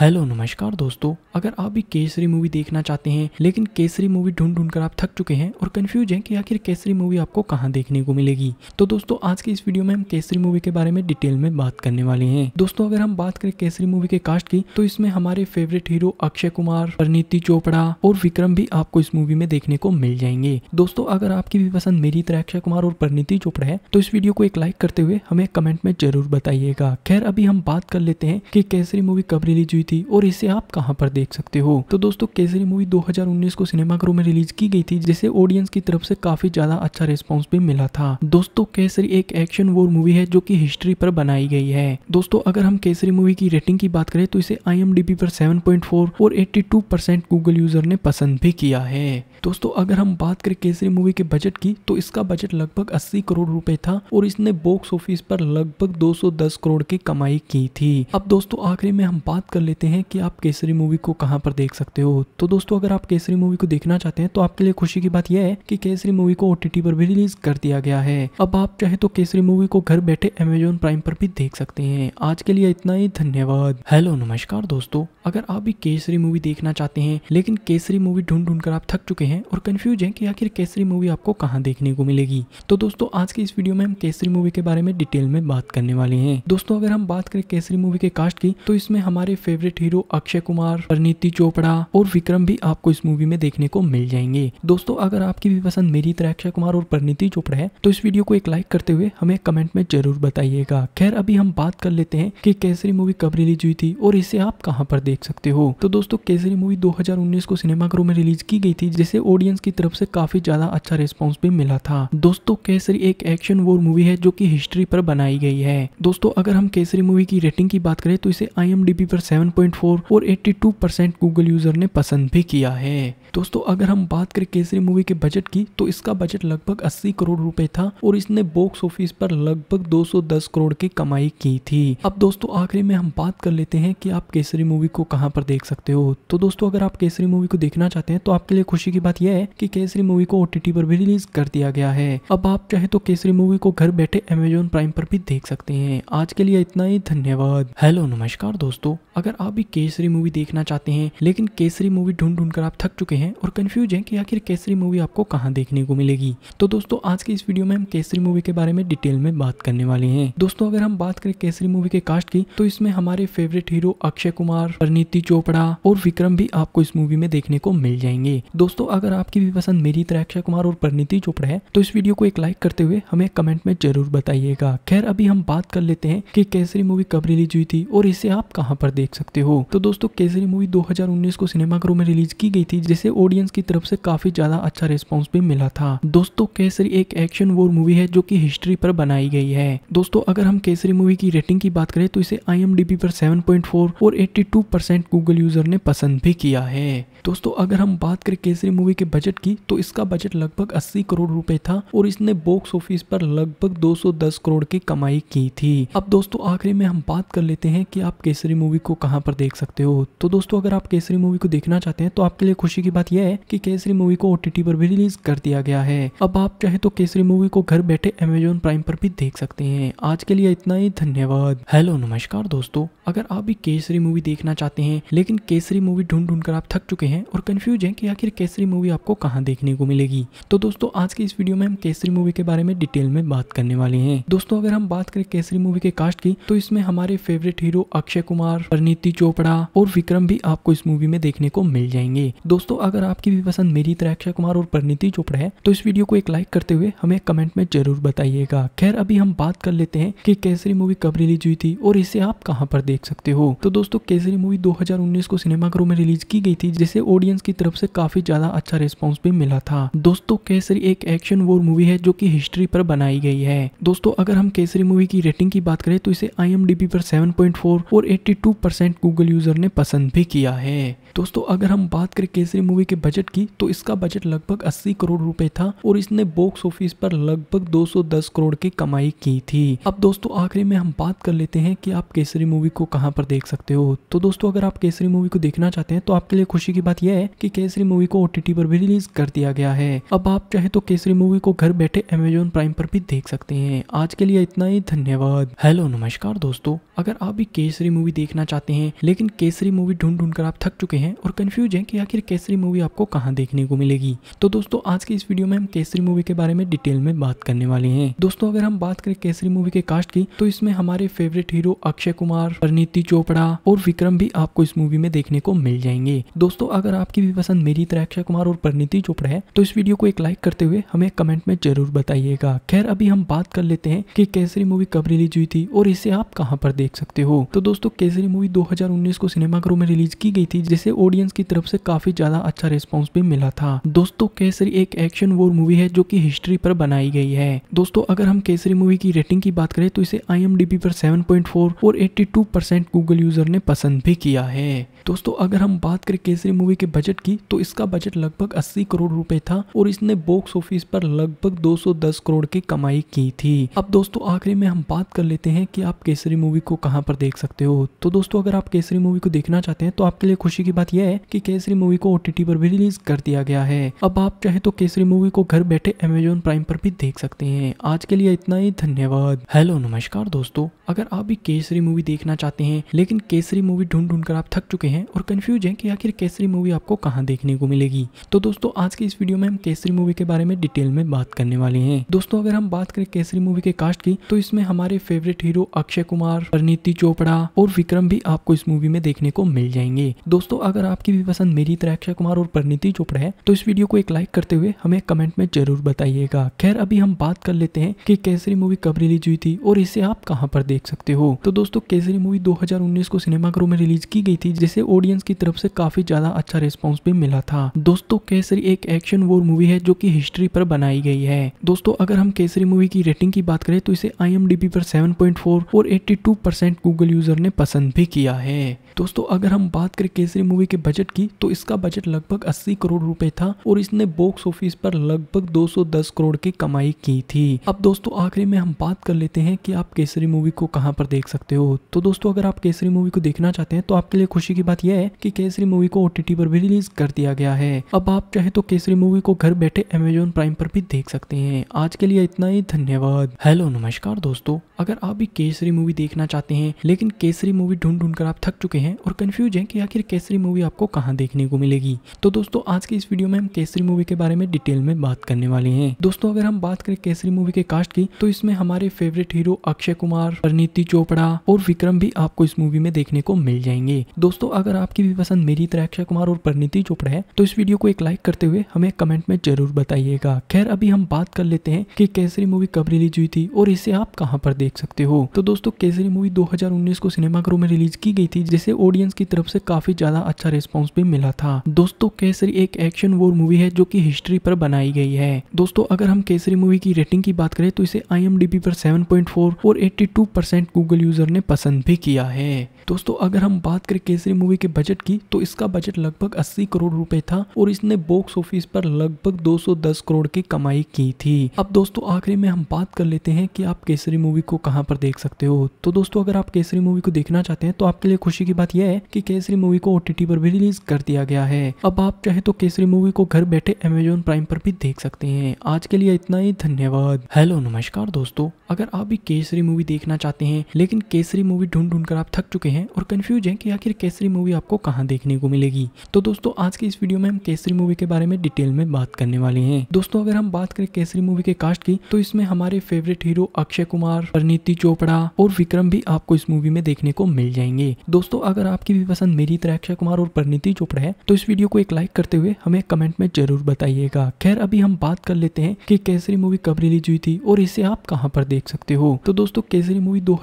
hello नमस्कार दोस्तों अगर आप भी केसरी मूवी देखना चाहते हैं लेकिन केसरी मूवी ढूंढ ढूंढ कर आप थक चुके हैं और कंफ्यूज हैं कि आखिर केसरी मूवी आपको कहाँ देखने को मिलेगी तो दोस्तों आज की इस वीडियो में हम केसरी मूवी के बारे में डिटेल में बात करने वाले हैं दोस्तों अगर हम बात करें केसरी मूवी के कास्ट की तो इसमें हमारे फेवरेट हीरो अक्षय कुमार परिणीति चोपड़ा और विक्रम भी आपको इस मूवी में देखने को मिल जाएंगे दोस्तों अगर आपकी भी पसंद मेरी तरह अक्षय कुमार और परिणीति चोपड़ा है तो इस वीडियो को एक लाइक करते हुए हमें कमेंट में जरूर बताइएगा खैर अभी हम बात कर लेते हैं की केसरी मूवी कब रिलीज हुई थी और इसे आप कहां पर देख सकते हो तो दोस्तों केसरी मूवी 2019 को सिनेमाघरों में रिलीज की गई थी जिसे ऑडियंस की तरफ से काफी ज्यादा अच्छा रिस्पॉन्स भी मिला था दोस्तों केसरी एक एक्शन वोर मूवी है जो की हिस्ट्री पर बनाई गई है दोस्तों अगर हम केसरी मूवी की रेटिंग की बात करें तो इसे आई पर सेवन और एट्टी गूगल यूजर ने पसंद भी किया है दोस्तों अगर हम बात करें केसरी मूवी के बजट की तो इसका बजट लगभग 80 करोड़ रुपए था और इसने बॉक्स ऑफिस पर लगभग 210 करोड़ की कमाई की थी अब दोस्तों आखिरी में हम बात कर ले लेते हैं कि आप केसरी मूवी को कहाँ पर देख सकते हो तो दोस्तों अगर आप केसरी मूवी को देखना चाहते हैं तो आपके लिए खुशी की बात यह है कि केसरी मूवी को ओ पर भी रिलीज कर दिया गया है अब आप चाहे तो केसरी मूवी को घर बैठे अमेजोन प्राइम पर भी देख सकते हैं आज के लिए इतना ही धन्यवाद हेलो नमस्कार दोस्तों अगर आप भी केसरी मूवी देखना चाहते हैं लेकिन केसरी मूवी ढूंढ ढूंढ कर आप थक चुके हैं और कन्फ्यूज है की आखिर केसरी मूवी आपको कहाँ देखने को मिलेगी तो दोस्तों आज के इस वीडियो में हम केसरी मूवी के बारे में डिटेल में बात करने वाले हैं दोस्तों अगर हम बात करें केसरी मूवी के कास्ट की तो इसमें हमारे favourite favourite hero Akshay Kumar Parineeti Chopra और विक्रम भी आपको इस मूवी में देखने को मिल जाएंगे दोस्तों अगर आपकी भी पसंद मेरी तरह अक्षय कुमार और परिणीति चोपड़ा है तो इस वीडियो को एक लाइक करते हुए हमें कमेंट में जरूर बताइएगा खैर अभी हम बात कर लेते हैं की केसरी मूवी कब रिलीज हुई थी और इसे आप कहाँ पर देख सकते हो तो दोस्तों केसरी मूवी दो को सिनेमाघरों में रिलीज की गई थी जिसे ऑडियंस की तरफ से काफी ज्यादा अच्छा रिस्पॉन्स भी मिला था दोस्तों केसरी एक एक्शन वोर मूवी है जो की हिस्ट्री पर बनाई गई है दोस्तों अगर हम केसरी मूवी की रेटिंग की बात करें तो इसे आई पर सेवन 1.4 और 82 परसेंट गूगल यूज़र ने पसंद भी किया है दोस्तों अगर हम बात करें केसरी मूवी के बजट की तो इसका बजट लगभग 80 करोड़ रुपए था और इसने बॉक्स ऑफिस पर लगभग 210 करोड़ की कमाई की थी अब दोस्तों आखिरी में हम बात कर लेते हैं कि आप केसरी मूवी को कहाँ पर देख सकते हो तो दोस्तों अगर आप केसरी मूवी को देखना चाहते हैं तो आपके लिए खुशी की बात यह है की केसरी मूवी को ओ पर भी रिलीज कर दिया गया है अब आप चाहे तो केसरी मूवी को घर बैठे अमेजोन प्राइम पर भी देख सकते हैं आज के लिए इतना ही धन्यवाद हेलो नमस्कार दोस्तों अगर आप भी केसरी मूवी देखना चाहते हैं लेकिन केसरी मूवी ढूंढ ढूंढ कर आप थक चुके हैं हैं और कन्फ्यूज हैं कि आखिर केसरी मूवी आपको कहाँ देखने को मिलेगी तो दोस्तों आज की इस वीडियो में हम केसरी मूवी के बारे में डिटेल में बात करने वाले हैं दोस्तों अगर हम बात करें केसरी मूवी के कास्ट की तो इसमें हमारे फेवरेट हीरो अक्षय कुमार परनीति चोपड़ा और विक्रम भी आपको इस मूवी में देखने को मिल जाएंगे दोस्तों अगर आपकी भी पसंद मेरी तरह अक्षय कुमार और परनीति चोपड़ा है तो इस वीडियो को एक लाइक करते हुए हमें कमेंट में जरूर बताइएगा खैर अभी हम बात कर लेते हैं कि केसरी मूवी कब रिलीज हुई थी और इसे आप कहाँ पर देख सकते हो तो दोस्तों केसरी मूवी 2019 को सिनेमाघरों में रिलीज की गई थी जिसे ऑडियंस की तरफ से काफी ज्यादा अच्छा रिस्पॉन्स भी मिला था दोस्तों केसरी एक एक्शन वोर मूवी है जो की हिस्ट्री पर बनाई गई है दोस्तों अगर हम केसरी मूवी की रेटिंग की बात करें तो इसे आई पर फोर और टू परसेंट गूगल यूजर ने पसंद भी किया है दोस्तों अगर हम बात करें केसरी मूवी के बजट की तो इसका बजट लगभग 80 करोड़ रुपए था और इसने बॉक्स ऑफिस पर लगभग 210 करोड़ की कमाई की थी अब दोस्तों आखिरी में हम बात कर लेते हैं कि आप केसरी मूवी को कहाँ पर देख सकते हो तो दोस्तों अगर आप केसरी मूवी को देखना चाहते हैं तो आपके लिए खुशी की बात यह है की केसरी मूवी को ओ पर भी रिलीज कर दिया गया है अब आप चाहे तो केसरी मूवी को घर बैठे अमेजोन प्राइम पर भी देख सकते हैं आज के लिए इतना ही धन्यवाद हेलो नमस्कार दोस्तों अगर आप भी केसरी मूवी देखना चाहते हैं लेकिन केसरी मूवी ढूंढ ढूंढ कर आप थक चुके हैं हैं और कन्फ्यूज हैं कि आखिर केसरी मूवी आपको कहाँ देखने को मिलेगी तो दोस्तों आज की इस वीडियो में हम केसरी मूवी के बारे में डिटेल में बात करने वाले हैं दोस्तों अगर हम बात करें केसरी मूवी के कास्ट की तो इसमें हमारे फेवरेट हीरो अक्षय कुमार परनीति चोपड़ा और विक्रम भी आपको इस मूवी में देखने को मिल जाएंगे दोस्तों अगर आपकी भी पसंद मेरी तरह अक्षय कुमार और परनीति चोपड़ा है तो इस वीडियो को एक लाइक करते हुए हमें कमेंट में जरूर बताइएगा खैर अभी हम बात कर लेते हैं कि केसरी मूवी कब रिलीज हुई थी और इसे आप कहाँ पर देख सकते हो तो दोस्तों केसरी मूवी 2019 को सिनेमाघरों में रिलीज की गई थी जिसे इसे ऑडियंस की तरफ से काफी ज्यादा अच्छा रिस्पॉन्स भी मिला था दोस्तों केसरी एक एक्शन वोर मूवी है जो की हिस्ट्री पर बनाई गई है दोस्तों अगर हम केसरी मूवी की रेटिंग की बात करें तो इसे आई पर फोर और टू परसेंट गूगल यूजर ने पसंद भी किया है दोस्तों अगर हम बात करें केसरी मूवी के बजट की तो इसका बजट लगभग 80 करोड़ रुपए था और इसने बॉक्स ऑफिस पर लगभग 210 करोड़ की कमाई की थी अब दोस्तों आखिरी में हम बात कर लेते हैं कि आप केसरी मूवी को कहाँ पर देख सकते हो तो दोस्तों अगर आप केसरी मूवी को देखना चाहते हैं तो आपके लिए खुशी की बात यह है की केसरी मूवी को ओटीटी पर भी रिलीज कर दिया गया है अब आप चाहे तो केसरी मूवी को घर बैठे अमेजोन प्राइम पर भी देख सकते हैं आज के लिए इतना ही धन्यवाद हेलो नमस्कार दोस्तों अगर आप भी केसरी मूवी देखना चाहते हैं लेकिन केसरी मूवी ढूंढ ढूंढ कर आप थक चुके हैं और कन्फ्यूज हैं कि आखिर केसरी मूवी आपको कहाँ देखने को मिलेगी तो दोस्तों आज की इस वीडियो में हम केसरी मूवी के बारे में डिटेल में बात करने वाले हैं दोस्तों अगर हम बात करें केसरी मूवी के कास्ट की तो इसमें हमारे फेवरेट हीरो अक्षय कुमार परनीति चोपड़ा और विक्रम भी आपको इस मूवी में देखने को मिल जाएंगे दोस्तों अगर आपकी भी पसंद मेरी तरह अक्षय कुमार और परनीति चोपड़ा है तो इस वीडियो को एक लाइक करते हुए हमें कमेंट में जरूर बताइएगा खैर अभी हम बात कर लेते हैं कि केसरी मूवी कब रिलीज हुई थी और इसे आप कहाँ पर देख सकते हो तो दोस्तों केसरी मूवी 2019 को सिनेमाघरों में रिलीज की गई थी जिसे इसे ऑडियंस की तरफ से काफी ज्यादा अच्छा रिस्पॉन्स भी मिला था दोस्तों केसरी एक एक्शन वोर मूवी है जो की हिस्ट्री पर बनाई गई है दोस्तों अगर हम केसरी मूवी की रेटिंग की बात करें तो इसे आई पर 7.4 और 82 परसेंट गूगल यूजर ने पसंद भी किया है दोस्तों अगर हम बात करें केसरी मूवी के बजट की तो इसका बजट लगभग 80 करोड़ रुपए था और इसने बॉक्स ऑफिस पर लगभग 210 करोड़ की कमाई की थी अब दोस्तों आखिरी में हम बात कर लेते हैं कि आप केसरी मूवी को कहाँ पर देख सकते हो तो दोस्तों अगर आप केसरी मूवी को देखना चाहते हैं तो आपके लिए खुशी की बात यह है कि केसरी मूवी को ओटीटी पर भी रिलीज कर दिया गया है अब आप चाहे तो केसरी मूवी को घर बैठे अमेजोन प्राइम पर भी देख सकते हैं आज के लिए इतना ही धन्यवाद हेलो नमस्कार दोस्तों अगर आप भी केसरी मूवी देखना चाहते हैं लेकिन केसरी मूवी ढूंढ ढूंढ कर आप थक चुके हैं और कंफ्यूज हैं कि आखिर केसरी मूवी आपको कहाँ देखने को मिलेगी तो दोस्तों आज की इस वीडियो में हम केसरी मूवी के बारे में डिटेल में बात करने वाले हैं दोस्तों अगर हम बात करें केसरी मूवी के कास्ट की तो इसमें हमारे फेवरेट हीरो अक्षय कुमार परनीति चोपड़ा और विक्रम भी आपको इस मूवी में देखने को मिल जाएंगे दोस्तों अगर आपकी भी पसंद मेरी तरह अक्षय कुमार और परिणीति चोपड़ा है तो इस वीडियो को एक लाइक करते हुए हमें कमेंट में जरूर बताइएगा खैर अभी हम बात कर लेते हैं कि केसरी मूवी कब रिलीज हुई थी और इसे आप कहाँ पर देख सकते हो तो दोस्तों केसरी मूवी 2019 को सिनेमाघरों में रिलीज की गई थी जिसे ऑडियंस की तरफ से काफी ज्यादा अच्छा रिस्पॉन्स भी मिला था दोस्तों केसरी एक एक्शन वोर मूवी है जो की हिस्ट्री पर बनाई गई है दोस्तों अगर हम केसरी मूवी की रेटिंग की बात करें तो इसे आई पर सेवन और एट्टी गूगल यूजर ने पसंद भी किया है दोस्तों अगर हम बात करें केसरी मूवी मूवी के बजट की तो इसका बजट लगभग 80 करोड़ रुपए था और इसने बॉक्स ऑफिस पर लगभग 210 करोड़ की कमाई की थी अब दोस्तों आखिरी में हम बात कर लेते हैं कि आप केसरी मूवी को कहाँ पर देख सकते हो तो दोस्तों अगर आप केसरी मूवी को देखना चाहते हैं तो आपके लिए खुशी की बात यह है की केसरी मूवी को ओटीटी पर भी रिलीज कर दिया गया है अब आप चाहे तो केसरी मूवी को घर बैठे अमेजोन प्राइम पर भी देख सकते हैं आज के लिए इतना ही धन्यवाद हेलो नमस्कार दोस्तों अगर आप भी केसरी मूवी देखना चाहते हैं लेकिन केसरी मूवी ढूंढ ढूंढ कर आप थक चुके हैं और कंफ्यूज हैं कि आखिर केसरी मूवी मूवी आपको कहाँ देखने को मिलेगी तो दोस्तों आज की इस वीडियो में हम केसरी मूवी के बारे में डिटेल में बात करने वाले हैं दोस्तों अगर हम बात करें केसरी मूवी के कास्ट की तो इसमें हमारे फेवरेट हीरो अक्षय कुमार परनीति चोपड़ा और विक्रम भी आपको इस मूवी में देखने को मिल जाएंगे दोस्तों अगर आपकी भी पसंद मेरी तरह अक्षय कुमार और परनीति चोपड़ा है तो इस वीडियो को एक लाइक करते हुए हमें कमेंट में जरूर बताइएगा खैर अभी हम बात कर लेते हैं कि केसरी मूवी कब रिलीज हुई थी और इसे आप कहाँ पर देख सकते हो तो दोस्तों केसरी मूवी उन्नीस को सिनेमाघरों में रिलीज की गई थी जिसे ऑडियंस की तरफ से काफी ज्यादा अच्छा रिस्पॉन्स भी मिला था दोस्तों केसरी एक एक्शन वोर मूवी है जो की हिस्ट्री पर बनाई गई है दोस्तों अगर हम केसरी मूवी की रेटिंग की बात करें तो इसे आई पर फोर और टू परसेंट गूगल यूजर ने पसंद भी किया है दोस्तों अगर हम बात करें केसरी मूवी के बजट की तो इसका बजट लगभग 80 करोड़ रुपए था और इसने बॉक्स ऑफिस पर लगभग 210 करोड़ की कमाई की थी अब दोस्तों आखिरी में हम बात कर लेते हैं कि आप केसरी मूवी को कहाँ पर देख सकते हो तो दोस्तों अगर आप केसरी मूवी को देखना चाहते हैं तो आपके लिए खुशी की बात यह है की केसरी मूवी को ओटीटी पर भी रिलीज कर दिया गया है अब आप चाहे तो केसरी मूवी को घर बैठे अमेजोन प्राइम पर भी देख सकते हैं आज के लिए इतना ही धन्यवाद हेलो नमस्कार दोस्तों अगर आप भी केसरी मूवी देखना चाहते हैं लेकिन केसरी मूवी ढूंढ ढूंढ कर आप थक चुके हैं हैं और कन्फ्यूज हैं कि आखिर केसरी मूवी आपको कहाँ देखने को मिलेगी तो दोस्तों आज के इस वीडियो में हम केसरी मूवी के बारे में डिटेल में बात करने वाले हैं दोस्तों अगर हम बात करें केसरी मूवी के कास्ट की तो इसमें हमारे फेवरेट हीरो अक्षय कुमार परनीति चोपड़ा और विक्रम भी आपको इस मूवी में देखने को मिल जाएंगे दोस्तों अगर आपकी भी पसंद मेरी तरह अक्षय कुमार और परनीति चोपड़ा है तो इस वीडियो को एक लाइक करते हुए हमें कमेंट में जरूर बताइएगा खैर अभी हम बात कर लेते हैं की केसरी मूवी कब रिलीज हुई थी और इसे आप कहाँ पर देख सकते हो तो दोस्तों केसरी मूवी दो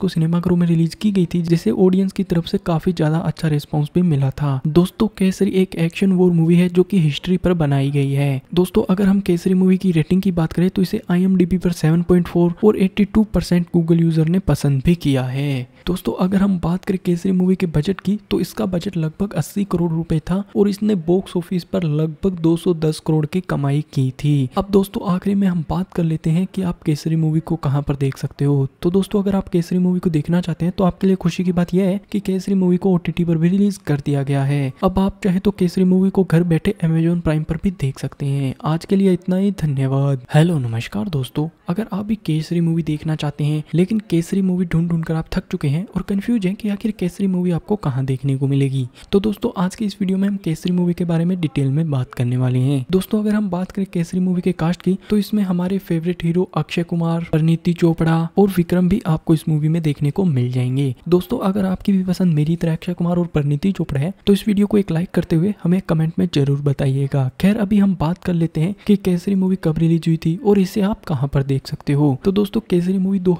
को सिनेमाघरों में रिलीज की गई थी जिसे इसे ऑडियंस की तरफ से काफी ज्यादा अच्छा रिस्पॉन्स भी मिला था दोस्तों केसरी एक एक्शन वोर मूवी है जो की हिस्ट्री पर बनाई गई है दोस्तों अगर हम केसरी मूवी की रेटिंग की बात करें तो इसे आई पर सेवन और एट्टी परसेंट गूगल यूजर ने पसंद भी किया है दोस्तों अगर हम बात करें केसरी मूवी के बजट की तो इसका बजट लगभग 80 करोड़ रुपए था और इसने बॉक्स ऑफिस पर लगभग 210 करोड़ की कमाई की थी अब दोस्तों आखिरी में हम बात कर लेते हैं कि आप केसरी मूवी को कहाँ पर देख सकते हो तो दोस्तों अगर आप केसरी मूवी को देखना चाहते हैं तो आपके लिए खुशी की बात यह है कि केसरी मूवी को ओटीटी पर भी रिलीज कर दिया गया है अब आप चाहे तो केसरी मूवी को घर बैठे अमेजोन प्राइम पर भी देख सकते हैं आज के लिए इतना ही धन्यवाद हेलो नमस्कार दोस्तों अगर आप भी केसरी मूवी देखना चाहते हैं लेकिन केसरी मूवी ढूंढ ढूंढ कर आप थक चुके चुके हैं और कन्फ्यूज हैं कि आखिर केसरी मूवी आपको कहाँ देखने को मिलेगी तो दोस्तों आज के इस वीडियो में हम केसरी मूवी के बारे में डिटेल में बात करने वाले हैं दोस्तों अगर हम बात करें केसरी मूवी के कास्ट की तो इसमें हमारे फेवरेट हीरो अक्षय कुमार परनीति चोपड़ा और विक्रम भी आपको इस मूवी में देखने को मिल जाएंगे दोस्तों अगर आपकी भी पसंद मेरी तरह अक्षय कुमार और परनीति चोपड़ा है तो इस वीडियो को एक लाइक करते हुए हमें कमेंट में जरूर बताइएगा खैर अभी हम बात कर लेते हैं की केसरी मूवी कब रिलीज हुई थी और इसे आप कहाँ पर देख सकते हो तो दोस्तों केसरी मूवी दो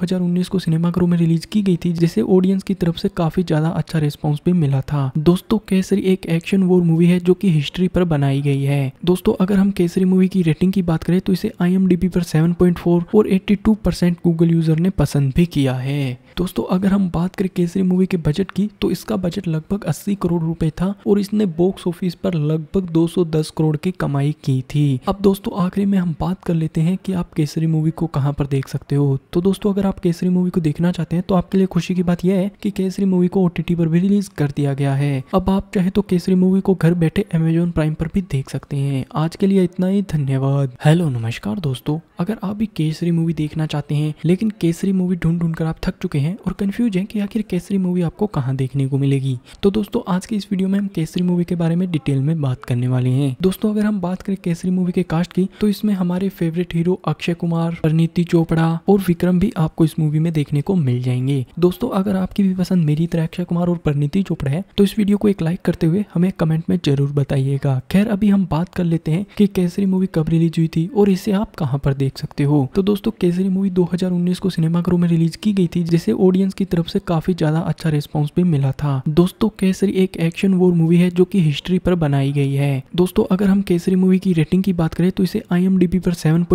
को सिनेमाघरों में रिलीज की गई थी जिसे इसे ऑडियंस की तरफ से काफी ज्यादा अच्छा रिस्पॉन्स भी मिला था दोस्तों केसरी एक एक्शन वोर मूवी है जो की हिस्ट्री पर बनाई गई है दोस्तों अगर हम केसरी मूवी की रेटिंग की बात करें तो इसे आई पर सेवन और एट्टी परसेंट गूगल यूजर ने पसंद भी किया है दोस्तों अगर हम बात करें केसरी मूवी के बजट की तो इसका बजट लगभग 80 करोड़ रुपए था और इसने बॉक्स ऑफिस पर लगभग 210 करोड़ की कमाई की थी अब दोस्तों आखिरी में हम बात कर लेते हैं कि आप केसरी मूवी को कहाँ पर देख सकते हो तो दोस्तों अगर आप केसरी मूवी को देखना चाहते हैं तो आपके लिए खुशी की बात यह है की केसरी मूवी को ओटीटी पर भी रिलीज कर दिया गया है अब आप चाहे तो केसरी मूवी को घर बैठे अमेजोन प्राइम पर भी देख सकते हैं आज के लिए इतना ही धन्यवाद हेलो नमस्कार दोस्तों अगर आप भी केसरी मूवी देखना चाहते हैं लेकिन केसरी मूवी ढूंढ ढूंढ कर आप थक चुके हैं हैं और कन्फ्यूज हैं कि आखिर केसरी मूवी आपको कहाँ देखने को मिलेगी तो दोस्तों आज की इस वीडियो में हम केसरी मूवी के बारे में डिटेल में बात करने वाले हैं दोस्तों अगर हम बात करें केसरी मूवी के कास्ट की तो इसमें हमारे फेवरेट हीरो अक्षय कुमार परनीति चोपड़ा और विक्रम भी आपको इस मूवी में देखने को मिल जाएंगे दोस्तों अगर आपकी भी पसंद मेरी तरह अक्षय कुमार और परनीति चोपड़ा है तो इस वीडियो को एक लाइक करते हुए हमें कमेंट में जरूर बताइएगा खैर अभी हम बात कर लेते हैं की केसरी मूवी कब रिलीज हुई थी और इसे आप कहाँ पर देख सकते हो तो दोस्तों केसरी मूवी दो को सिनेमाघरों में रिलीज की गई थी जिसे ऑडियंस की तरफ से काफी ज्यादा अच्छा रिस्पॉन्स भी मिला था दोस्तों केसरी एक एक्शन वोर मूवी है जो की हिस्ट्री पर बनाई गई है दोस्तों अगर हम केसरी मूवी की रेटिंग की बात करें तो इसे आई पर सेवन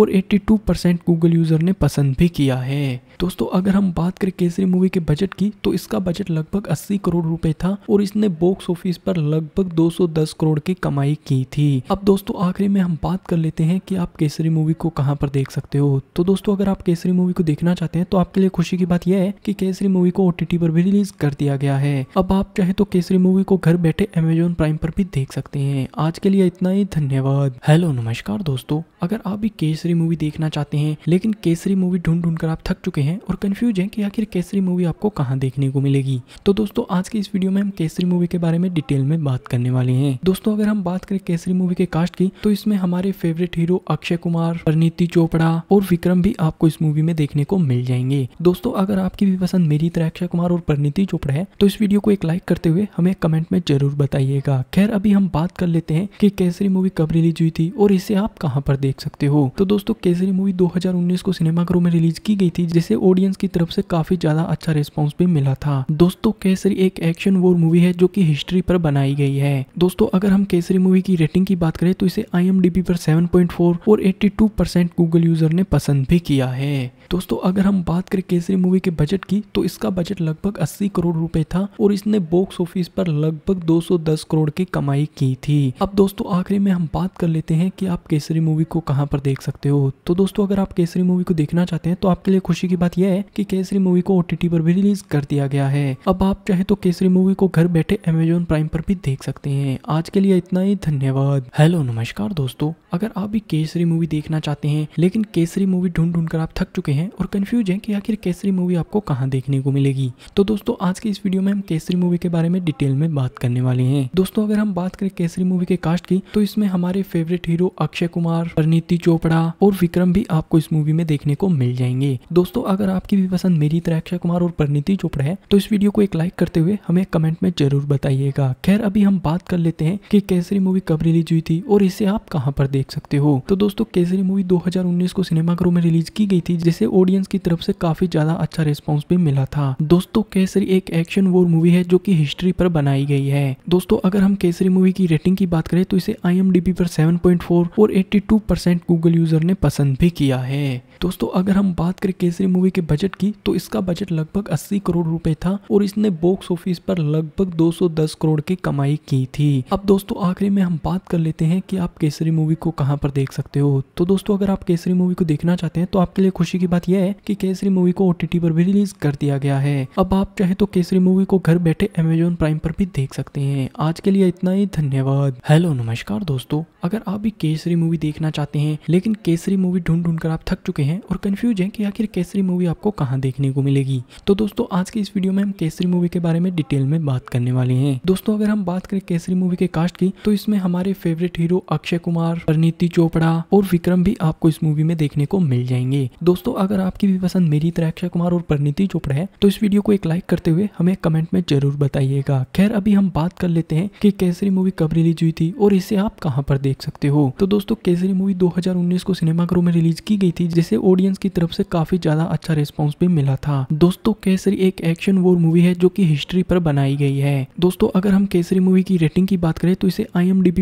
और एट्टी गूगल यूजर ने पसंद भी किया है दोस्तों अगर हम बात करें केसरी मूवी के बजट की तो इसका बजट लगभग 80 करोड़ रुपए था और इसने बॉक्स ऑफिस पर लगभग 210 करोड़ की कमाई की थी अब दोस्तों आखिरी में हम बात कर लेते हैं कि आप केसरी मूवी को कहां पर देख सकते हो तो दोस्तों अगर आप केसरी मूवी को देखना चाहते हैं तो आपके लिए खुशी की बात यह है कि केसरी मूवी को ओटीटी पर भी रिलीज कर दिया गया है अब आप चाहे तो केसरी मूवी को घर बैठे अमेजोन प्राइम पर भी देख सकते हैं आज के लिए इतना ही धन्यवाद हेलो नमस्कार दोस्तों अगर आप भी केसरी मूवी देखना चाहते हैं लेकिन केसरी मूवी ढूंढ ढूंढ कर आप थक चुके हैं और कंफ्यूज हैं कि आखिर केसरी मूवी आपको कहाँ देखने को मिलेगी तो दोस्तों आज के इस वीडियो में हम केसरी मूवी के बारे में डिटेल में बात करने वाले हैं दोस्तों अगर हम बात करें केसरी मूवी के कास्ट की तो इसमें हमारे फेवरेट हीरो अक्षय कुमार परिणीति चोपड़ा और विक्रम भी आपको इस मूवी में देखने को मिल जाएंगे दोस्तों अगर आपकी भी पसंद मेरी तरह अक्षय कुमार और परिणीति चोपड़ा है तो इस वीडियो को एक लाइक करते हुए हमें कमेंट में जरूर बताइएगा खैर अभी हम बात कर लेते हैं कि केसरी मूवी कब रिलीज हुई थी और इसे आप कहाँ पर देख सकते हो तो दोस्तों केसरी मूवी 2019 को सिनेमाघरों में रिलीज की गई थी जिसे ऑडियंस की तरफ से काफी ज्यादा अच्छा रिस्पॉन्स भी मिला था दोस्तों केसरी एक एक्शन वोर मूवी है जो की हिस्ट्री पर बनाई गई है दोस्तों अगर हम केसरी मूवी की रेटिंग की बात करें तो इसे आई पर सेवन और एट्टी गूगल यूजर ने पसंद भी किया है दोस्तों अगर हम बात करें केसरी मूवी के बजट की तो इसका बजट लगभग 80 करोड़ रुपए था और इसने बॉक्स ऑफिस पर लगभग 210 करोड़ की कमाई की थी अब दोस्तों आखिरी में हम बात कर लेते हैं कि आप केसरी मूवी को कहाँ पर देख सकते हो तो दोस्तों अगर आप केसरी मूवी को देखना चाहते हैं तो आपके लिए खुशी की बात यह है कि केसरी मूवी को ओटीटी पर भी रिलीज कर दिया गया है अब आप चाहे तो केसरी मूवी को घर बैठे अमेजोन प्राइम पर भी देख सकते हैं आज के लिए इतना ही धन्यवाद हेलो नमस्कार दोस्तों अगर आप भी केसरी मूवी देखना चाहते हैं लेकिन केसरी मूवी ढूंढ ढूंढ कर आप थक चुके हैं और कंफ्यूज हैं कि आखिर केसरी मूवी आपको कहाँ देखने को मिलेगी तो दोस्तों आज के इस वीडियो में हम केसरी मूवी के बारे में डिटेल में बात करने वाले हैं दोस्तों अगर हम बात करें केसरी मूवी के कास्ट की तो इसमें हमारे फेवरेट हीरो अक्षय कुमार परिणीति चोपड़ा और विक्रम भी आपको इस मूवी में देखने को मिल जाएंगे दोस्तों अगर आपकी भी पसंद मेरी तरह अक्षय कुमार और परिणीति चोपड़ा है तो इस वीडियो को एक लाइक करते हुए हमें कमेंट में जरूर बताइएगा खैर अभी हम बात कर लेते हैं कि केसरी मूवी कब रिलीज हुई थी और इसे आप कहाँ पर देख सकते हो तो दोस्तों केसरी मूवी दो को सिनेमाघरों में रिलीज की गई थी जिसे ऑडियंस की तरफ से काफी ज्यादा अच्छा रिस्पॉन्स भी मिला था दोस्तों केसरी एक एक्शन वोर मूवी है जो की हिस्ट्री पर बनाई गई है दोस्तों अगर हम केसरी मूवी की रेटिंग की बात करें तो इसे आई पर फोर और टू परसेंट गूगल यूजर ने पसंद भी किया है दोस्तों अगर हम बात करें केसरी मूवी के बजट की तो इसका बजट लगभग 80 करोड़ रुपए था और इसने बॉक्स ऑफिस पर लगभग 210 करोड़ की कमाई की थी अब दोस्तों आखिरी में हम बात कर लेते हैं कि आप केसरी मूवी को कहाँ पर देख सकते हो तो दोस्तों अगर आप केसरी मूवी को देखना चाहते हैं तो आपके लिए खुशी की बात यह है की केसरी मूवी को ओटीटी पर भी रिलीज कर दिया गया है अब आप चाहे तो केसरी मूवी को घर बैठे अमेजोन प्राइम पर भी देख सकते हैं आज के लिए इतना ही धन्यवाद हेलो नमस्कार दोस्तों अगर आप भी केसरी मूवी देखना चाहते हैं लेकिन केसरी मूवी ढूंढ ढूंढ कर आप थक चुके हैं हैं और कन्फ्यूज हैं कि आखिर केसरी मूवी आपको कहाँ देखने को मिलेगी तो दोस्तों आज के इस वीडियो में हम केसरी मूवी के बारे में डिटेल में बात करने वाले हैं दोस्तों अगर हम बात करें केसरी मूवी के कास्ट की तो इसमें हमारे फेवरेट हीरो अक्षय कुमार परिणीति चोपड़ा और विक्रम भी आपको इस मूवी में देखने को मिल जाएंगे दोस्तों अगर आपकी भी पसंद मेरी तरह अक्षय कुमार और परिणीति चोपड़ा है तो इस वीडियो को एक लाइक करते हुए हमें कमेंट में जरूर बताइएगा खैर अभी हम बात कर लेते हैं की केसरी मूवी कब रिलीज हुई थी और इसे आप कहाँ पर देख सकते हो तो दोस्तों केसरी मूवी दो को सिनेमाघरों में रिलीज की गई थी जिसे ऑडियंस की तरफ से काफी ज्यादा अच्छा रिस्पॉन्स भी मिला था दोस्तों केसरी एक एक्शन वोर मूवी है जो की हिस्ट्री पर बनाई गई है दोस्तों अगर हम केसरी मूवी की रेटिंग की बात करें तो इसे आई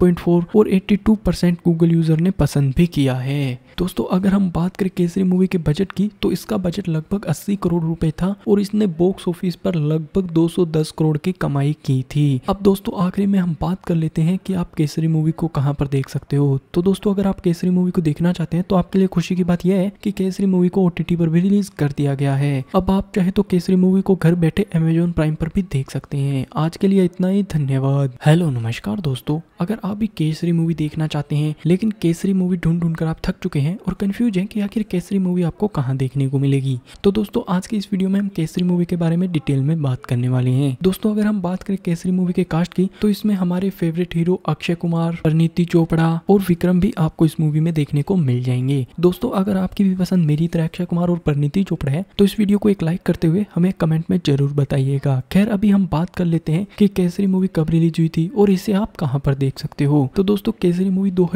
पर फोर और टू परसेंट गूगल यूजर ने पसंद भी किया है दोस्तों अगर हम बात करें केसरी मूवी के बजट की तो इसका बजट लगभग 80 करोड़ रुपए था और इसने बॉक्स ऑफिस पर लगभग 210 करोड़ की कमाई की थी अब दोस्तों आखिरी में हम बात कर लेते हैं कि आप केसरी मूवी को कहाँ पर देख सकते हो तो दोस्तों अगर आप केसरी मूवी को देखना चाहते हैं तो आपके लिए खुशी की बात यह है कि केसरी मूवी को ओटीटी पर भी रिलीज कर दिया गया है अब आप चाहे तो केसरी मूवी को घर बैठे अमेजोन प्राइम पर भी देख सकते हैं आज के लिए इतना ही धन्यवाद हेलो नमस्कार दोस्तों अगर आप भी केसरी मूवी देखना चाहते हैं लेकिन केसरी मूवी ढूंढ ढूंढ कर आप थक चुके हैं हैं और कन्फ्यूज हैं कि आखिर केसरी मूवी आपको कहाँ देखने को मिलेगी तो दोस्तों आज की इस वीडियो में हम केसरी मूवी के बारे में डिटेल में बात करने वाले हैं दोस्तों अगर हम बात करें केसरी मूवी के कास्ट की तो इसमें हमारे फेवरेट हीरो अक्षय कुमार परिणीति चोपड़ा और विक्रम भी आपको इस मूवी में देखने को मिल जाएंगे दोस्तों अगर आपकी भी पसंद मेरी तरह अक्षय कुमार और परिणीति चोपड़ा है तो इस वीडियो को एक लाइक करते हुए हमें कमेंट में जरूर बताइएगा खैर अभी हम बात कर लेते हैं की केसरी मूवी कब रिलीज हुई थी और इसे आप कहाँ पर देख सकते हो तो दोस्तों केसरी मूवी दो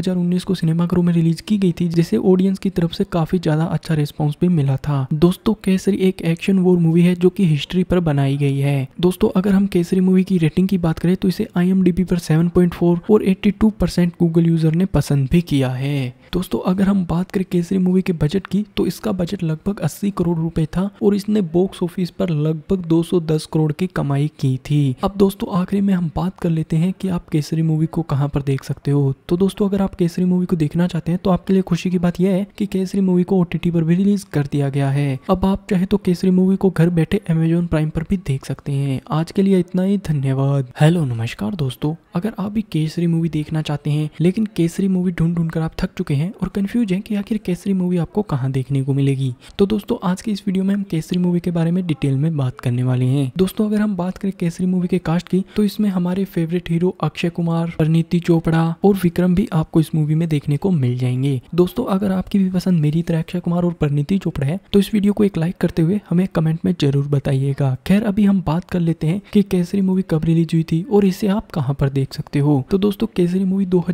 को सिनेमाघरों में रिलीज की गई थी जिसे ऑडियंस की तरफ से काफी ज्यादा अच्छा रिस्पॉन्स भी मिला था दोस्तों केसरी एक एक्शन वोर मूवी है जो की हिस्ट्री पर बनाई गई है दोस्तों अगर हम केसरी मूवी की रेटिंग की बात करें तो इसे आई पर फोर और टू परसेंट गूगल यूजर ने पसंद भी किया है दोस्तों अगर हम बात करें केसरी मूवी के बजट की तो इसका बजट लगभग 80 करोड़ रुपए था और इसने बॉक्स ऑफिस पर लगभग 210 करोड़ की कमाई की थी अब दोस्तों आखिरी में हम बात कर लेते हैं कि आप केसरी मूवी को कहाँ पर देख सकते हो तो दोस्तों अगर आप केसरी मूवी को देखना चाहते हैं तो आपके लिए खुशी की बात यह है की केसरी मूवी को ओटीटी पर भी रिलीज कर दिया गया है अब आप चाहे तो केसरी मूवी को घर बैठे अमेजोन प्राइम पर भी देख सकते हैं आज के लिए इतना ही धन्यवाद हेलो नमस्कार दोस्तों अगर आप भी केसरी मूवी देखना चाहते हैं लेकिन केसरी मूवी ढूंढ ढूंढ कर आप थक चुके हैं हैं और कन्फ्यूज हैं कि आखिर केसरी मूवी आपको कहाँ देखने को मिलेगी तो दोस्तों आज की इस वीडियो में हम केसरी मूवी के बारे में डिटेल में बात करने वाले हैं दोस्तों अगर हम बात करें केसरी मूवी के कास्ट की तो इसमें हमारे फेवरेट हीरो अक्षय कुमार परिणीति चोपड़ा और विक्रम भी आपको इस मूवी में देखने को मिल जाएंगे दोस्तों अगर आपकी भी पसंद मेरी तरह अक्षय कुमार और परिणीति चोपड़ा है तो इस वीडियो को एक लाइक करते हुए हमें कमेंट में जरूर बताइएगा खैर अभी हम बात कर लेते हैं की केसरी मूवी कब रिलीज हुई थी और इसे आप कहाँ पर देख सकते हो तो दोस्तों केसरी मूवी दो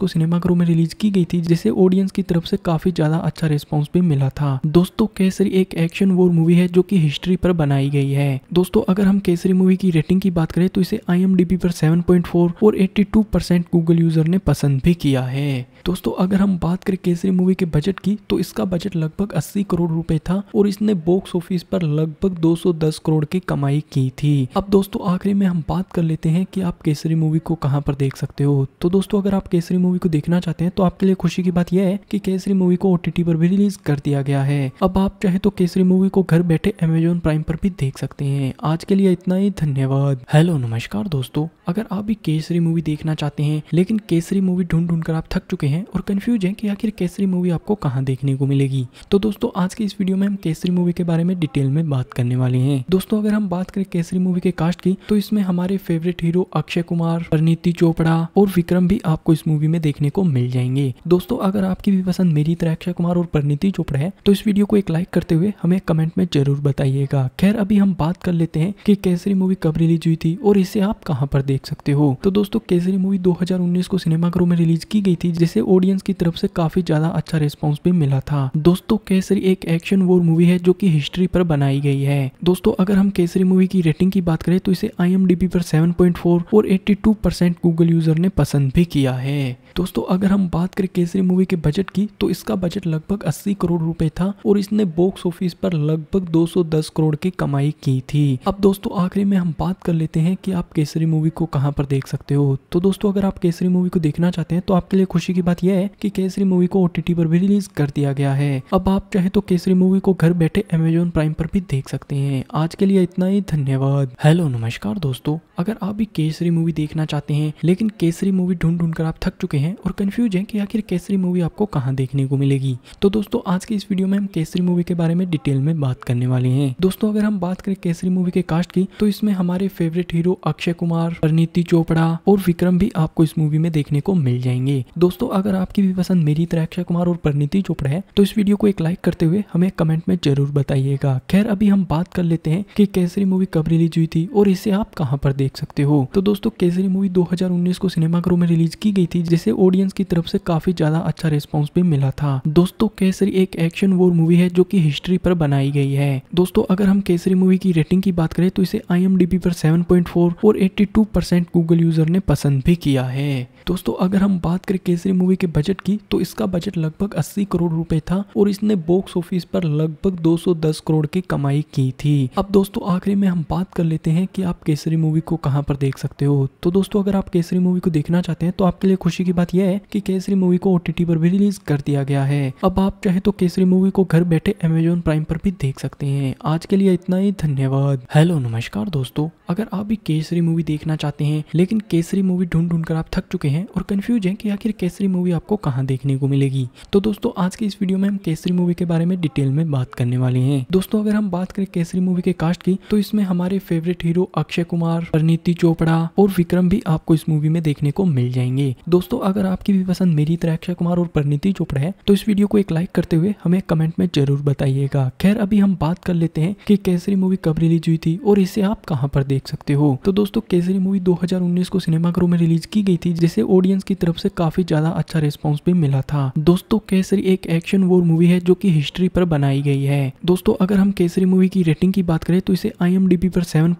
को सिनेमाघरों में रिलीज की गई थी जिसे ऑडियंस की तरफ से काफ़ी ज़्यादा अच्छा रिस्पॉन्स भी मिला था दोस्तों केसरी एक एक्शन वॉर मूवी है जो की हिस्ट्री पर बनाई गई है दोस्तों अगर हम केसरी मूवी की रेटिंग की बात करें तो इसे आई पर 7.4 और एट्टी गूगल यूजर ने पसंद भी किया है दोस्तों अगर हम बात करें केसरी मूवी के बजट की तो इसका बजट लगभग 80 करोड़ रुपए था और इसने बॉक्स ऑफिस पर लगभग 210 करोड़ की कमाई की थी अब दोस्तों आखिरी में हम बात कर लेते हैं कि आप केसरी मूवी को कहां पर देख सकते हो तो दोस्तों अगर आप केसरी मूवी को देखना चाहते हैं तो आपके लिए खुशी की बात बात यह है कि केसरी मूवी को ओटीटी पर भी रिलीज कर दिया गया है अब आप चाहे तो केसरी मूवी को घर बैठे अमेजोन प्राइम पर भी देख सकते हैं आज के लिए इतना ही धन्यवाद हेलो नमस्कार दोस्तों अगर आप भी केसरी मूवी देखना चाहते हैं लेकिन केसरी मूवी ढूंढ ढूंढ कर आप थक चुके हैं और कंफ्यूज हैं कि आखिर केसरी मूवी आपको कहाँ देखने को मिलेगी तो दोस्तों आज के इस वीडियो में हम केसरी मूवी के बारे में डिटेल में बात करने वाले हैं दोस्तों अगर हम बात करें केसरी मूवी के कास्ट की तो इसमें हमारे फेवरेट हीरो अक्षय कुमार परिणीति चोपड़ा और विक्रम भी आपको इस मूवी में देखने को मिल जाएंगे दोस्तों अगर आपकी भी पसंद मेरी तरह अक्षय कुमार और परिणीति चोपड़ा है तो इस वीडियो को एक लाइक करते हुए हमें कमेंट में जरूर बताइएगा खैर अभी हम बात कर लेते हैं कि केसरी मूवी कब रिलीज हुई थी और इसे आप कहाँ पर देख सकते हो तो दोस्तों केसरी मूवी 2019 को सिनेमाघरों में रिलीज की गई थी जिसे ऑडियंस की तरफ से काफी ज्यादा अच्छा रिस्पॉन्स भी मिला था दोस्तों केसरी एक एक्शन वोर मूवी है जो की हिस्ट्री पर बनाई गई है दोस्तों अगर हम केसरी मूवी की रेटिंग की बात करें तो इसे आई पर सेवन और एट्टी गूगल यूजर ने पसंद भी किया है दोस्तों अगर हम बात करें केसरी मूवी मूवी के बजट की तो इसका बजट लगभग 80 करोड़ रुपए था और इसने बॉक्स ऑफिस पर लगभग 210 करोड़ की कमाई की थी अब दोस्तों आखिरी में हम बात कर लेते हैं कि आप केसरी मूवी को कहाँ पर देख सकते हो तो दोस्तों अगर आप केसरी मूवी को देखना चाहते हैं तो आपके लिए खुशी की बात यह है की केसरी मूवी को ओटीटी पर भी रिलीज कर दिया गया है अब आप चाहे तो केसरी मूवी को घर बैठे अमेजोन प्राइम पर भी देख सकते हैं आज के लिए इतना ही धन्यवाद हेलो नमस्कार दोस्तों अगर आप भी केसरी मूवी देखना चाहते हैं लेकिन केसरी मूवी ढूंढ ढूंढ कर आप थक चुके हैं और कंफ्यूज हैं कि आखिर केसरी मूवी आपको कहाँ देखने को मिलेगी तो दोस्तों आज के इस वीडियो में हम केसरी मूवी के बारे में डिटेल में बात करने वाले हैं दोस्तों अगर हम बात करें केसरी मूवी के कास्ट की तो इसमें हमारे फेवरेट हीरो अक्षय कुमार परनीति चोपड़ा और विक्रम भी आपको इस मूवी में देखने को मिल जाएंगे दोस्तों अगर आपकी भी पसंद मेरी तरह अक्षय कुमार और परनीति चोपड़ा है तो इस वीडियो को एक लाइक करते हुए हमें कमेंट में जरूर बताइएगा खैर अभी हम बात कर लेते हैं कि केसरी मूवी कब रिलीज हुई थी और इसे आप कहाँ पर देख सकते हो तो दोस्तों केसरी मूवी 2019 को सिनेमाघरों में रिलीज की गई थी जिसे ऑडियंस की तरफ से काफी ज्यादा अच्छा रिस्पॉन्स भी मिला था दोस्तों केसरी एक एक्शन वोर मूवी है जो कि हिस्ट्री पर बनाई गई है दोस्तों अगर हम केसरी मूवी की रेटिंग की बात करें तो इसे आई पर फोर और टू परसेंट गूगल यूजर ने पसंद भी किया है दोस्तों अगर हम बात करें केसरी मूवी के बजट की तो इसका बजट लगभग 80 करोड़ रुपए था और इसने बॉक्स ऑफिस पर लगभग 210 करोड़ की कमाई की थी अब दोस्तों आखिरी में हम बात कर लेते हैं कि आप केसरी मूवी को कहाँ पर देख सकते हो तो दोस्तों अगर आप केसरी मूवी को देखना चाहते हैं तो आपके लिए खुशी की बात यह है की केसरी मूवी को ओ पर भी रिलीज कर दिया गया है अब आप चाहे तो केसरी मूवी को घर बैठे अमेजोन प्राइम पर भी देख सकते हैं आज के लिए इतना ही धन्यवाद हेलो नमस्कार दोस्तों अगर आप भी केसरी मूवी देखना चाहते हैं लेकिन केसरी मूवी ढूंढ ढूंढ कर आप थक चुके हैं हैं और कन्फ्यूज हैं कि आखिर केसरी मूवी आपको कहाँ देखने को मिलेगी तो दोस्तों आज की इस वीडियो में हम केसरी मूवी के बारे में डिटेल में बात करने वाले हैं दोस्तों अगर हम बात करें केसरी मूवी के कास्ट की तो इसमें हमारे फेवरेट हीरो अक्षय कुमार परनीति चोपड़ा और विक्रम भी आपको इस मूवी में देखने को मिल जाएंगे दोस्तों अगर आपकी भी पसंद मेरी तरह अक्षय कुमार और परनीति चोपड़ा है तो इस वीडियो को एक लाइक करते हुए हमें कमेंट में जरूर बताइएगा खैर अभी हम बात कर लेते हैं कि केसरी मूवी कब रिलीज हुई थी और इसे आप कहाँ पर देख सकते हो तो दोस्तों केसरी मूवी 2019 को सिनेमाघरों में रिलीज की गई थी जिसे इसे ऑडियंस की तरफ से काफी ज्यादा अच्छा रिस्पॉन्स भी मिला था दोस्तों केसरी एक एक्शन वोर मूवी है जो की हिस्ट्री पर बनाई गई है दोस्तों अगर हम केसरी मूवी की रेटिंग की बात करें तो इसे आई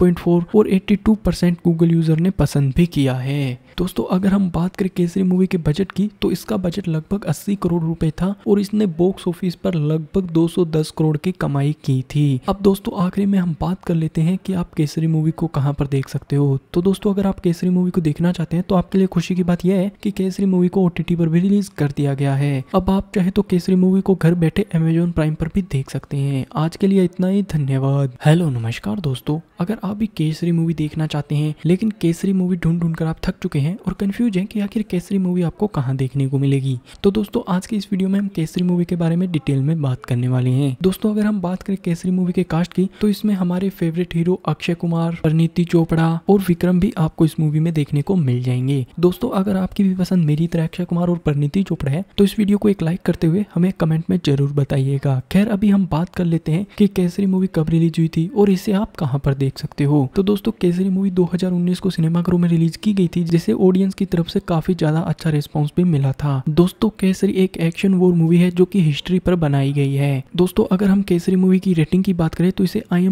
पर फोर और टू परसेंट गूगल यूजर ने पसंद भी किया है दोस्तों अगर हम बात करें केसरी मूवी के बजट की तो इसका बजट लगभग 80 करोड़ रुपए था और इसने बॉक्स ऑफिस पर लगभग 210 करोड़ की कमाई की थी अब दोस्तों आखिरी में हम बात कर लेते हैं कि आप केसरी मूवी को कहाँ पर देख सकते हो तो दोस्तों अगर आप केसरी मूवी को देखना चाहते हैं तो आपके लिए खुशी की बात यह है की केसरी मूवी को ओ पर भी रिलीज कर दिया गया है अब आप चाहे तो केसरी मूवी को घर बैठे अमेजोन प्राइम पर भी देख सकते हैं आज के लिए इतना ही धन्यवाद हेलो नमस्कार दोस्तों अगर आप भी केसरी मूवी देखना चाहते हैं लेकिन केसरी मूवी ढूंढ ढूंढ कर आप थक चुके हैं और कन्फ्यूज हैं कि आखिर केसरी मूवी आपको कहाँ देखने को मिलेगी तो दोस्तों आज की इस वीडियो में हम केसरी मूवी के बारे में डिटेल में बात करने वाले हैं दोस्तों अगर हम बात करें केसरी मूवी के कास्ट की तो इसमें हमारे फेवरेट हीरो अक्षय कुमार परनीति चोपड़ा और विक्रम भी आपको इस मूवी में देखने को मिल जाएंगे दोस्तों अगर आपकी भी पसंद मेरी तरह अक्षय कुमार और परनीति चोपड़ा है तो इस वीडियो को एक लाइक करते हुए हमें कमेंट में जरूर बताइएगा खैर अभी हम बात कर लेते हैं कि केसरी मूवी कब रिलीज हुई थी और इसे आप कहाँ पर देख सकते हो तो दोस्तों केसरी मूवी 2019 को सिनेमाघरों में रिलीज की गई थी जिसे इसे ऑडियंस की तरफ से काफी ज्यादा अच्छा रिस्पॉन्स भी मिला था दोस्तों केसरी एक एक्शन वोर मूवी है जो की हिस्ट्री पर बनाई गई है दोस्तों अगर हम केसरी मूवी की रेटिंग की बात करें तो इसे आई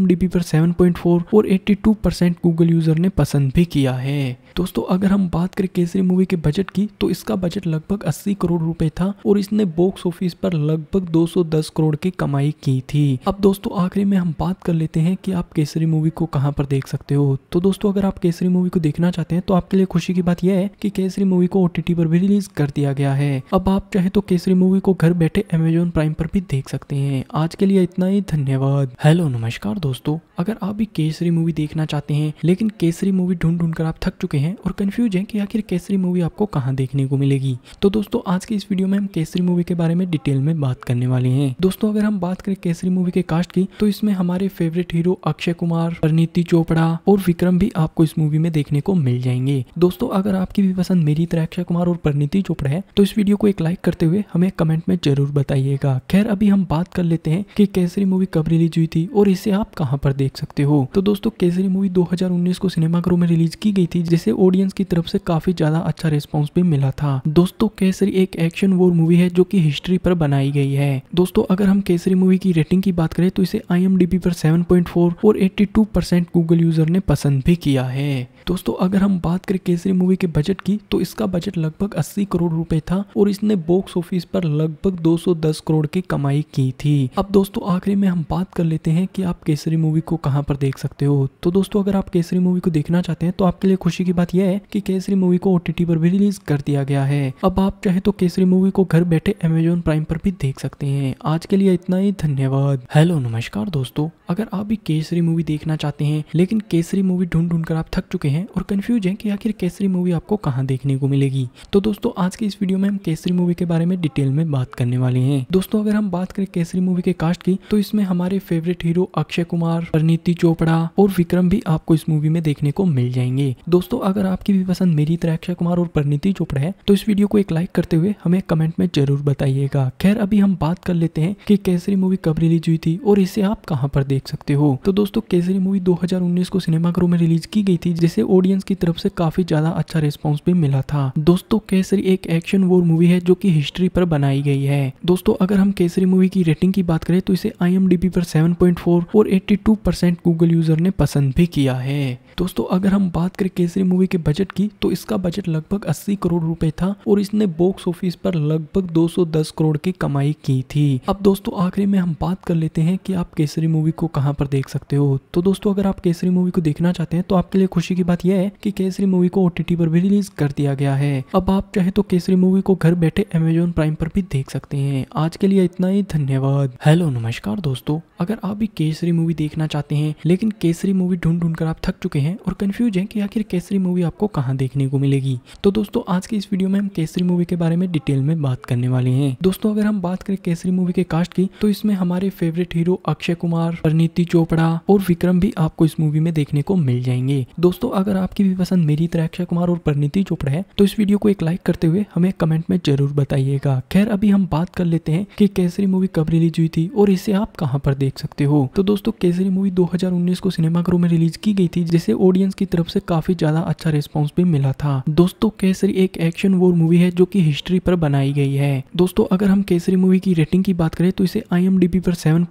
पर फोर और टू परसेंट गूगल यूजर ने पसंद भी किया है दोस्तों अगर हम बात करें केसरी मूवी के बजट की तो इसका बजट लगभग 80 करोड़ रुपए था और इसने बॉक्स ऑफिस पर लगभग 210 करोड़ की कमाई की थी अब दोस्तों आखिरी में हम बात कर लेते हैं कि आप केसरी मूवी को कहाँ पर देख सकते हो तो दोस्तों अगर आप केसरी मूवी को देखना चाहते हैं तो आपके लिए खुशी की बात यह है की केसरी मूवी को ओटीटी पर भी रिलीज कर दिया गया है अब आप चाहे तो केसरी मूवी को घर बैठे अमेजोन प्राइम पर भी देख सकते हैं आज के लिए इतना ही धन्यवाद हेलो नमस्कार दोस्तों अगर आप भी केसरी मूवी देखना चाहते हैं लेकिन केसरी मूवी ढूंढ ढूंढ कर आप थक चुके हैं और कन्फ्यूज हैं कि आखिर केसरी मूवी आपको कहाँ देखने को मिलेगी तो दोस्तों आज की इस वीडियो में हम केसरी मूवी के बारे में डिटेल में बात करने वाले हैं दोस्तों अगर हम बात करें केसरी मूवी के कास्ट की तो इसमें हमारे फेवरेट हीरो अक्षय कुमार परनीति चोपड़ा और विक्रम भी आपको इस मूवी में देखने को मिल जाएंगे दोस्तों अगर आपकी भी पसंद मेरी तरह अक्षय कुमार और परनीति चोपड़ा है तो इस वीडियो को एक लाइक करते हुए हमें कमेंट में जरूर बताइएगा खैर अभी हम बात कर लेते हैं कि केसरी मूवी कब रिलीज हुई थी और इसे आप कहाँ पर देख सकते हो तो दोस्तों केसरी मूवी 2019 को सिनेमाघरों में रिलीज की गई थी जिसे इसे ऑडियंस की तरफ से काफी ज्यादा अच्छा रिस्पॉन्स भी मिला था दोस्तों केसरी एक एक्शन वोर मूवी है जो की हिस्ट्री पर बनाई गई है दोस्तों अगर हम केसरी मूवी की रेटिंग की बात करें तो इसे आई पर 7.4 और 82 परसेंट गूगल यूजर ने पसंद भी किया है दोस्तों अगर हम बात करें केसरी मूवी के बजट की तो इसका बजट लगभग 80 करोड़ रुपए था और इसने बॉक्स ऑफिस पर लगभग 210 करोड़ की कमाई की थी अब दोस्तों आखिरी में हम बात कर लेते हैं कि आप केसरी मूवी को कहाँ पर देख सकते हो तो दोस्तों अगर आप केसरी मूवी को देखना चाहते हैं तो आपके लिए खुशी की बात यह है कि केसरी मूवी को ओटीटी पर भी रिलीज कर दिया गया है अब आप चाहे तो केसरी मूवी को घर बैठे अमेजोन प्राइम पर भी देख सकते हैं आज के लिए इतना ही धन्यवाद हेलो नमस्कार दोस्तों अगर आप भी केसरी मूवी देखना चाहते हैं लेकिन केसरी मूवी ढूंढ ढूंढ कर आप थक चुके हैं और कंफ्यूज हैं कि आखिर केसरी मूवी आपको कहाँ देखने को मिलेगी तो दोस्तों आज की इस वीडियो में हम केसरी मूवी के बारे में डिटेल में बात करने वाले हैं दोस्तों अगर हम बात करें केसरी मूवी के कास्ट की तो इसमें हमारे फेवरेट हीरो अक्षय कुमार परनीति चोपड़ा और विक्रम भी आपको इस मूवी में देखने को मिल जाएंगे दोस्तों अगर आपकी भी पसंद मेरी तरह अक्षय कुमार और परिणीति चोपड़ा है तो इस वीडियो को एक लाइक करते हुए हमें कमेंट में जरूर बताइएगा खैर अभी हम बात कर लेते हैं कि केसरी मूवी कब रिलीज हुई थी और इसे आप कहाँ पर देख सकते हो तो दोस्तों केसरी मूवी 2019 को सिनेमाघरों में रिलीज की गई थी जिसे ऑडियंस की तरफ से काफी ज्यादा अच्छा रिस्पॉन्स भी मिला था दोस्तों केसरी एक एक्शन वोर मूवी है जो की हिस्ट्री पर बनाई गई है दोस्तों अगर हम केसरी मूवी की रेटिंग की बात करें तो इसे आई पर 7.4 और 82 गूगल यूजर ने पसंद भी किया है दोस्तों अगर हम बात करें केसरी मूवी मूवी के बजट की तो इसका बजट लगभग 80 करोड़ रुपए था और इसने बॉक्स ऑफिस पर लगभग 210 करोड़ की कमाई की थी अब दोस्तों आखिरी में हम बात कर लेते हैं कि आप केसरी मूवी को कहाँ पर देख सकते हो तो दोस्तों अगर आप केसरी मूवी को देखना चाहते हैं तो आपके लिए खुशी की बात यह है की केसरी मूवी को ओटीटी पर भी रिलीज कर दिया गया है अब आप चाहे तो केसरी मूवी को घर बैठे अमेजोन प्राइम पर भी देख सकते हैं आज के लिए इतना ही धन्यवाद हेलो नमस्कार दोस्तों अगर आप भी केसरी मूवी देखना चाहते हैं लेकिन केसरी मूवी ढूंढ ढूंढ कर आप थक चुके हैं और कंफ्यूज हैं कि आखिर केसरी मूवी मूवी आपको कहाँ देखने को मिलेगी तो दोस्तों आज के इस वीडियो में हम केसरी मूवी के बारे में डिटेल में बात करने वाले हैं दोस्तों अगर हम बात करें केसरी मूवी के कास्ट की तो इसमें हमारे फेवरेट हीरो अक्षय कुमार परनीति चोपड़ा और विक्रम भी आपको इस मूवी में देखने को मिल जाएंगे दोस्तों अगर आपकी भी पसंद मेरी तरह अक्षय कुमार और परनीति चोपड़ा है तो इस वीडियो को एक लाइक करते हुए हमें कमेंट में जरूर बताइएगा खैर अभी हम बात कर लेते हैं कि केसरी मूवी कब रिलीज हुई थी और इसे आप कहाँ पर देख सकते हो तो दोस्तों केसरी मूवी उन्नीस को सिनेमाघरों में रिलीज की गई थी जिसे ऑडियंस की तरफ से काफी ज्यादा अच्छा रिस्पॉन्स भी मिला था दोस्तों केसरी एक एक्शन वोर मूवी है जो की हिस्ट्री पर बनाई गई है दोस्तों अगर हम केसरी मूवी की रेटिंग की बात करें तो इसे आई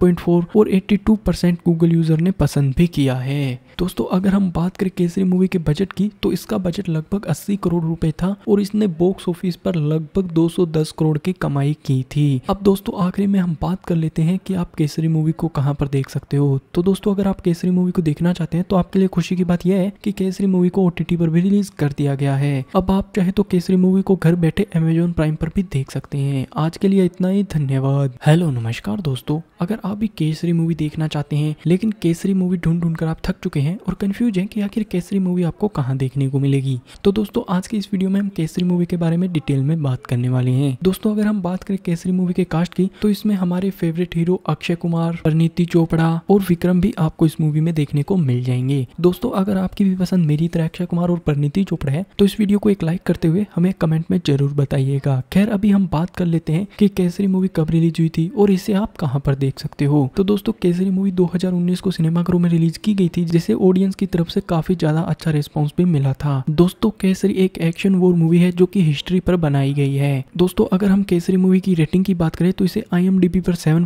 पर फोर और टू परसेंट गूगल यूजर ने पसंद भी किया है दोस्तों अगर हम बात करें केसरी मूवी के बजट की तो इसका बजट लगभग 80 करोड़ रुपए था और इसने बॉक्स ऑफिस पर लगभग 210 करोड़ की कमाई की थी अब दोस्तों आखिरी में हम बात कर लेते हैं कि आप केसरी मूवी को कहाँ पर देख सकते हो तो दोस्तों अगर आप केसरी मूवी को देखना चाहते हैं तो आपके लिए खुशी की बात यह है की केसरी मूवी को ओटीटी पर भी रिलीज कर दिया गया है अब आप चाहे तो केसरी मूवी को घर बैठे अमेजोन प्राइम पर भी देख सकते हैं आज के लिए इतना ही धन्यवाद हेलो नमस्कार दोस्तों अगर आप भी केसरी मूवी देखना चाहते हैं लेकिन केसरी मूवी ढूंढ ढूंढ कर आप थक चुके हैं हैं और कन्फ्यूज हैं कि आखिर केसरी मूवी आपको कहाँ देखने को मिलेगी तो दोस्तों आज की इस वीडियो में हम केसरी मूवी के बारे में डिटेल में बात करने वाले हैं दोस्तों अगर हम बात करें केसरी मूवी के कास्ट की तो इसमें हमारे फेवरेट हीरो अक्षय कुमार परनीति चोपड़ा और विक्रम भी आपको इस मूवी में देखने को मिल जाएंगे दोस्तों अगर आपकी भी पसंद मेरी तरह अक्षय कुमार और परनीति चोपड़ा है तो इस वीडियो को एक लाइक करते हुए हमें कमेंट में जरूर बताइएगा खैर अभी हम बात कर लेते हैं कि केसरी मूवी कब रिलीज हुई थी और इसे आप कहाँ पर देख सकते हो तो दोस्तों केसरी मूवी 2019 को सिनेमाघरों में रिलीज की गई थी जिसे ऑडियंस की तरफ से काफी ज्यादा अच्छा रिस्पॉन्स भी मिला था दोस्तों केसरी एक एक्शन वोर मूवी है जो की हिस्ट्री पर बनाई गई है दोस्तों अगर हम केसरी मूवी की रेटिंग की बात करें तो इसे आई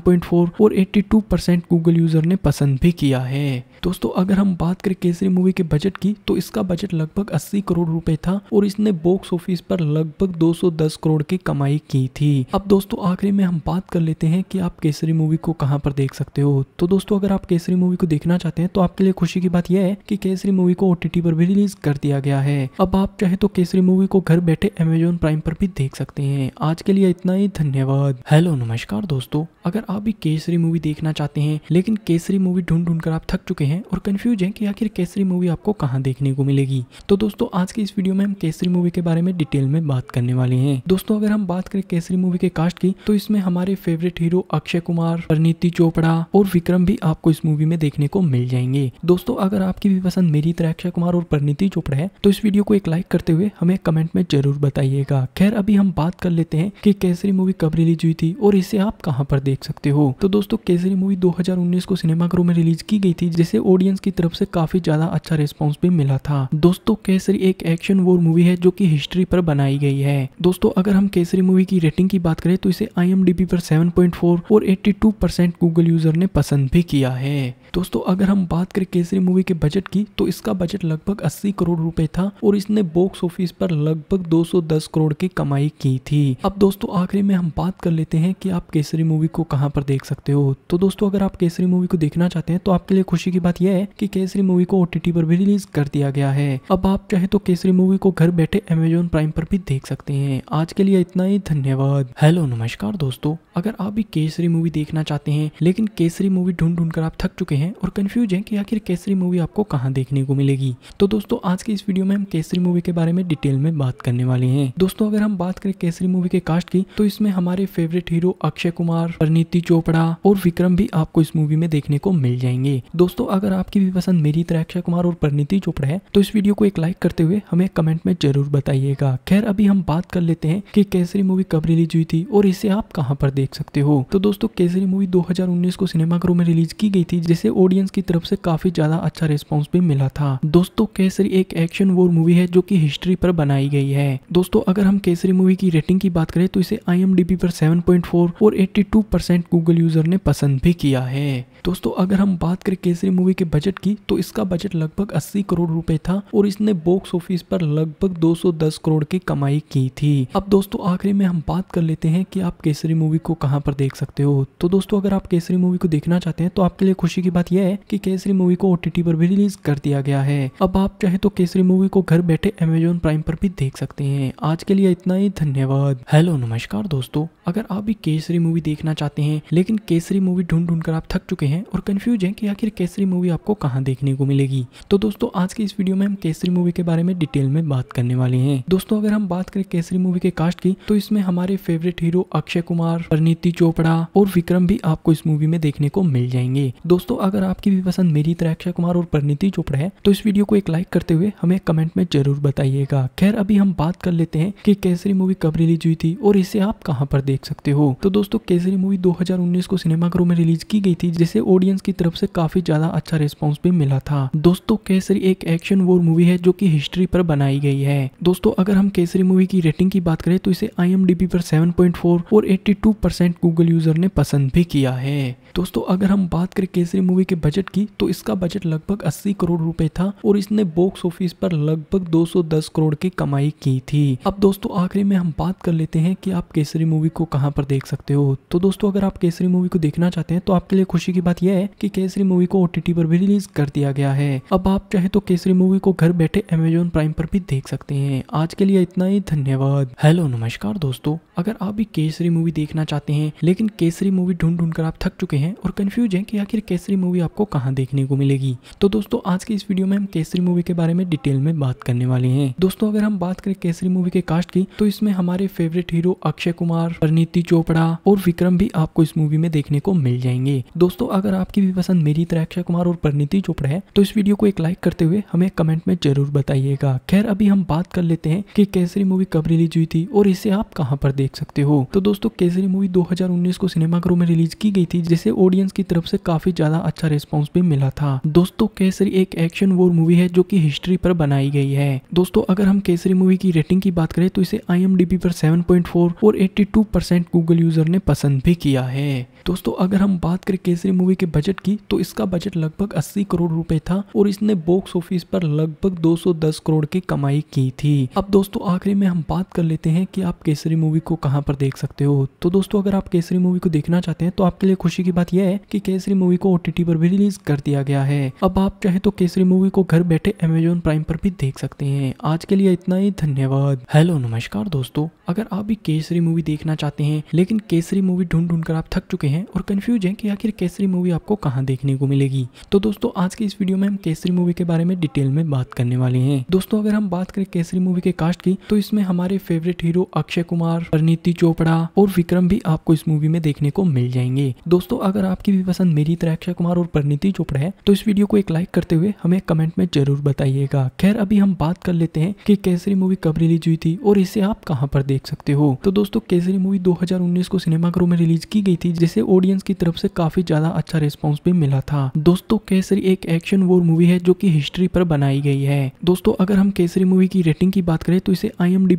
पर फोर और टू परसेंट गूगल यूजर ने पसंद भी किया है दोस्तों अगर हम बात करें केसरी मूवी के बजट की तो इसका बजट लगभग 80 करोड़ रुपए था और इसने बॉक्स ऑफिस पर लगभग 210 करोड़ की कमाई की थी अब दोस्तों आखिरी में हम बात कर लेते हैं कि आप केसरी मूवी को कहाँ पर देख सकते हो तो दोस्तों अगर आप केसरी मूवी को देखना चाहते हैं तो आपके लिए खुशी की बात यह है की केसरी मूवी को ओटीटी पर भी रिलीज कर दिया गया है अब आप चाहे तो केसरी मूवी को घर बैठे अमेजोन प्राइम पर भी देख सकते हैं आज के लिए इतना ही धन्यवाद हेलो नमस्कार दोस्तों अगर आप भी केसरी मूवी देखना चाहते हैं लेकिन केसरी मूवी ढूंढ ढूंढ कर आप थक चुके हैं हैं और कन्फ्यूज हैं कि आखिर केसरी मूवी आपको कहाँ देखने को मिलेगी तो दोस्तों आज की इस वीडियो में हम केसरी मूवी के बारे में डिटेल में बात करने वाले हैं दोस्तों अगर हम बात करें केसरी मूवी के कास्ट की तो इसमें हमारे फेवरेट हीरो अक्षय कुमार परनीति चोपड़ा और विक्रम भी आपको इस मूवी में देखने को मिल जाएंगे दोस्तों अगर आपकी भी पसंद मेरी तरह अक्षय कुमार और परनीति चोपड़ा है तो इस वीडियो को एक लाइक करते हुए हमें कमेंट में जरूर बताइएगा खैर अभी हम बात कर लेते हैं कि केसरी मूवी कब रिलीज हुई थी और इसे आप कहाँ पर देख सकते हो तो दोस्तों केसरी मूवी 2019 को सिनेमाघरों में रिलीज की गई थी जिसे इसे ऑडियंस की तरफ से काफी ज्यादा अच्छा रिस्पॉन्स भी मिला था दोस्तों केसरी एक एक्शन वोर मूवी है जो की हिस्ट्री पर बनाई गई है दोस्तों अगर हम केसरी मूवी की रेटिंग की बात करें तो इसे आई पर सेवन और एट्टी परसेंट गूगल यूजर ने पसंद भी किया है दोस्तों अगर हम बात करें केसरी मूवी के बजट की तो इसका बजट लगभग 80 करोड़ रुपए था और इसने बॉक्स ऑफिस पर लगभग 210 करोड़ की कमाई की थी अब दोस्तों आखिरी में हम बात कर लेते हैं कि आप केसरी मूवी को कहाँ पर देख सकते हो तो दोस्तों अगर आप केसरी मूवी को देखना चाहते हैं तो आपके लिए खुशी की बात यह है की केसरी मूवी को ओटीटी पर भी रिलीज कर दिया गया है अब आप चाहे तो केसरी मूवी को घर बैठे अमेजोन प्राइम पर भी देख सकते हैं आज के लिए इतना ही धन्यवाद हेलो नमस्कार दोस्तों अगर आप भी केसरी मूवी देखना चाहते हैं लेकिन केसरी मूवी ढूंढ ढूंढ कर आप थक चुके हैं हैं और कन्फ्यूज हैं कि आखिर केसरी मूवी आपको कहाँ देखने को मिलेगी तो दोस्तों आज के इस वीडियो में हम केसरी मूवी के बारे में डिटेल में बात करने वाले हैं दोस्तों अगर हम बात करें केसरी मूवी के कास्ट की तो इसमें हमारे फेवरेट हीरो अक्षय कुमार परिणीति चोपड़ा और विक्रम भी आपको इस मूवी में देखने को मिल जाएंगे दोस्तों अगर आपकी भी पसंद मेरी तरह अक्षय कुमार और परिणीति चोपड़ा है तो इस वीडियो को एक लाइक करते हुए हमें कमेंट में जरूर बताइएगा खैर अभी हम बात कर लेते हैं की केसरी मूवी कब रिलीज हुई थी और इसे आप कहाँ पर देख सकते हो तो दोस्तों केसरी मूवी 2019 को सिनेमाघरों में रिलीज की गई थी जिसे ऑडियंस की तरफ से काफी ज्यादा अच्छा रिस्पॉन्स भी मिला था दोस्तों केसरी एक एक्शन वोर मूवी है जो की हिस्ट्री पर बनाई गई है दोस्तों अगर हम केसरी मूवी की रेटिंग की बात करें तो इसे आई पर सेवन और एट्टी गूगल यूजर ने पसंद भी किया है दोस्तों अगर हम बात करें केसरी मूवी के बजट की तो इसका बजट लगभग 80 करोड़ रुपए था और इसने बॉक्स ऑफिस पर लगभग 210 करोड़ की कमाई की थी अब दोस्तों आखिरी में हम बात कर लेते हैं कि आप केसरी मूवी को कहाँ पर देख सकते हो तो दोस्तों अगर आप केसरी मूवी को देखना चाहते हैं तो आपके लिए खुशी की बात यह है कि केसरी मूवी को ओटीटी पर भी रिलीज कर दिया गया है अब आप चाहे तो केसरी मूवी को घर बैठे अमेजोन प्राइम पर भी देख सकते हैं आज के लिए इतना ही धन्यवाद हेलो नमस्कार दोस्तों अगर आप भी केसरी मूवी देखना चाहते हैं लेकिन केसरी मूवी ढूंढ ढूंढ कर आप थक चुके हैं और कंफ्यूज हैं कि आखिर केसरी मूवी आपको कहाँ देखने को मिलेगी तो दोस्तों आज के इस वीडियो में हम केसरी मूवी के बारे में डिटेल में बात करने वाले हैं दोस्तों अगर हम बात करें केसरी मूवी के कास्ट की तो इसमें हमारे फेवरेट हीरो अक्षय कुमार परिणीति चोपड़ा और विक्रम भी आपको इस मूवी में देखने को मिल जाएंगे दोस्तों अगर आपकी भी पसंद मेरी तरह अक्षय कुमार और परिणीति चोपड़ा है तो इस वीडियो को एक लाइक करते हुए हमें कमेंट में जरूर बताइएगा खैर अभी हम बात कर लेते हैं कि केसरी मूवी कब रिलीज हुई थी और इसे आप कहाँ पर देख सकते हो तो दोस्तों केसरी मूवी 2019 को सिनेमाघरों में रिलीज की गई थी जिसे ऑडियंस की तरफ से काफी ज्यादा अच्छा रिस्पॉन्स भी मिला था दोस्तों केसरी एक एक्शन वोर मूवी है जो की हिस्ट्री पर बनाई गई है दोस्तों अगर हम केसरी मूवी की रेटिंग की बात करें तो इसे आई पर सेवन और एट्टी गूगल यूजर ने पसंद भी किया है दोस्तों अगर हम बात करें केसरी मूवी के बजट की तो इसका बजट लगभग 80 करोड़ रुपए था और इसने बॉक्स ऑफिस पर लगभग 210 करोड़ की कमाई की थी अब दोस्तों आखिरी में हम बात कर लेते हैं कि आप केसरी मूवी को कहाँ पर देख सकते हो तो दोस्तों अगर आप केसरी मूवी को देखना चाहते हैं तो आपके लिए खुशी की बात यह है की केसरी मूवी को ओटीटी पर भी रिलीज कर दिया गया है अब आप चाहे तो केसरी मूवी को घर बैठे अमेजोन प्राइम पर भी देख सकते हैं आज के लिए इतना ही धन्यवाद हेलो नमस्कार दोस्तों अगर आप भी केसरी मूवी देखना चाहते हैं लेकिन केसरी मूवी ढूंढ ढूंढ कर आप थक चुके हैं और कंफ्यूज हैं कि आखिर केसरी मूवी आपको कहाँ देखने को मिलेगी तो दोस्तों आज की इस वीडियो में हम केसरी मूवी के बारे में डिटेल में बात करने वाले हैं दोस्तों अगर हम बात करें केसरी मूवी के कास्ट की तो इसमें हमारे फेवरेट हीरो अक्षय कुमार परिणीति चोपड़ा और विक्रम भी आपको इस मूवी में देखने को मिल जाएंगे दोस्तों अगर आपकी भी पसंद मेरी तरह अक्षय कुमार और परिणीति चोपड़ा है तो इस वीडियो को एक लाइक करते हुए हमें कमेंट में जरूर बताइएगा खैर अभी हम बात कर लेते हैं कि केसरी मूवी कब रिलीज हुई थी और इसे आप कहाँ पर देख सकते हो तो दोस्तों केसरी मूवी उन्नीस को सिनेमाघरों में रिलीज की गई थी जिसे ऑडियंस की तरफ से काफी ज्यादा अच्छा रिस्पॉन्स भी मिला था दोस्तों केसरी एक एक्शन वोर मूवी है जो की हिस्ट्री पर बनाई गई है दोस्तों अगर हम केसरी मूवी की रेटिंग की बात करें तो इसे आई पर फोर और टू परसेंट गूगल यूजर ने पसंद भी किया है दोस्तों अगर हम बात करें केसरी मूवी के बजट की तो इसका बजट लगभग 80 करोड़ रुपए था और इसने बॉक्स ऑफिस पर लगभग 210 करोड़ की कमाई की थी अब दोस्तों आखिरी में हम बात कर लेते हैं कि आप केसरी मूवी को कहाँ पर देख सकते हो तो दोस्तों अगर आप केसरी मूवी को देखना चाहते हैं तो आपके लिए खुशी की बात यह है कि केसरी मूवी को ओटीटी पर भी रिलीज कर दिया गया है अब आप चाहे तो केसरी मूवी को घर बैठे अमेजोन प्राइम पर भी देख सकते हैं आज के लिए इतना ही धन्यवाद हेलो नमस्कार दोस्तों अगर आप भी केसरी मूवी देखना चाहते हैं लेकिन केसरी मूवी ढूंढ ढूंढ कर आप थक चुके हैं हैं और कन्फ्यूज हैं कि आखिर केसरी मूवी आपको कहाँ देखने को मिलेगी तो दोस्तों आज की इस वीडियो में हम केसरी मूवी के बारे में डिटेल में बात करने वाले हैं दोस्तों अगर हम बात करें केसरी मूवी के कास्ट की तो इसमें हमारे फेवरेट हीरो अक्षय कुमार परिणीति चोपड़ा और विक्रम भी आपको इस मूवी में देखने को मिल जाएंगे दोस्तों अगर आपकी भी पसंद मेरी तरह अक्षय कुमार और परिणीति चोपड़ा है तो इस वीडियो को एक लाइक करते हुए हमें कमेंट में जरूर बताइएगा खैर अभी हम बात कर लेते हैं की केसरी मूवी कब रिलीज हुई थी और इसे आप कहाँ पर देख सकते हो तो दोस्तों केसरी मूवी दो को सिनेमाघरों में रिलीज की गई थी जिसे ऑडियंस की तरफ से काफी ज्यादा अच्छा रिस्पॉन्स भी मिला था दोस्तों केसरी एक एक्शन वोर मूवी है जो की हिस्ट्री पर बनाई गई है दोस्तों अगर हम केसरी मूवी की रेटिंग की बात करें तो इसे आई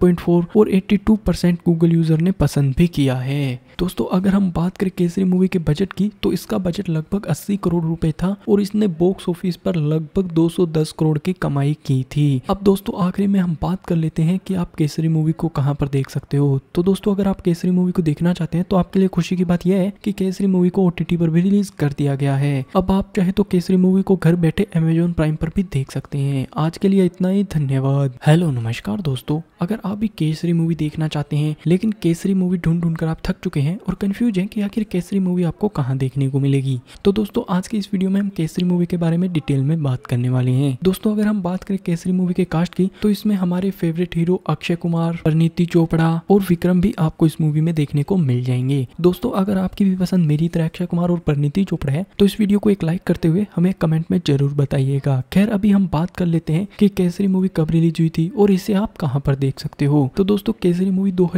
पर फोर और टू परसेंट गूगल यूजर ने पसंद भी किया है दोस्तों अगर हम बात करें केसरी मूवी के बजट की तो इसका बजट लगभग 80 करोड़ रुपए था और इसने बॉक्स ऑफिस पर लगभग 210 करोड़ की कमाई की थी अब दोस्तों आखिरी में हम बात कर लेते हैं कि आप केसरी मूवी को कहाँ पर देख सकते हो तो दोस्तों अगर आप केसरी मूवी को देखना चाहते हैं तो आपके लिए खुशी की बात यह है की केसरी मूवी को ओ पर भी रिलीज कर दिया गया है अब आप चाहे तो केसरी मूवी को घर बैठे अमेजोन प्राइम पर भी देख सकते हैं आज के लिए इतना ही धन्यवाद हेलो नमस्कार दोस्तों अगर आप भी केसरी मूवी देखना चाहते हैं लेकिन केसरी मूवी ढूंढ ढूंढ कर आप थक चुके हैं हैं और कन्फ्यूज हैं कि आखिर केसरी मूवी आपको कहाँ देखने को मिलेगी तो दोस्तों आज की इस वीडियो में हम केसरी मूवी के बारे में डिटेल में बात करने वाले हैं दोस्तों अगर हम बात करें केसरी मूवी के कास्ट की तो इसमें हमारे फेवरेट हीरो अक्षय कुमार परिणीति चोपड़ा और विक्रम भी आपको इस मूवी में देखने को मिल जाएंगे दोस्तों अगर आपकी भी पसंद मेरी तरह अक्षय कुमार और परिणीति चोपड़ा है तो इस वीडियो को एक लाइक करते हुए हमें कमेंट में जरूर बताइएगा खैर अभी हम बात कर लेते हैं की केसरी मूवी कब रिलीज हुई थी और इसे आप कहाँ पर देख सकते हो तो दोस्तों केसरी मूवी दो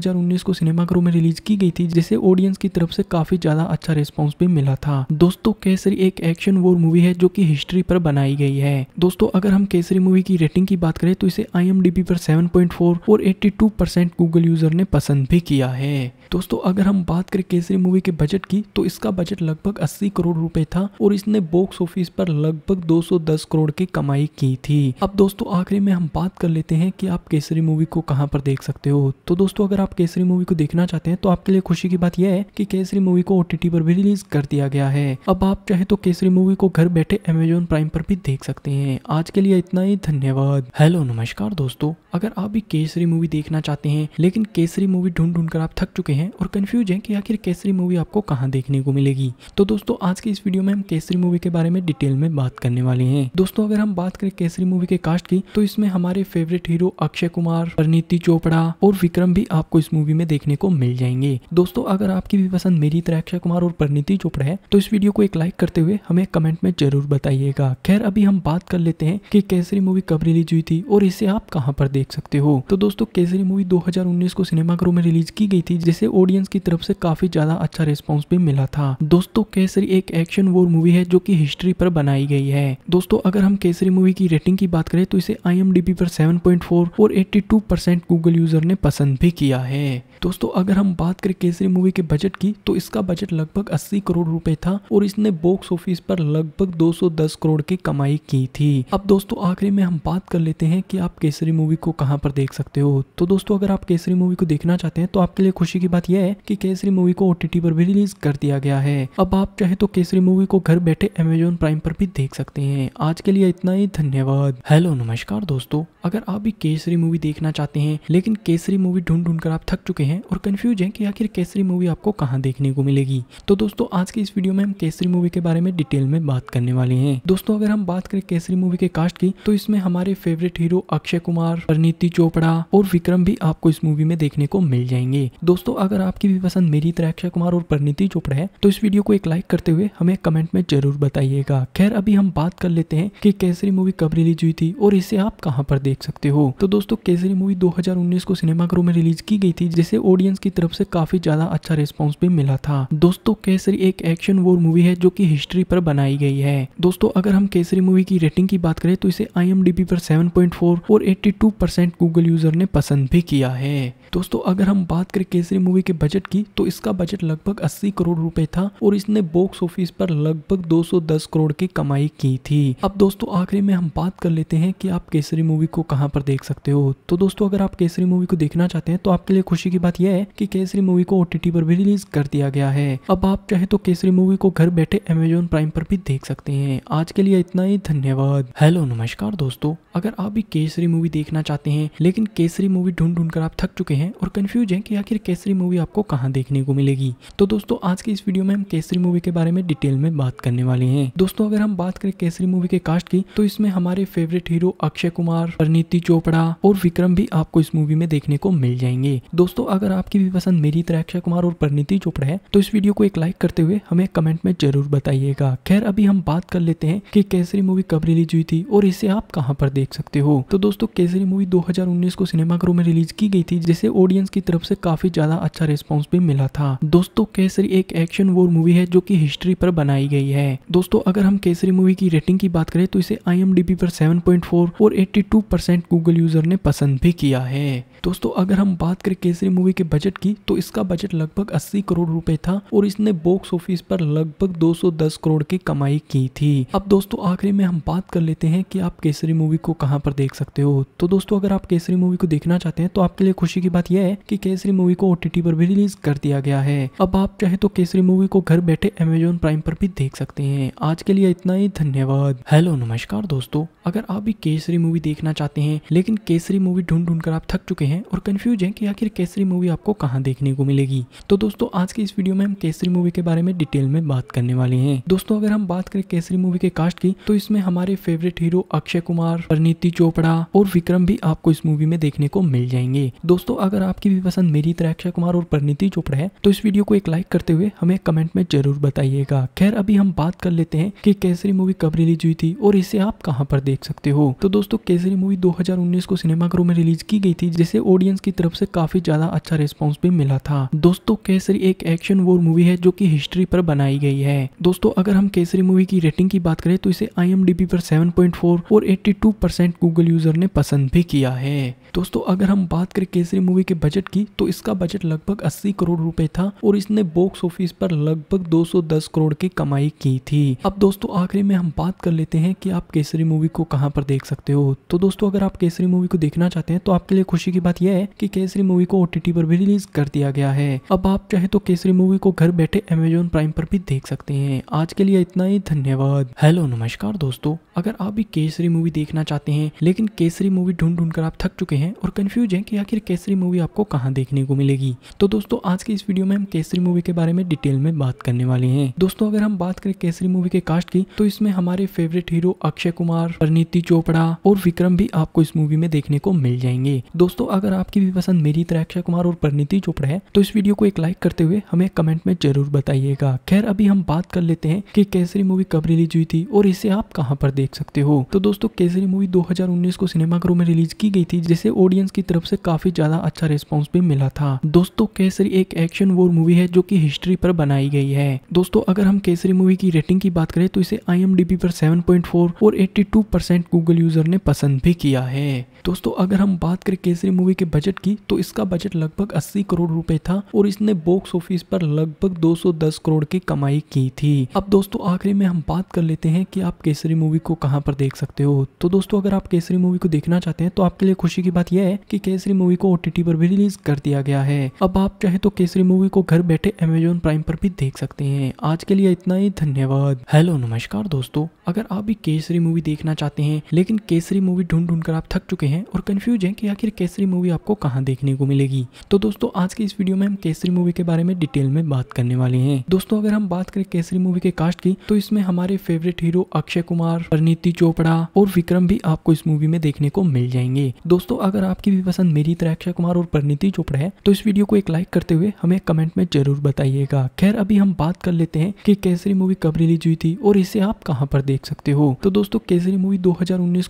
को सिनेमाघरों में रिलीज की गई थी जिसे ऑडियंस की तरफ से काफ़ी ज़्यादा अच्छा रिस्पॉन्स भी मिला था दोस्तों केसरी एक एक्शन वोर मूवी है जो की हिस्ट्री पर बनाई गई है दोस्तों अगर हम केसरी मूवी की रेटिंग की बात करें तो इसे आई पर फोर और टू परसेंट गूगल यूजर ने पसंद भी किया है दोस्तों अगर हम बात करें केसरी मूवी के बजट की तो इसका बजट लगभग 80 करोड़ रुपए था और इसने बॉक्स ऑफिस पर लगभग 210 करोड़ की कमाई की थी अब दोस्तों आखिरी में हम बात कर लेते हैं कि आप केसरी मूवी को कहाँ पर देख सकते हो तो दोस्तों अगर आप केसरी मूवी को देखना चाहते हैं तो आपके लिए खुशी की बात यह है की केसरी मूवी को ओटीटी पर भी रिलीज कर दिया गया है अब आप चाहे तो केसरी मूवी को घर बैठे अमेजोन प्राइम पर भी देख सकते हैं आज के लिए इतना ही धन्यवाद हेलो नमस्कार दोस्तों अगर आप भी केसरी मूवी देखना चाहते हैं लेकिन केसरी मूवी ढूंढ ढूंढ कर आप थक चुके हैं हैं और कन्फ्यूज हैं कि आखिर केसरी मूवी आपको कहाँ देखने को मिलेगी तो दोस्तों आज के इस वीडियो में हम केसरी मूवी के बारे में डिटेल में बात करने वाले हैं दोस्तों अगर हम बात करें केसरी मूवी के कास्ट की तो इसमें हमारे फेवरेट हीरो अक्षय कुमार परिणीति चोपड़ा और विक्रम भी आपको इस मूवी में देखने को मिल जाएंगे दोस्तों अगर आपकी भी पसंद मेरी तरह अक्षय कुमार और परिणीति चोपड़ा है तो इस वीडियो को एक लाइक करते हुए हमें कमेंट में जरूर बताइएगा खैर अभी हम बात कर लेते हैं की केसरी मूवी कब रिलीज हुई थी और इसे आप कहाँ पर देख सकते हो तो दोस्तों केसरी मूवी दो को सिनेमाघरों में रिलीज की गई थी जिसे ऑडियंस की तरफ से काफ़ी ज़्यादा अच्छा रिस्पॉन्स भी मिला था दोस्तों केसरी एक एक्शन वोर मूवी है जो की हिस्ट्री पर बनाई गई है दोस्तों अगर हम केसरी मूवी की रेटिंग की बात करें तो इसे आई पर 7.4 और एट्टी गूगल यूजर ने पसंद भी किया है दोस्तों अगर हम बात करें केसरी मूवी के बजट की तो इसका बजट लगभग 80 करोड़ रुपए था और इसने बॉक्स ऑफिस पर लगभग 210 करोड़ की कमाई की थी अब दोस्तों आखिरी में हम बात कर लेते हैं कि आप केसरी मूवी को कहां पर देख सकते हो तो दोस्तों अगर आप केसरी मूवी को देखना चाहते हैं तो आपके लिए खुशी की बात बात यह है कि केसरी मूवी को ओ पर भी रिलीज कर दिया गया है अब आप चाहे तो केसरी मूवी को घर बैठे अमेजोन प्राइम पर भी देख सकते हैं आज के लिए इतना ही धन्यवाद हेलो नमस्कार दोस्तों अगर आप भी केसरी मूवी देखना चाहते हैं लेकिन केसरी मूवी ढूंढ ढूंढ कर आप थक चुके हैं और कंफ्यूज हैं कि आखिर केसरी मूवी आपको कहाँ देखने को मिलेगी तो दोस्तों आज के इस वीडियो में हम केसरी मूवी के बारे में डिटेल में बात करने वाले हैं दोस्तों अगर हम बात करें केसरी मूवी के कास्ट की तो इसमें हमारे फेवरेट हीरो अक्षय कुमार परनीति चोपड़ा और विक्रम भी आपको इस मूवी में देखने को मिल जाएंगे दोस्तों अगर आपकी भी पसंद मेरी तरह अक्षय कुमार और परिणीति चोपड़ा है तो इस वीडियो को एक लाइक करते हुए हमें कमेंट में जरूर बताइएगा खैर अभी हम बात कर लेते हैं कि केसरी मूवी कब रिलीज हुई थी और इसे आप कहाँ पर देख सकते हो तो दोस्तों केसरी मूवी 2019 को सिनेमाघरों में रिलीज की गई थी जिसे ऑडियंस की तरफ से काफी ज्यादा अच्छा रिस्पॉन्स भी मिला था दोस्तों केसरी एक एक्शन वोर मूवी है जो की हिस्ट्री पर बनाई गई है दोस्तों अगर हम केसरी मूवी की रेटिंग की बात करें तो इसे आई पर सेवन और एट्टी गूगल यूजर ने पसंद भी किया है दोस्तों अगर हम बात करें केसरी मूवी मूवी के बजट की तो इसका बजट लगभग 80 करोड़ रुपए था और इसने बॉक्स ऑफिस पर लगभग 210 करोड़ की कमाई की थी अब दोस्तों आखिरी में हम बात कर लेते हैं कि आप केसरी मूवी को कहाँ पर देख सकते हो तो दोस्तों अगर आप केसरी मूवी को देखना चाहते हैं तो आपके लिए खुशी की बात यह है कि केसरी मूवी को ओटीटी पर भी रिलीज कर दिया गया है अब आप चाहे तो केसरी मूवी को घर बैठे अमेजोन प्राइम पर भी देख सकते हैं आज के लिए इतना ही धन्यवाद हेलो नमस्कार दोस्तों अगर आप भी केसरी मूवी देखना चाहते हैं लेकिन केसरी मूवी ढूंढ ढूंढ कर आप थक चुके हैं और कंफ्यूज हैं कि आखिर केसरी मूवी आपको कहाँ देखने को मिलेगी तो दोस्तों आज की इस वीडियो में हम केसरी मूवी के बारे में डिटेल में बात करने वाले हैं दोस्तों अगर हम बात करें केसरी मूवी के कास्ट की तो इसमें हमारे फेवरेट हीरो अक्षय कुमार परनीति चोपड़ा और विक्रम भी आपको इस मूवी में देखने को मिल जाएंगे दोस्तों अगर आपकी भी पसंद मेरी तरह अक्षय कुमार और परनीति चोपड़ा है तो इस वीडियो को एक लाइक करते हुए हमें कमेंट में जरूर बताइएगा खैर अभी हम बात कर लेते हैं कि केसरी मूवी कब रिलीज हुई थी और इसे आप कहाँ पर देख सकते हो तो दोस्तों केसरी मूवी उन्नीस को सिनेमाघरों में रिलीज की गई थी जिसे ऑडियंस की तरफ से काफी ज्यादा अच्छा रिस्पॉन्स भी मिला था दोस्तों केसरी एक एक्शन वोर मूवी है जो की हिस्ट्री पर बनाई गई है दोस्तों अगर हम केसरी मूवी की रेटिंग की बात करें तो इसे आई पर फोर और टू परसेंट गूगल यूजर ने पसंद भी किया है दोस्तों अगर हम बात करें केसरी मूवी के बजट की तो इसका बजट लगभग 80 करोड़ रुपए था और इसने बॉक्स ऑफिस पर लगभग 210 करोड़ की कमाई की थी अब दोस्तों आखिरी में हम बात कर लेते हैं कि आप केसरी मूवी को कहाँ पर देख सकते हो तो दोस्तों अगर आप केसरी मूवी को देखना चाहते हैं तो आपके लिए खुशी की बात यह है की केसरी मूवी को ओ पर भी रिलीज कर दिया गया है अब आप चाहे तो केसरी मूवी को घर बैठे अमेजोन प्राइम पर भी देख सकते हैं आज के लिए इतना ही धन्यवाद हेलो नमस्कार दोस्तों अगर आप भी केसरी मूवी देखना चाहते हैं लेकिन केसरी मूवी ढूंढ ढूंढ कर आप थक चुके हैं और कन्फ्यूज हैं कि आखिर केसरी मूवी आपको कहाँ देखने को मिलेगी तो दोस्तों आज की इस वीडियो में हम केसरी मूवी के बारे में डिटेल में बात करने वाले हैं दोस्तों अगर हम बात करें केसरी मूवी के कास्ट की तो इसमें हमारे फेवरेट हीरो अक्षय कुमार परनीति चोपड़ा और विक्रम भी आपको इस मूवी में देखने को मिल जाएंगे दोस्तों अगर आपकी भी पसंद मेरी तरह अक्षय कुमार और परनीति चोपड़ा है तो इस वीडियो को एक लाइक करते हुए हमें कमेंट में जरूर बताइएगा खैर अभी हम बात कर लेते हैं की केसरी मूवी कब रिलीज हुई थी और इसे आप कहाँ पर देख सकते हो तो दोस्तों केसरी मूवी दो को सिनेमाघरों में रिलीज की गई थी जिसे इसे ऑडियंस की तरफ से काफी ज्यादा अच्छा रिस्पॉन्स भी मिला था दोस्तों केसरी एक एक्शन वोर मूवी है जो की हिस्ट्री पर बनाई गई है दोस्तों अगर हम केसरी मूवी की रेटिंग की बात करें तो इसे आई पर फोर और टू परसेंट गूगल यूजर ने पसंद भी किया है दोस्तों अगर हम बात करें केसरी मूवी के बजट की तो इसका बजट लगभग 80 करोड़ रुपए था और इसने बॉक्स ऑफिस पर लगभग 210 करोड़ की कमाई की थी अब दोस्तों आखिरी में हम बात कर लेते हैं कि आप केसरी मूवी को कहाँ पर देख सकते हो तो दोस्तों अगर आप केसरी मूवी को देखना चाहते हैं तो आपके लिए खुशी की बात यह है की केसरी मूवी को ओटीटी पर भी रिलीज कर दिया गया है अब आप चाहे तो केसरी मूवी को घर बैठे अमेजोन प्राइम पर भी देख सकते हैं आज के लिए इतना ही धन्यवाद हेलो नमस्कार दोस्तों अगर आप भी केसरी मूवी देखना चाहते हैं लेकिन केसरी मूवी ढूंढ ढूंढ कर आप थक चुके हैं और कन्फ्यूज हैं कि आखिर केसरी मूवी आपको कहाँ देखने को मिलेगी तो दोस्तों आज की इस वीडियो में हम केसरी मूवी के बारे में डिटेल में बात करने वाले हैं दोस्तों अगर हम बात करें केसरी मूवी के कास्ट की तो इसमें हमारे फेवरेट हीरो अक्षय कुमार परनीति चोपड़ा और विक्रम भी आपको इस मूवी में देखने को मिल जाएंगे दोस्तों अगर आपकी भी पसंद मेरी तरह अक्षय कुमार और परनीति चोपड़ा है तो इस वीडियो को एक लाइक करते हुए हमें कमेंट में जरूर बताइएगा खैर अभी हम बात कर लेते हैं कि केसरी मूवी कब रिलीज हुई थी और इसे आप कहाँ पर देख सकते हो तो दोस्तों केसरी मूवी 2019 को सिनेमाघरों में रिलीज की गई थी जिसे इसे ऑडियंस की तरफ से काफी ज्यादा अच्छा रिस्पॉन्स भी मिला था दोस्तों केसरी एक एक्शन वोर मूवी है जो की हिस्ट्री पर बनाई गई है दोस्तों अगर हम केसरी मूवी की रेटिंग की बात करें तो इसे आई पर फोर और टू परसेंट गूगल यूजर ने पसंद भी किया है दोस्तों अगर हम बात करें केसरी मूवी के बजट की तो इसका बजट लगभग 80 करोड़ रुपए था और इसने बॉक्स ऑफिस पर लगभग 210 करोड़ की कमाई की थी अब दोस्तों आखिरी में हम बात कर लेते हैं कि आप केसरी मूवी को कहाँ पर देख सकते हो तो दोस्तों अगर आप केसरी मूवी को देखना चाहते हैं तो आपके लिए खुशी की बात यह है की केसरी मूवी को ओटीटी पर भी रिलीज कर दिया गया है अब आप चाहे तो केसरी मूवी को घर बैठे अमेजोन प्राइम पर भी देख सकते हैं आज के लिए इतना ही धन्यवाद हेलो नमस्कार दोस्तों अगर आप भी केसरी मूवी देखना चाहते हैं लेकिन केसरी मूवी ढूंढ ढूंढ कर आप थक चुके हैं और कन्फ्यूज हैं कि आखिर केसरी मूवी आपको कहाँ देखने को मिलेगी तो दोस्तों आज की इस वीडियो में हम केसरी मूवी के बारे में डिटेल में बात करने वाले हैं दोस्तों अगर हम बात करें केसरी मूवी के कास्ट की तो इसमें हमारे फेवरेट हीरो अक्षय कुमार परनीति चोपड़ा और विक्रम भी आपको इस मूवी में देखने को मिल जाएंगे दोस्तों अगर आपकी भी पसंद मेरी तरह अक्षय कुमार और परनीति चोपड़ा है तो इस वीडियो को एक लाइक करते हुए हमें कमेंट में जरूर बताइएगा खैर अभी हम बात कर लेते हैं की केसरी मूवी कब रिलीज हुई थी और इसे आप कहाँ पर देख सकते हो तो दोस्तों केसरी मूवी दो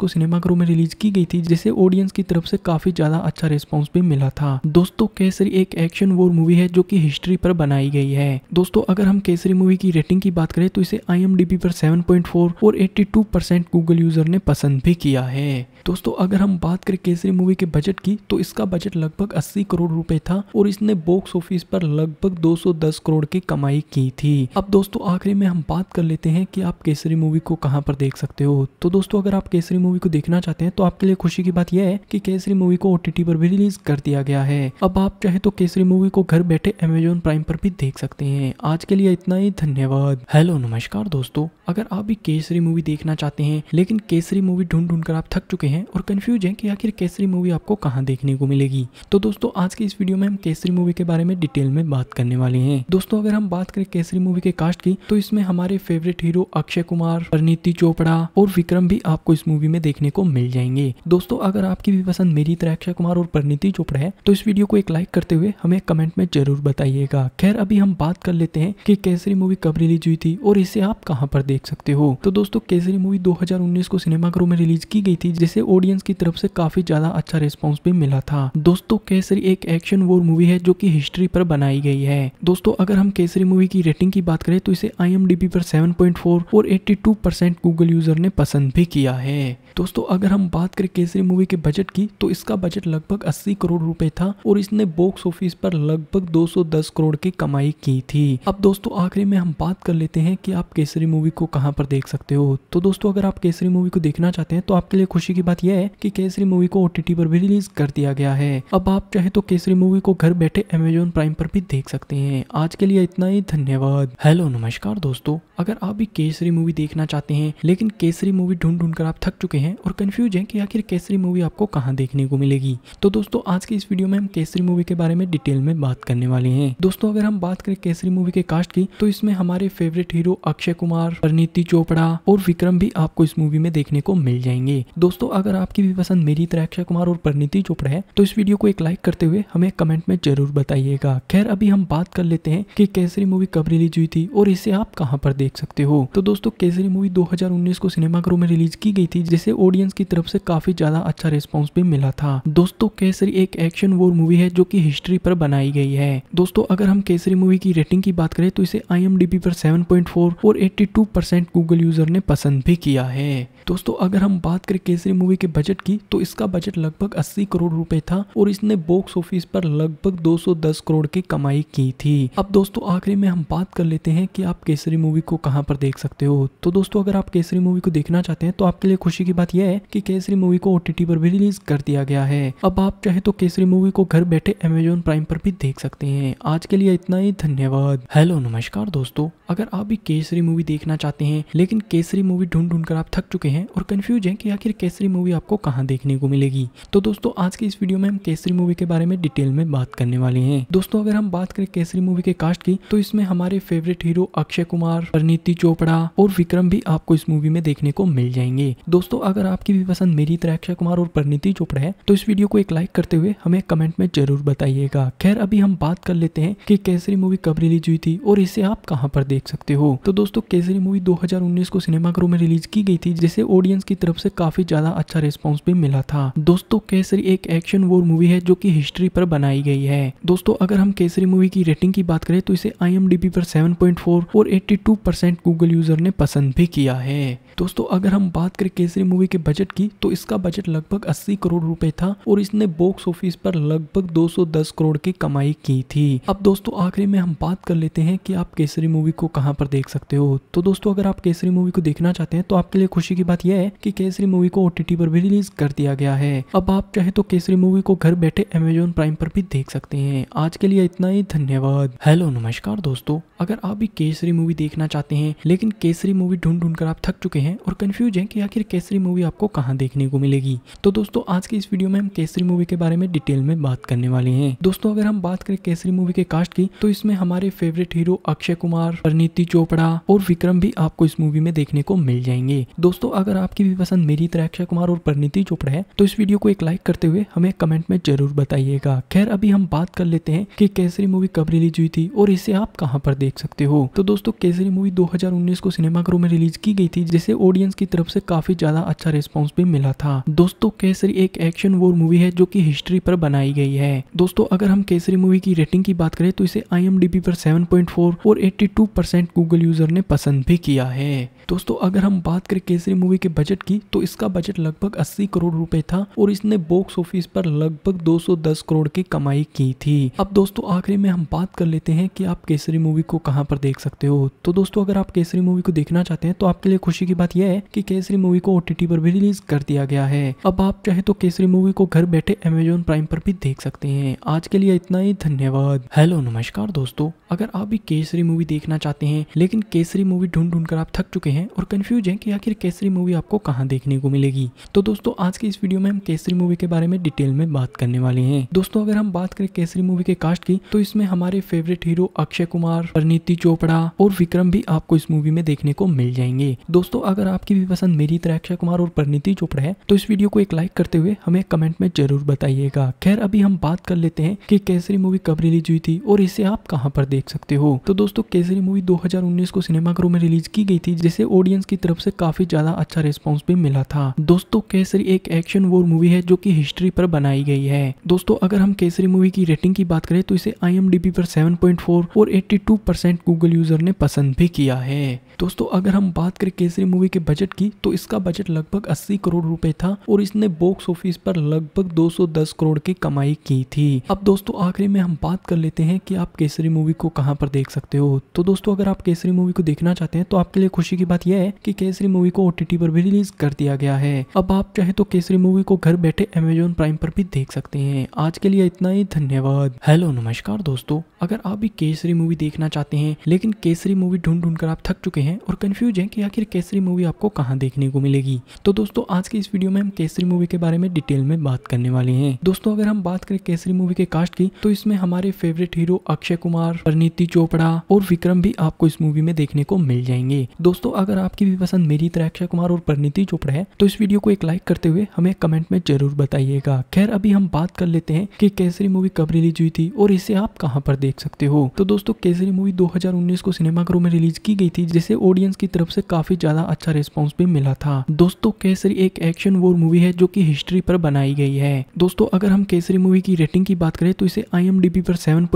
को सिनेमाघरों में रिलीज की गई थी जिसे इसे ऑडियंस की तरफ से काफी ज्यादा अच्छा रिस्पॉन्स भी मिला था दोस्तों केसरी एक एक्शन वोर मूवी है जो की हिस्ट्री पर बनाई गई है दोस्तों अगर हम केसरी मूवी की रेटिंग की बात करें तो इसे आई पर 7.4 और 82 परसेंट गूगल यूजर ने पसंद भी किया है दोस्तों अगर हम बात करें केसरी मूवी के बजट की तो इसका बजट लगभग 80 करोड़ रुपए था और इसने बॉक्स ऑफिस पर लगभग 210 करोड़ की कमाई की थी अब दोस्तों आखिरी में हम बात कर लेते हैं कि आप केसरी मूवी को कहाँ पर देख सकते हो तो दोस्तों अगर आप केसरी मूवी को देखना चाहते हैं तो आपके लिए खुशी की बात यह है कि केसरी मूवी को ओटीटी पर भी रिलीज कर दिया गया है अब आप चाहे तो केसरी मूवी को घर बैठे अमेजोन प्राइम पर भी देख सकते हैं आज के लिए इतना ही धन्यवाद हेलो नमस्कार दोस्तों अगर आप भी केसरी मूवी देखना चाहते हैं लेकिन केसरी मूवी ढूंढ ढूंढ कर आप थक चुके हैं और कंफ्यूज हैं कि आखिर केसरी मूवी आपको कहाँ देखने को मिलेगी तो दोस्तों आज के इस वीडियो में हम केसरी मूवी के बारे में डिटेल में बात करने वाले हैं दोस्तों अगर हम बात करें केसरी मूवी के कास्ट की तो इसमें हमारे फेवरेट हीरो अक्षय कुमार परिणीति चोपड़ा और विक्रम भी आपको इस मूवी में देखने को मिल जाएंगे दोस्तों अगर आपकी भी पसंद मेरी तरह अक्षय कुमार और परिणीति चोपड़ा है तो इस वीडियो को एक लाइक करते हुए हमें कमेंट में जरूर बताइएगा खैर अभी हम बात कर लेते हैं कि केसरी मूवी कब रिलीज हुई थी और इसे आप कहाँ पर देख सकते हो तो दोस्तों केसरी मूवी 2019 को सिनेमाघरों में रिलीज की गई थी जिसे ऑडियंस की तरफ से काफी ज्यादा अच्छा रिस्पॉन्स भी मिला था दोस्तों केसरी एक एक्शन वोर मूवी है जो की हिस्ट्री पर बनाई गई है दोस्तों अगर हम केसरी मूवी की रेटिंग की बात करें तो इसे आई पर सेवन और एट्टी गूगल यूजर ने पसंद भी किया है दोस्तों अगर हम बात करें केसरी मूवी मूवी के बजट की तो इसका बजट लगभग 80 करोड़ रुपए था और इसने बॉक्स ऑफिस पर लगभग 210 करोड़ की कमाई की थी अब दोस्तों आखिरी में हम बात कर लेते हैं कि आप केसरी मूवी को कहां पर देख सकते हो तो दोस्तों अगर आप केसरी मूवी को देखना चाहते हैं तो आपके लिए खुशी की बात यह है की केसरी मूवी को ओटीटी पर भी रिलीज कर दिया गया है अब आप चाहे तो केसरी मूवी को घर बैठे अमेजोन प्राइम पर भी देख सकते हैं आज के लिए इतना ही धन्यवाद हेलो नमस्कार दोस्तों अगर आप भी केसरी मूवी देखना चाहते हैं लेकिन केसरी मूवी ढूंढ ढूंढ कर आप थक चुके हैं और कंफ्यूज हैं कि आखिर केसरी मूवी मूवी आपको कहाँ देखने को मिलेगी तो दोस्तों आज की इस वीडियो में हम केसरी मूवी के बारे में डिटेल में बात करने वाले हैं दोस्तों अगर हम बात करें केसरी मूवी के कास्ट की तो इसमें हमारे फेवरेट हीरो अक्षय कुमार परनीति चोपड़ा और विक्रम भी आपको इस मूवी में देखने को मिल जाएंगे दोस्तों अगर आपकी भी पसंद मेरी तरह अक्षय कुमार और परनीति चोपड़ा है तो इस वीडियो को एक लाइक करते हुए हमें कमेंट में जरूर बताइएगा खैर अभी हम बात कर लेते हैं कि केसरी मूवी कब रिलीज हुई थी और इसे आप कहाँ पर देख सकते हो तो दोस्तों केसरी मूवी उन्नीस को सिनेमाघरों में रिलीज की गई थी जिसे ऑडियंस की तरफ से काफी ज्यादा अच्छा रिस्पॉन्स भी मिला था दोस्तों केसरी एक एक्शन वोर मूवी है जो की हिस्ट्री पर बनाई गई है दोस्तों अगर हम केसरी मूवी की रेटिंग की बात करें तो इसे आई पर फोर और टू परसेंट गूगल यूजर ने पसंद भी किया है दोस्तों अगर हम बात करें केसरी मूवी के बजट की तो इसका बजट लगभग 80 करोड़ रुपए था और इसने बॉक्स ऑफिस पर लगभग 210 करोड़ की कमाई की थी अब दोस्तों आखिरी में हम बात कर लेते हैं कि आप केसरी मूवी को कहाँ पर देख सकते हो तो दोस्तों अगर आप केसरी मूवी को देखना चाहते हैं तो आपके लिए खुशी की बात यह है की केसरी मूवी को ओटीटी पर भी रिलीज कर दिया गया है अब आप चाहे तो केसरी मूवी को घर बैठे अमेजोन प्राइम पर भी देख सकते हैं आज के लिए इतना ही धन्यवाद हेलो नमस्कार दोस्तों अगर आप भी केसरी मूवी देखना चाहते हैं लेकिन केसरी मूवी ढूंढ ढूंढ कर आप थक चुके हैं हैं और कन्फ्यूज हैं कि आखिर केसरी मूवी आपको कहाँ देखने को मिलेगी तो दोस्तों आज की इस वीडियो में हम केसरी मूवी के बारे में डिटेल में बात करने वाले हैं दोस्तों अगर हम बात करें केसरी मूवी के कास्ट की तो इसमें हमारे फेवरेट हीरो अक्षय कुमार परनीति चोपड़ा और विक्रम भी आपको इस मूवी में देखने को मिल जाएंगे दोस्तों अगर आपकी भी पसंद मेरी तरह अक्षय कुमार और परनीति चोपड़ा है तो इस वीडियो को एक लाइक करते हुए हमें कमेंट में जरूर बताइएगा खैर अभी हम बात कर लेते हैं की केसरी मूवी कब रिलीज हुई थी और इसे आप कहाँ पर देख सकते हो तो दोस्तों केसरी मूवी 2019 को सिनेमाघरों में रिलीज की गई थी जिसे ऑडियंस की तरफ से काफी ज्यादा अच्छा रिस्पॉन्स भी मिला था दोस्तों केसरी एक एक्शन वोर मूवी है जो की हिस्ट्री पर बनाई गई है दोस्तों अगर हम केसरी मूवी की रेटिंग की बात करें तो इसे आई पर फोर और टू परसेंट गूगल यूजर ने पसंद भी किया है दोस्तों अगर हम बात करें केसरी मूवी के बजट की तो इसका बजट लगभग 80 करोड़ रुपए था और इसने बॉक्स ऑफिस पर लगभग 210 करोड़ की कमाई की थी अब दोस्तों आखिरी में हम बात कर लेते हैं कि आप केसरी मूवी को कहाँ पर देख सकते हो तो दोस्तों अगर आप केसरी मूवी को देखना चाहते हैं तो आपके लिए खुशी की बात यह है की केसरी मूवी को ओटीटी पर भी रिलीज कर दिया गया है अब आप चाहे तो केसरी मूवी को घर बैठे अमेजोन प्राइम पर भी देख सकते हैं आज के लिए इतना ही धन्यवाद हेलो नमस्कार दोस्तों अगर आप भी केसरी मूवी देखना चाहते हैं लेकिन केसरी मूवी ढूंढ ढूंढ कर आप थक चुके हैं हैं और कन्फ्यूज हैं कि आखिर केसरी मूवी आपको कहाँ देखने को मिलेगी तो दोस्तों आज के इस वीडियो में हम केसरी मूवी के बारे में डिटेल में बात करने वाले हैं दोस्तों अगर हम बात करें केसरी मूवी के कास्ट की तो इसमें हमारे फेवरेट हीरो अक्षय कुमार परनीति चोपड़ा और विक्रम भी आपको इस मूवी में देखने को मिल जाएंगे दोस्तों अगर आपकी भी पसंद मेरी तरह अक्षय कुमार और परनीति चोपड़ा है तो इस वीडियो को एक लाइक करते हुए हमें कमेंट में जरूर बताइएगा खैर अभी हम बात कर लेते हैं कि केसरी मूवी कब रिलीज हुई थी और इसे आप कहाँ पर देख सकते हो तो दोस्तों केसरी मूवी 2019 को सिनेमाघरों में रिलीज की गई थी जिसे इसे ऑडियंस की तरफ से काफी ज्यादा अच्छा रिस्पॉन्स भी मिला था दोस्तों केसरी एक एक्शन वोर मूवी है जो की हिस्ट्री पर बनाई गई है दोस्तों अगर हम केसरी मूवी की रेटिंग की बात करें तो इसे आई पर सेवन और एट्टी परसेंट गूगल यूजर ने पसंद भी किया है दोस्तों अगर हम बात करें केसरी मूवी के बजट की तो इसका बजट लगभग 80 करोड़ रुपए था और इसने बॉक्स ऑफिस पर लगभग 210 करोड़ की कमाई की थी अब दोस्तों आखिरी में हम बात कर लेते हैं कि आप केसरी मूवी को कहाँ पर देख सकते हो तो दोस्तों अगर आप केसरी मूवी को देखना चाहते हैं तो आपके लिए खुशी की बात यह है की केसरी मूवी को ओटीटी पर भी रिलीज कर दिया गया है अब आप चाहे तो केसरी मूवी को घर बैठे अमेजोन प्राइम पर भी देख सकते हैं आज के लिए इतना ही धन्यवाद हेलो नमस्कार दोस्तों अगर आप भी केसरी मूवी देखना चाहते हैं लेकिन केसरी मूवी ढूंढ ढूंढ कर आप थक चुके हैं हैं और कन्फ्यूज हैं कि आखिर केसरी मूवी आपको कहाँ देखने को मिलेगी तो दोस्तों आज के इस वीडियो में हम केसरी मूवी के बारे में डिटेल में बात करने वाले हैं दोस्तों अगर हम बात करें केसरी मूवी के कास्ट की तो इसमें हमारे फेवरेट हीरो अक्षय कुमार परिणीति चोपड़ा और विक्रम भी आपको इस मूवी में देखने को मिल जाएंगे दोस्तों अगर आपकी भी पसंद मेरी तरह अक्षय कुमार और परिणीति चोपड़ा है तो इस वीडियो को एक लाइक करते हुए हमें कमेंट में जरूर बताइएगा खैर अभी हम बात कर लेते हैं की केसरी मूवी कब रिलीज हुई थी और इसे आप कहाँ पर देख सकते हो तो दोस्तों केसरी मूवी दो को सिनेमाघरों में रिलीज की गई थी जिसे ऑडियंस की तरफ से काफी ज्यादा अच्छा रिस्पॉन्स भी मिला था दोस्तों केसरी एक एक्शन वोर मूवी है जो की हिस्ट्री पर बनाई गई है दोस्तों अगर हम केसरी मूवी की रेटिंग की बात करें तो इसे आई पर सेवन और एट्टी गूगल यूजर ने पसंद भी किया है दोस्तों अगर हम बात करें केसरी मूवी के बजट की तो इसका बजट लगभग 80 करोड़ रुपए था और इसने बॉक्स ऑफिस पर लगभग 210 करोड़ की कमाई की थी अब दोस्तों आखिरी में हम बात कर लेते हैं कि आप केसरी मूवी को कहां पर देख सकते हो तो दोस्तों अगर आप केसरी मूवी को देखना चाहते हैं तो आपके लिए खुशी की बात बात यह है कि केसरी मूवी को ओटीटी पर भी रिलीज कर दिया गया है अब आप चाहे तो केसरी मूवी को घर बैठे अमेजोन प्राइम पर भी देख सकते हैं आज के लिए इतना ही धन्यवाद हेलो नमस्कार दोस्तों अगर आप भी केसरी मूवी देखना चाहते हैं लेकिन केसरी मूवी ढूंढ ढूंढ कर आप थक चुके हैं और कंफ्यूज हैं कि आखिर केसरी मूवी आपको कहाँ देखने को मिलेगी तो दोस्तों आज के इस वीडियो में हम केसरी मूवी के बारे में डिटेल में बात करने वाले हैं दोस्तों अगर हम बात करें केसरी मूवी के कास्ट की तो इसमें हमारे फेवरेट हीरो अक्षय कुमार परिणीति चोपड़ा और विक्रम भी आपको इस मूवी में देखने को मिल जाएंगे दोस्तों अगर आपकी भी पसंद मेरी तरह अक्षय कुमार और परिणीति चोपड़ा है तो इस वीडियो को एक लाइक करते हुए हमें कमेंट में जरूर बताइएगा खैर अभी हम बात कर लेते हैं कि केसरी मूवी कब रिलीज हुई थी और इसे आप कहाँ पर देख सकते हो तो दोस्तों केसरी मूवी 2019 को सिनेमाघरों में रिलीज की गई थी जिसे ऑडियंस की तरफ से काफी ज्यादा अच्छा रिस्पॉन्स भी मिला था दोस्तों केसरी एक एक्शन वोर मूवी है जो की हिस्ट्री पर बनाई गई है दोस्तों अगर हम केसरी मूवी की रेटिंग की बात करें तो इसे आई पर सेवन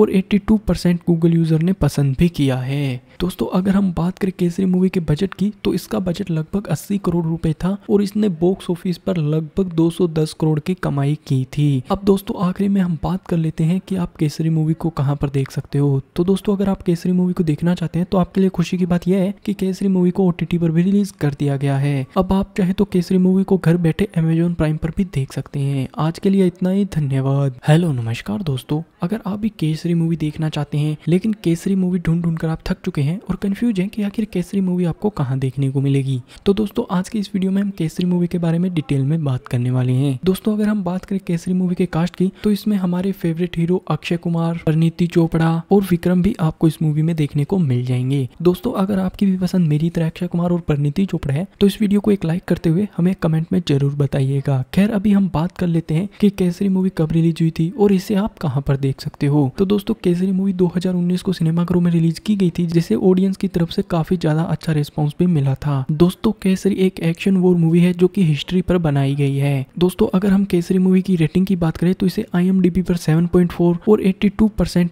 और एट्टी गूगल यूजर ने पसंद भी किया है दोस्तों अगर हम बात करें केसरी मूवी के बजट की तो इसका बजट लगभग 80 करोड़ रुपए था और इसने बॉक्स ऑफिस पर लगभग 210 करोड़ की कमाई की थी अब दोस्तों आखिरी में हम बात कर लेते हैं कि आप केसरी मूवी को कहाँ पर देख सकते हो तो दोस्तों अगर आप केसरी मूवी को देखना चाहते हैं तो आपके लिए खुशी की बात यह है कि केसरी मूवी को ओटीटी पर भी रिलीज कर दिया गया है अब आप चाहे तो केसरी मूवी को घर बैठे अमेजोन प्राइम पर भी देख सकते हैं आज के लिए इतना ही धन्यवाद हेलो नमस्कार दोस्तों अगर आप भी केसरी मूवी देखना चाहते हैं लेकिन केसरी मूवी ढूंढ ढूंढ कर आप थक चुके हैं और कंफ्यूज हैं कि आखिर केसरी मूवी आपको कहाँ देखने को मिलेगी तो दोस्तों आज की इस वीडियो में हम केसरी मूवी के बारे में डिटेल में बात करने वाले हैं दोस्तों अगर हम बात करें केसरी मूवी के कास्ट की तो इसमें हमारे फेवरेट हीरो अक्षय कुमार परिणीति चोपड़ा और विक्रम भी आपको इस मूवी में देखने को मिल जाएंगे दोस्तों अगर आपकी भी पसंद मेरी तरह अक्षय कुमार और परिणीति चोपड़ा है तो इस वीडियो को एक लाइक करते हुए हमें कमेंट में जरूर बताइएगा खैर अभी हम बात कर लेते हैं कि केसरी मूवी कब रिलीज हुई थी और इसे आप कहाँ पर देख सकते हो तो दोस्तों केसरी मूवी उन्नीस को सिनेमाघरों में रिलीज की गई थी जिसे ऑडियंस की तरफ से काफी ज्यादा अच्छा रिस्पॉन्स भी मिला था दोस्तों केसरी एक एक्शन वोर मूवी है जो की हिस्ट्री पर बनाई गई है दोस्तों अगर हम केसरी मूवी की रेटिंग की बात करें तो इसे आई पर सेवन और एट्टी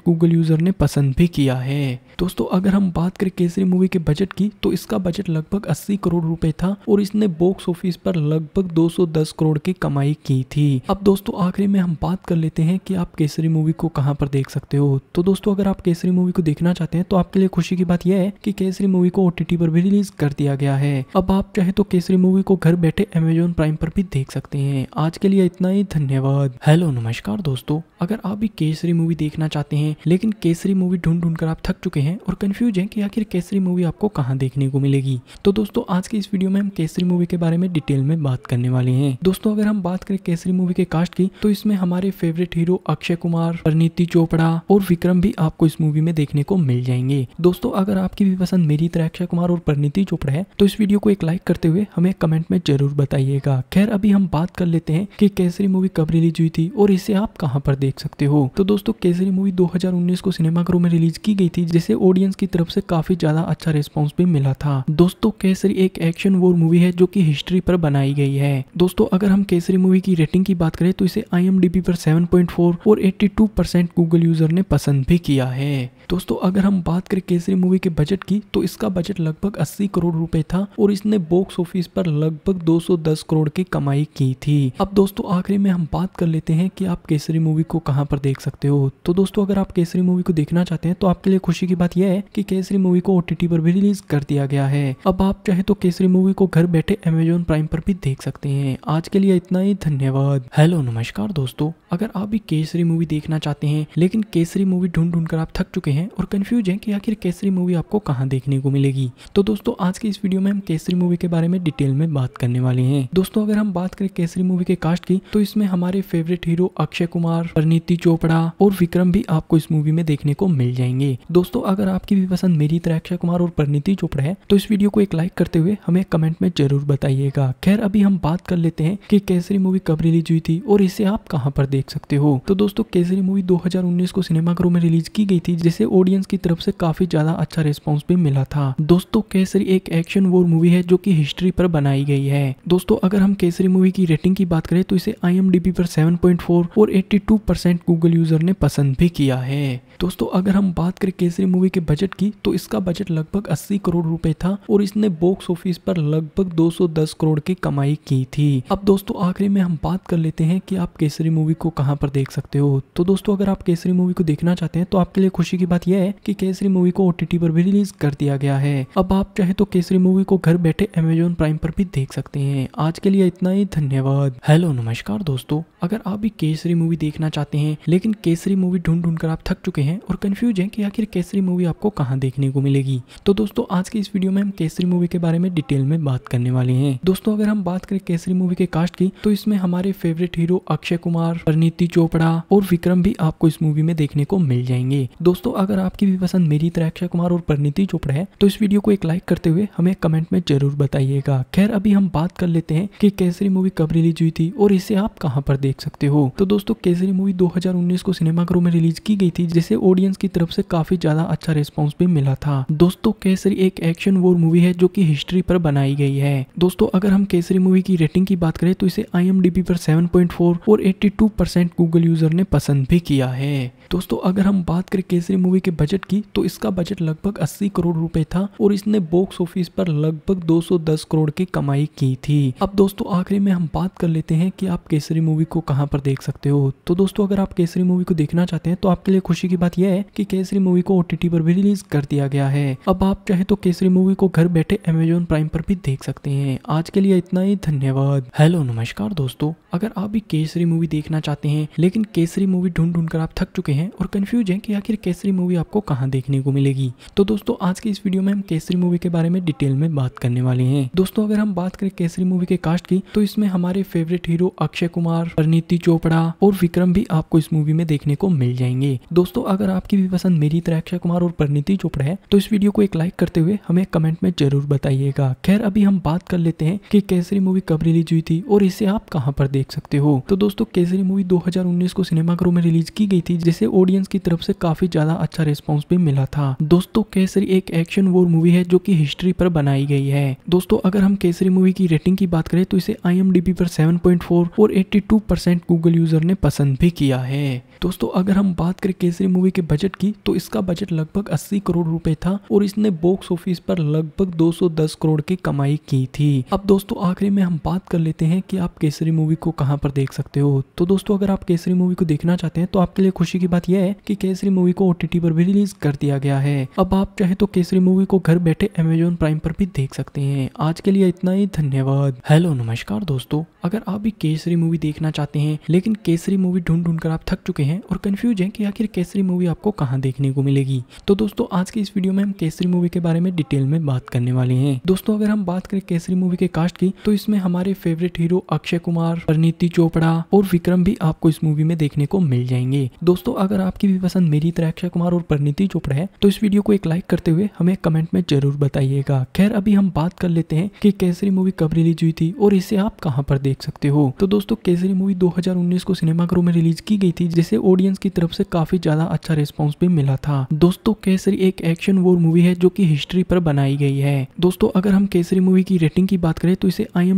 गूगल यूजर ने पसंद भी किया है दोस्तों अगर हम बात करें केसरी मूवी के बजट की तो इसका बजट लगभग 80 करोड़ रुपए था और इसने बॉक्स ऑफिस पर लगभग 210 करोड़ की कमाई की थी अब दोस्तों आखिरी में हम बात कर लेते हैं कि आप केसरी मूवी को कहाँ पर देख सकते हो तो दोस्तों अगर आप केसरी मूवी को देखना चाहते हैं तो आपके लिए खुशी की बात यह है की केसरी मूवी को ओटीटी पर भी रिलीज कर दिया गया है अब आप चाहे तो केसरी मूवी को घर बैठे अमेजोन प्राइम पर भी देख सकते हैं आज के लिए इतना ही धन्यवाद हेलो नमस्कार दोस्तों अगर आप भी केसरी मूवी देखना चाहते हैं लेकिन केसरी मूवी ढूंढ ढूंढ कर आप थक चुके हैं हैं और कन्फ्यूज हैं कि आखिर केसरी मूवी आपको कहाँ देखने को मिलेगी तो दोस्तों आज की इस वीडियो में हम केसरी मूवी के बारे में डिटेल में बात करने वाले हैं दोस्तों अगर हम बात करें केसरी मूवी के कास्ट की तो इसमें हमारे फेवरेट हीरो अक्षय कुमार परिणीति चोपड़ा और विक्रम भी आपको इस मूवी में देखने को मिल जाएंगे दोस्तों अगर आपकी भी पसंद मेरी तरह अक्षय कुमार और परिणीति चोपड़ा है तो इस वीडियो को एक लाइक करते हुए हमें कमेंट में जरूर बताइएगा खैर अभी हम बात कर लेते हैं की केसरी मूवी कब रिलीज हुई थी और इसे आप कहाँ पर देख सकते हो तो दोस्तों केसरी मूवी दो को सिनेमाघरों में रिलीज की गई थी जिसे ऑडियंस की तरफ से काफ़ी ज़्यादा अच्छा रिस्पॉन्स भी मिला था दोस्तों केसरी एक एक्शन वो मूवी है जो की हिस्ट्री पर बनाई गई है दोस्तों अगर हम केसरी मूवी की रेटिंग की बात करें तो इसे आई पर 7.4 और एट्टी गूगल यूजर ने पसंद भी किया है दोस्तों अगर हम बात करें केसरी मूवी के बजट की तो इसका बजट लगभग 80 करोड़ रुपए था और इसने बॉक्स ऑफिस पर लगभग 210 करोड़ की कमाई की थी अब दोस्तों आखिरी में हम बात कर लेते हैं कि आप केसरी मूवी को कहाँ पर देख सकते हो तो दोस्तों अगर आप केसरी मूवी को देखना चाहते हैं तो आपके लिए खुशी की बात बात यह है कि केसरी मूवी को ओटीटी पर भी रिलीज कर दिया गया है अब आप चाहे तो केसरी मूवी को घर बैठे अमेजोन प्राइम पर भी देख सकते हैं आज के लिए इतना ही धन्यवाद हेलो नमस्कार दोस्तों अगर आप भी केसरी मूवी देखना चाहते हैं लेकिन केसरी मूवी ढूंढ ढूंढ कर आप थक चुके हैं और कंफ्यूज हैं कि आखिर केसरी मूवी आपको कहाँ देखने को मिलेगी तो दोस्तों आज के इस वीडियो में हम केसरी मूवी के बारे में डिटेल में बात करने वाले हैं दोस्तों अगर हम बात करें केसरी मूवी के कास्ट की तो इसमें हमारे फेवरेट हीरो अक्षय कुमार परिणीति चोपड़ा और विक्रम भी आपको इस मूवी में देखने को मिल जाएंगे दोस्तों अगर आपकी भी पसंद मेरी तरह अक्षय कुमार और परिणीति चोपड़ा है तो इस वीडियो को एक लाइक करते हुए हमें कमेंट में जरूर बताइएगा खैर अभी हम बात कर लेते हैं कि केसरी मूवी कब रिलीज हुई थी और इसे आप कहाँ पर देख सकते हो तो दोस्तों केसरी मूवी 2019 को सिनेमाघरों में रिलीज की गई थी जिसे ऑडियंस की तरफ से काफी ज्यादा अच्छा रिस्पॉन्स भी मिला था दोस्तों केसरी एक एक्शन वोर मूवी है जो की हिस्ट्री पर बनाई गई है दोस्तों अगर हम केसरी मूवी की रेटिंग की बात करें तो इसे आई पर सेवन और एट्टी गूगल यूजर ने पसंद भी किया है दोस्तों अगर हम बात करें केसरी मूवी के बजट की तो इसका बजट लगभग 80 करोड़ रुपए था और इसने बॉक्स ऑफिस पर लगभग 210 करोड़ की कमाई की थी अब दोस्तों आखिरी में हम बात कर लेते हैं कि आप केसरी मूवी को कहाँ पर देख सकते हो तो दोस्तों अगर आप केसरी मूवी को देखना चाहते हैं तो आपके लिए खुशी की बात यह है की केसरी मूवी को ओ पर भी रिलीज कर दिया गया है अब आप चाहे तो केसरी मूवी को घर बैठे अमेजोन प्राइम पर भी देख सकते हैं आज के लिए इतना ही धन्यवाद हेलो नमस्कार दोस्तों अगर आप भी केसरी मूवी देखना चाहते हैं लेकिन केसरी मूवी ढूंढ ढूंढ कर आप थक चुके हैं हैं और कन्फ्यूज हैं कि आखिर केसरी मूवी आपको कहाँ देखने को मिलेगी तो दोस्तों आज की इस वीडियो में हम केसरी मूवी के बारे में डिटेल में बात करने वाले हैं दोस्तों अगर हम बात करें केसरी मूवी के कास्ट की तो इसमें हमारे फेवरेट हीरो अक्षय कुमार परनीति चोपड़ा और विक्रम भी आपको इस मूवी में देखने को मिल जाएंगे दोस्तों अगर आपकी भी पसंद मेरी तरह अक्षय कुमार और परनीति चोपड़ा है तो इस वीडियो को एक लाइक करते हुए हमें कमेंट में जरूर बताइएगा खैर अभी हम बात कर लेते हैं कि केसरी मूवी कब रिलीज हुई थी और इसे आप कहाँ पर देख सकते हो तो दोस्तों केसरी मूवी 2019 को सिनेमाघरों में रिलीज की गई थी जिसे जिसे ऑडियंस की तरफ से काफी ज्यादा अच्छा रिस्पॉन्स भी मिला था दोस्तों केसरी एक एक्शन वोर मूवी है जो की हिस्ट्री पर बनाई गई है दोस्तों अगर हम केसरी मूवी की रेटिंग की बात करें तो इसे आई पर 7.4 और 82 परसेंट गूगल यूजर ने पसंद भी किया है दोस्तों अगर हम बात करें केसरी मूवी के बजट की तो इसका बजट लगभग 80 करोड़ रुपए था और इसने बॉक्स ऑफिस पर लगभग 210 करोड़ की कमाई की थी अब दोस्तों आखिरी में हम बात कर लेते हैं कि आप केसरी मूवी को कहां पर देख सकते हो तो दोस्तों अगर आप केसरी मूवी को देखना चाहते हैं तो आपके लिए खुशी की बात बात यह है कि केसरी मूवी को ओ पर भी रिलीज कर दिया गया है अब आप चाहे तो केसरी मूवी को घर बैठे अमेजोन प्राइम पर भी देख सकते हैं आज के लिए इतना ही धन्यवाद हेलो नमस्कार दोस्तों अगर आप भी केसरी मूवी देखना चाहते हैं लेकिन केसरी मूवी ढूंढ ढूंढ कर आप थक चुके हैं और कंफ्यूज हैं कि आखिर केसरी मूवी आपको कहाँ देखने को मिलेगी तो दोस्तों आज के इस वीडियो में हम केसरी मूवी के बारे में डिटेल में बात करने वाले हैं दोस्तों अगर हम बात करें केसरी मूवी के कास्ट की तो इसमें हमारे फेवरेट हीरो अक्षय कुमार परनीति चोपड़ा और विक्रम भी आपको इस मूवी में देखने को मिल जाएंगे दोस्तों अगर आपकी भी पसंद मेरी तरह अक्षय कुमार और परिणीति चोपड़ा है तो इस वीडियो को एक लाइक करते हुए हमें कमेंट में जरूर बताइएगा खैर अभी हम बात कर लेते हैं कि केसरी मूवी कब रिलीज हुई थी और इसे आप कहाँ पर देख सकते हो तो दोस्तों केसरी मूवी 2019 को सिनेमाघरों में रिलीज की गई थी जिसे ऑडियंस की तरफ से काफी ज्यादा अच्छा रिस्पॉन्स भी मिला था दोस्तों केसरी एक एक्शन वोर मूवी है जो की हिस्ट्री पर बनाई गई है दोस्तों अगर हम केसरी मूवी की रेटिंग की बात करें तो इसे आई पर सेवन और एट्टी गूगल यूजर ने पसंद भी किया है दोस्तों अगर हम बात करें केसरी मूवी मूवी के बजट की तो इसका बजट लगभग 80 करोड़ रुपए था और इसने बॉक्स ऑफिस पर लगभग 210 करोड़ की कमाई की थी अब दोस्तों आखिरी में हम बात कर लेते हैं कि आप केसरी मूवी को कहाँ पर देख सकते हो तो दोस्तों अगर आप केसरी मूवी को देखना चाहते हैं तो आपके लिए खुशी की बात यह है कि केसरी मूवी को ओटीटी पर भी रिलीज कर दिया गया है अब आप चाहे तो केसरी मूवी को घर बैठे अमेजोन प्राइम पर भी देख सकते हैं आज के लिए इतना ही धन्यवाद हेलो नमस्कार दोस्तों अगर आप भी केसरी मूवी देखना चाहते हैं लेकिन केसरी मूवी ढूंढ ढूंढ कर आप थक चुके हैं और कंफ्यूज हैं कि आखिर केसरी मूवी मूवी आपको कहाँ देखने को मिलेगी तो दोस्तों आज की इस वीडियो में हम केसरी मूवी के बारे में डिटेल में बात करने वाले हैं दोस्तों अगर हम बात करें केसरी मूवी के कास्ट की तो इसमें हमारे फेवरेट हीरो अक्षय कुमार परनीति चोपड़ा और विक्रम भी आपको इस मूवी में देखने को मिल जाएंगे दोस्तों अगर आपकी भी पसंद मेरी तरह अक्षय कुमार और परनीति चोपड़ा है तो इस वीडियो को एक लाइक करते हुए हमें कमेंट में जरूर बताइएगा खैर अभी हम बात कर लेते हैं कि केसरी मूवी कब रिलीज हुई थी और इसे आप कहाँ पर देख सकते हो तो दोस्तों केसरी मूवी 2019 को सिनेमाघरों में रिलीज की गई थी जिसे ऑडियंस की तरफ से काफी ज्यादा अच्छा रिस्पॉन्स भी मिला था दोस्तों केसरी एक एक्शन वोर मूवी है जो की हिस्ट्री पर बनाई गई है दोस्तों अगर हम केसरी मूवी की रेटिंग की बात करें तो इसे आई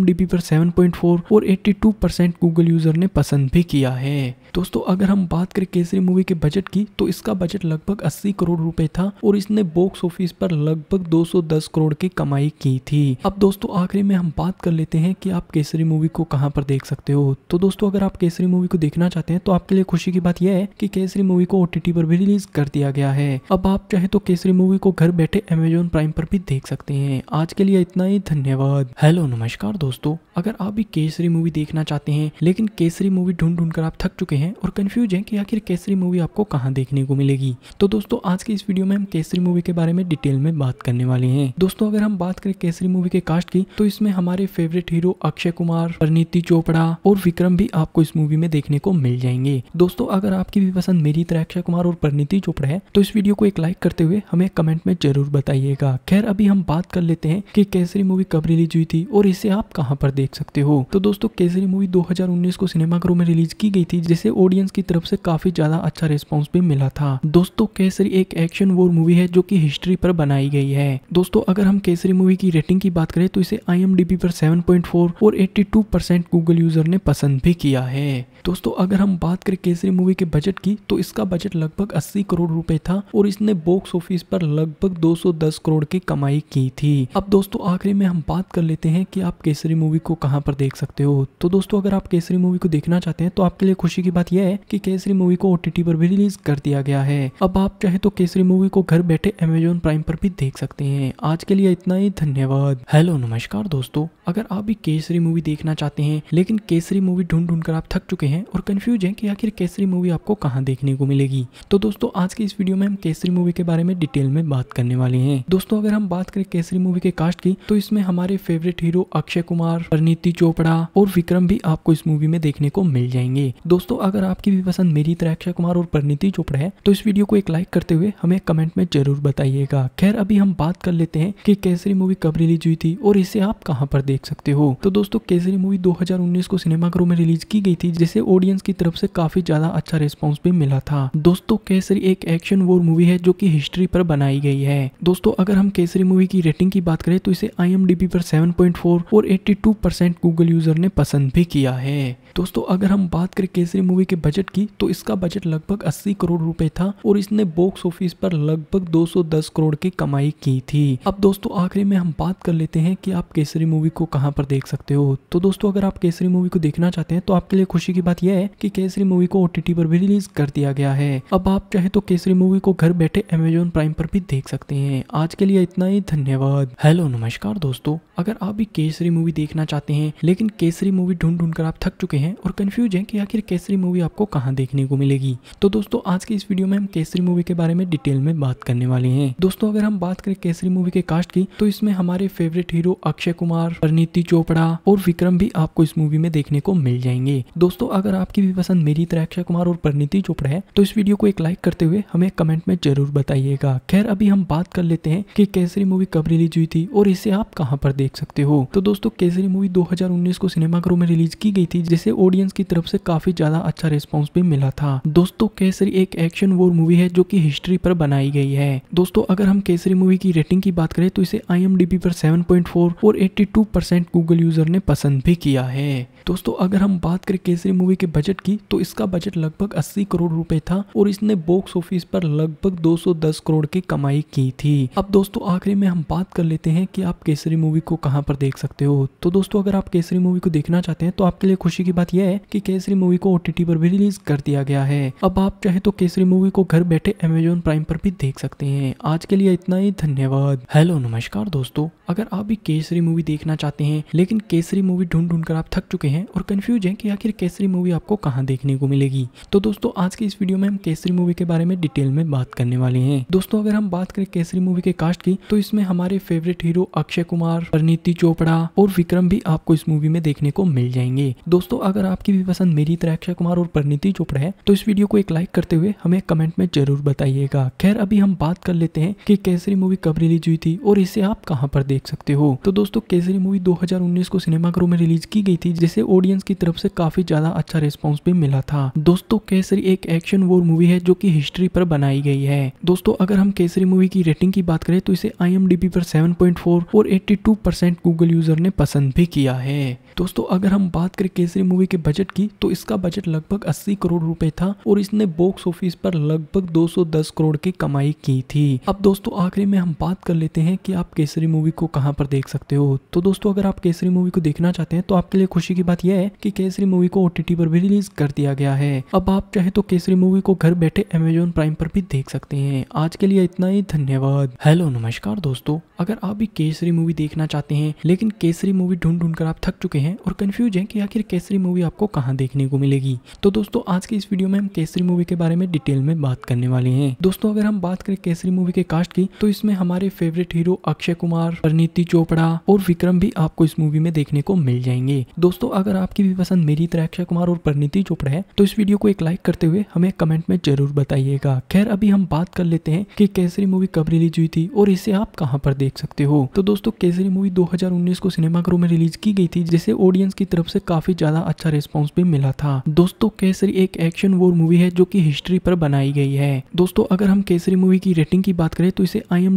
पर फोर और टू परसेंट गूगल यूजर ने पसंद भी किया है दोस्तों अगर हम बात करें केसरी मूवी के बजट की तो इसका बजट लगभग 80 करोड़ रुपए था और इसने बॉक्स ऑफिस पर लगभग 210 करोड़ की कमाई की थी अब दोस्तों आखिरी में हम बात कर लेते हैं कि आप केसरी मूवी को कहाँ पर देख सकते हो तो दोस्तों अगर आप केसरी मूवी को देखना चाहते हैं तो आपके लिए खुशी की बात यह है की केसरी मूवी को ओटीटी पर भी रिलीज कर दिया गया है अब आप चाहे तो केसरी मूवी को घर बैठे अमेजोन प्राइम पर भी देख सकते हैं आज के लिए इतना ही धन्यवाद हेलो नमस्कार दोस्तों अगर आप भी केसरी मूवी देखना चाहते हैं लेकिन केसरी मूवी ढूंढ ढूंढ कर आप थक चुके हैं और कन्फ्यूज हैं कि आखिर केसरी मूवी आपको कहाँ देखने को मिलेगी तो दोस्तों आज की इस वीडियो में हम केसरी मूवी के बारे में डिटेल में बात करने वाले हैं दोस्तों अगर हम बात करें केसरी मूवी के कास्ट की तो इसमें हमारे फेवरेट हीरो अक्षय कुमार परनीति चोपड़ा और विक्रम भी आपको इस मूवी में देखने को मिल जाएंगे दोस्तों अगर आपकी भी पसंद मेरी तरह अक्षय कुमार और परनीति चोपड़ा है तो इस वीडियो को एक लाइक करते हुए हमें कमेंट में जरूर बताइएगा खैर अभी हम बात कर लेते हैं कि केसरी मूवी कब रिलीज हुई थी और इसे आप कहाँ पर देख सकते हो तो दोस्तों केसरी मूवी 2019 को सिनेमाघरों में रिलीज की गई थी जिसे इसे ऑडियंस की तरफ से काफी ज्यादा अच्छा रिस्पॉन्स भी मिला था दोस्तों केसरी एक एक्शन वोर मूवी है जो की हिस्ट्री पर बनाई गई है दोस्तों अगर हम केसरी मूवी की रेटिंग की बात करें तो इसे आई पर 7.4 और 82 परसेंट गूगल यूजर ने पसंद भी किया है दोस्तों अगर हम बात करें केसरी मूवी के बजट की तो इसका बजट लगभग 80 करोड़ रुपए था और इसने बॉक्स ऑफिस पर लगभग 210 करोड़ की कमाई की थी अब दोस्तों आखिरी में हम बात कर लेते हैं कि आप केसरी मूवी को कहां पर देख सकते हो तो दोस्तों अगर आप केसरी मूवी को देखना चाहते हैं तो आपके लिए खुशी की बात यह है कि केसरी मूवी को ओटीटी पर भी रिलीज कर दिया गया है अब आप चाहे तो केसरी मूवी को घर बैठे अमेजोन प्राइम पर भी देख सकते हैं आज के लिए इतना ही धन्यवाद हेलो नमस्कार दोस्तों अगर आप भी केसरी मूवी देखना चाहते हैं लेकिन केसरी मूवी ढूंढ ढूंढ कर आप थक चुके हैं और कंफ्यूज हैं कि आखिर केसरी मूवी आपको कहाँ देखने को मिलेगी तो दोस्तों आज की इस वीडियो में हम केसरी मूवी के बारे में डिटेल में बात करने वाले हैं दोस्तों अगर हम बात करें केसरी मूवी के कास्ट की तो इसमें हमारे फेवरेट हीरो अक्षय कुमार परनीति चोपड़ा और विक्रम भी आपको इस मूवी में देखने को मिल जाएंगे दोस्तों अगर आपकी भी पसंद मेरी तरह अक्षय कुमार और परिणीति चोपड़ा है तो इस वीडियो को एक लाइक करते हुए हमें कमेंट में जरूर बताइएगा खैर अभी हम बात कर लेते हैं कि केसरी मूवी कब रिलीज हुई थी और इसे आप कहाँ पर देख सकते हो तो दोस्तों केसरी मूवी 2019 को सिनेमाघरों में रिलीज की गई थी जिसे ऑडियंस की तरफ से काफी ज्यादा अच्छा रिस्पॉन्स भी मिला था दोस्तों केसरी एक एक्शन वोर मूवी है जो की हिस्ट्री पर बनाई गई है दोस्तों अगर हम केसरी मूवी की रेटिंग की बात करें तो इसे आई पर 7.4 और 82 परसेंट गूगल यूजर ने पसंद भी किया है दोस्तों अगर हम बात करें केसरी मूवी के बजट की तो इसका बजट लगभग 80 करोड़ रुपए था और इसने बॉक्स ऑफिस पर लगभग 210 करोड़ की कमाई की थी अब दोस्तों आखिरी में हम बात कर लेते हैं कि आप केसरी मूवी को कहाँ पर देख सकते हो तो दोस्तों अगर आप केसरी मूवी को देखना चाहते हैं तो आपके लिए खुशी की बात यह है की केसरी मूवी को ओटीटी पर भी रिलीज कर दिया गया है अब आप चाहे तो केसरी मूवी को घर बैठे अमेजोन प्राइम पर भी देख सकते हैं आज के लिए इतना ही धन्यवाद हेलो नमस्कार दोस्तों अगर आप भी केसरी मूवी देखना चाहते हैं लेकिन केसरी मूवी ढूंढ ढूंढ कर आप थक चुके हैं हैं और कन्फ्यूज हैं कि आखिर केसरी मूवी आपको कहाँ देखने को मिलेगी तो दोस्तों आज की इस वीडियो में हम केसरी मूवी के बारे में डिटेल में बात करने वाले हैं दोस्तों अगर हम बात करें केसरी मूवी के कास्ट की तो इसमें हमारे फेवरेट हीरो अक्षय कुमार परनीति चोपड़ा और विक्रम भी आपको इस मूवी में देखने को मिल जाएंगे दोस्तों अगर आपकी भी पसंद मेरी तरह अक्षय कुमार और परनीति चोपड़ा है तो इस वीडियो को एक लाइक करते हुए हमें कमेंट में जरूर बताइएगा खैर अभी हम बात कर लेते हैं की केसरी मूवी कब रिलीज हुई थी और इसे आप कहाँ पर देख सकते हो तो दोस्तों केसरी मूवी दो को सिनेमाघरों में रिलीज की गई थी जिसे इसे ऑडियंस की तरफ से काफी ज्यादा अच्छा रिस्पॉन्स भी मिला था दोस्तों केसरी एक एक्शन वोर मूवी है जो की हिस्ट्री पर बनाई गई है दोस्तों अगर हम केसरी मूवी की रेटिंग की बात करें तो इसे आई पर 7.4 और 82 परसेंट गूगल यूजर ने पसंद भी किया है दोस्तों अगर हम बात करें केसरी मूवी के बजट की तो इसका बजट लगभग 80 करोड़ रुपए था और इसने बॉक्स ऑफिस पर लगभग 210 करोड़ की कमाई की थी अब दोस्तों आखिरी में हम बात कर लेते हैं कि आप केसरी मूवी को कहाँ पर देख सकते हो तो दोस्तों अगर आप केसरी मूवी को देखना चाहते हैं तो आपके लिए खुशी की बात यह है कि केसरी मूवी को ओटीटी पर भी रिलीज कर दिया गया है अब आप चाहे तो केसरी मूवी को घर बैठे अमेजोन प्राइम पर भी देख सकते हैं आज के लिए इतना ही धन्यवाद हेलो नमस्कार दोस्तों अगर आप भी केसरी मूवी देखना चाहते हैं लेकिन केसरी मूवी ढूंढ ढूंढ कर आप थक चुके हैं और कंफ्यूज हैं कि आखिर केसरी मूवी आपको कहाँ देखने को मिलेगी तो दोस्तों आज की इस वीडियो में हम केसरी मूवी के बारे में डिटेल में बात करने वाले हैं दोस्तों अगर हम बात करें केसरी मूवी के कास्ट की तो इसमें हमारे फेवरेट हीरो अक्षय कुमार परनीति चोपड़ा और विक्रम भी आपको इस मूवी में देखने को मिल जाएंगे दोस्तों अगर आपकी भी पसंद मेरी तरह अक्षय कुमार और परिणीति चोपड़ा है तो इस वीडियो को एक लाइक करते हुए हमें कमेंट में जरूर बताइएगा खैर अभी हम बात कर लेते हैं कि केसरी मूवी कब रिलीज हुई थी और इसे आप कहाँ पर देख सकते हो तो दोस्तों केसरी मूवी 2019 को सिनेमाघरों में रिलीज की गई थी जिसे ऑडियंस की तरफ से काफी ज्यादा अच्छा रिस्पॉन्स भी मिला था दोस्तों केसरी एक एक्शन वोर मूवी है जो की हिस्ट्री पर बनाई गई है दोस्तों अगर हम केसरी मूवी की रेटिंग की बात करें तो इसे आई पर सेवन और एट्टी गूगल यूजर ने पसंद भी किया है दोस्तों अगर हम बात करें केसरी मूवी के बजट की तो इसका बजट लगभग 80 करोड़ रुपए था और इसने बॉक्स ऑफिस पर लगभग 210 करोड़ की कमाई की थी अब दोस्तों आखिरी में हम बात कर लेते हैं कि आप केसरी मूवी को कहां पर देख सकते हो तो दोस्तों अगर आप केसरी मूवी को देखना चाहते हैं तो आपके लिए खुशी की बात यह है की केसरी मूवी को ओटीटी पर भी रिलीज कर दिया गया है अब आप चाहे तो केसरी मूवी को घर बैठे अमेजोन प्राइम पर भी देख सकते हैं आज के लिए इतना ही धन्यवाद हेलो नमस्कार दोस्तों अगर आप भी केसरी मूवी देखना चाहते हैं लेकिन केसरी मूवी ढूंढ ढूंढ कर आप थक चुके हैं और कंफ्यूज हैं कि आखिर केसरी मूवी आपको कहाँ देखने को मिलेगी तो दोस्तों आज के इस वीडियो में हम केसरी मूवी के बारे में डिटेल में बात करने वाले हैं दोस्तों अगर हम बात करें केसरी मूवी के कास्ट की तो इसमें हमारे फेवरेट हीरो अक्षय कुमार परनीति चोपड़ा और विक्रम भी आपको इस मूवी में देखने को मिल जाएंगे दोस्तों अगर आपकी भी पसंद मेरी तरह अक्षय कुमार और परनीति चोपड़ा है तो इस वीडियो को एक लाइक करते हुए हमें कमेंट में जरूर बताइएगा खैर अभी हम बात कर लेते हैं की केसरी मूवी कब रिलीज हुई थी और इसे आप कहाँ पर देख सकते हो तो दोस्तों केसरी मूवी दो को सिनेमाघरों में रिलीज की गई थी जिसे ऑडियंस की तरफ से काफी ज्यादा अच्छा रिस्पॉन्स भी मिला था दोस्तों केसरी एक एक्शन वोर मूवी है जो की हिस्ट्री पर बनाई गई है दोस्तों अगर हम केसरी मूवी की रेटिंग की बात करें तो इसे आई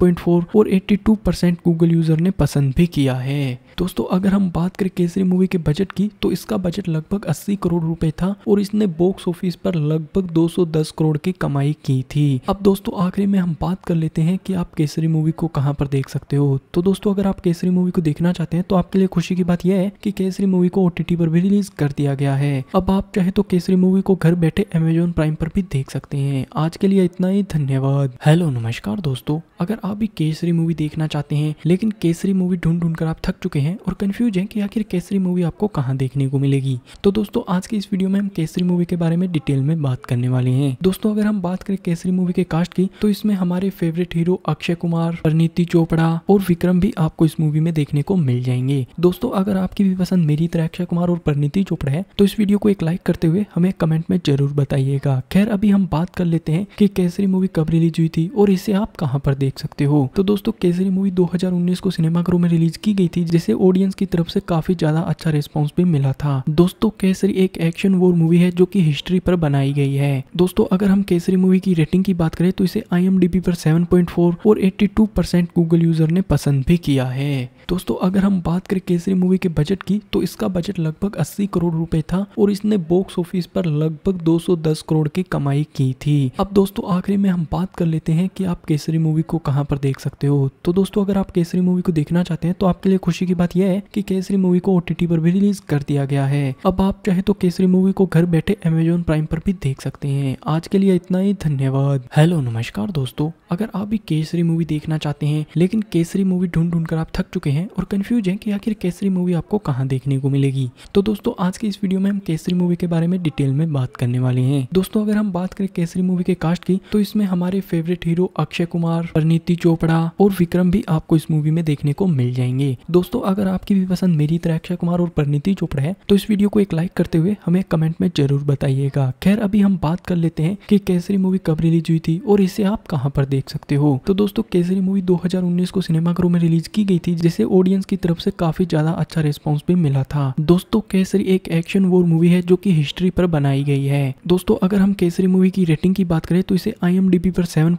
पर फोर और टू परसेंट गूगल यूजर ने पसंद भी किया है दोस्तों अगर हम बात करें केसरी मूवी के बजट की तो इसका बजट लगभग 80 करोड़ रुपए था और इसने बॉक्स ऑफिस पर लगभग 210 करोड़ की कमाई की थी अब दोस्तों आखिरी में हम बात कर लेते हैं कि आप केसरी मूवी को कहाँ पर देख सकते हो तो दोस्तों अगर आप केसरी मूवी को देखना चाहते हैं तो आपके लिए खुशी की बात यह है की केसरी मूवी को ओटीटी पर भी रिलीज कर दिया गया है अब आप चाहे तो केसरी मूवी को घर बैठे अमेजोन प्राइम पर भी देख सकते हैं आज के लिए इतना ही धन्यवाद हेलो नमस्कार दोस्तों अगर आप भी केसरी मूवी देखना चाहते हैं लेकिन केसरी मूवी ढूंढ ढूंढ कर आप थक चुके हैं हैं और कन्फ्यूज हैं कि आखिर केसरी मूवी आपको कहाँ देखने को मिलेगी तो दोस्तों आज के इस वीडियो में हम केसरी मूवी के बारे में डिटेल में बात करने वाले हैं दोस्तों अगर हम बात करें केसरी मूवी के कास्ट की तो इसमें हमारे फेवरेट हीरो अक्षय कुमार परिणीति चोपड़ा और विक्रम भी आपको इस मूवी में देखने को मिल जाएंगे दोस्तों अगर आपकी भी पसंद मेरी तरह अक्षय कुमार और परिणीति चोपड़ा है तो इस वीडियो को एक लाइक करते हुए हमें कमेंट में जरूर बताइएगा खैर अभी हम बात कर लेते हैं की केसरी मूवी कब रिलीज हुई थी और इसे आप कहाँ पर देख सकते हो तो दोस्तों केसरी मूवी 2019 को सिनेमाघरों में रिलीज की गई थी जिसे ऑडियंस की तरफ से काफी ज्यादा अच्छा रिस्पॉन्स भी मिला था दोस्तों केसरी एक एक्शन वोर मूवी है जो की हिस्ट्री पर बनाई गई है दोस्तों अगर हम केसरी मूवी की रेटिंग की बात करें तो इसे आई पर सेवन और एट्टी गूगल यूजर ने पसंद भी किया है दोस्तों अगर हम बात करें केसरी मूवी के बजट की तो इसका बजट लगभग 80 करोड़ रुपए था और इसने बॉक्स ऑफिस पर लगभग 210 करोड़ की कमाई की थी अब दोस्तों आखिरी में हम बात कर लेते हैं कि आप केसरी मूवी को कहाँ पर देख सकते हो तो दोस्तों अगर आप केसरी मूवी को देखना चाहते हैं तो आपके लिए खुशी की बात बात यह है कि केसरी मूवी को ओटीटी पर भी रिलीज कर दिया गया है अब आप चाहे तो केसरी मूवी को घर बैठे अमेजोन प्राइम पर भी देख सकते हैं आज के लिए इतना ही धन्यवाद हेलो नमस्कार दोस्तों अगर आप भी केसरी मूवी देखना चाहते हैं लेकिन केसरी मूवी ढूंढ ढूंढ कर आप थक चुके हैं और कंफ्यूज हैं कि आखिर केसरी मूवी आपको कहाँ देखने को मिलेगी तो दोस्तों आज के इस वीडियो में हम केसरी मूवी के बारे में डिटेल में बात करने वाले हैं दोस्तों अगर हम बात करें केसरी मूवी के कास्ट की तो इसमें हमारे फेवरेट हीरो अक्षय कुमार परिणीति चोपड़ा और विक्रम भी आपको इस मूवी में देखने को मिल जाएंगे दोस्तों अगर आपकी भी पसंद मेरी तरह अक्षय कुमार और परिणीति चोपड़ा है तो इस वीडियो को एक लाइक करते हुए हमें कमेंट में जरूर बताइएगा खैर अभी हम बात कर लेते हैं कि केसरी मूवी कब रिलीज हुई थी और इसे आप कहाँ पर देख सकते हो तो दोस्तों केसरी मूवी 2019 को सिनेमाघरों में रिलीज की गई थी जिसे ऑडियंस की तरफ से काफी ज्यादा अच्छा रिस्पॉन्स भी मिला था दोस्तों केसरी एक एक्शन वोर मूवी है जो की हिस्ट्री पर बनाई गई है दोस्तों अगर हम केसरी मूवी की रेटिंग की बात करें तो इसे आई पर सेवन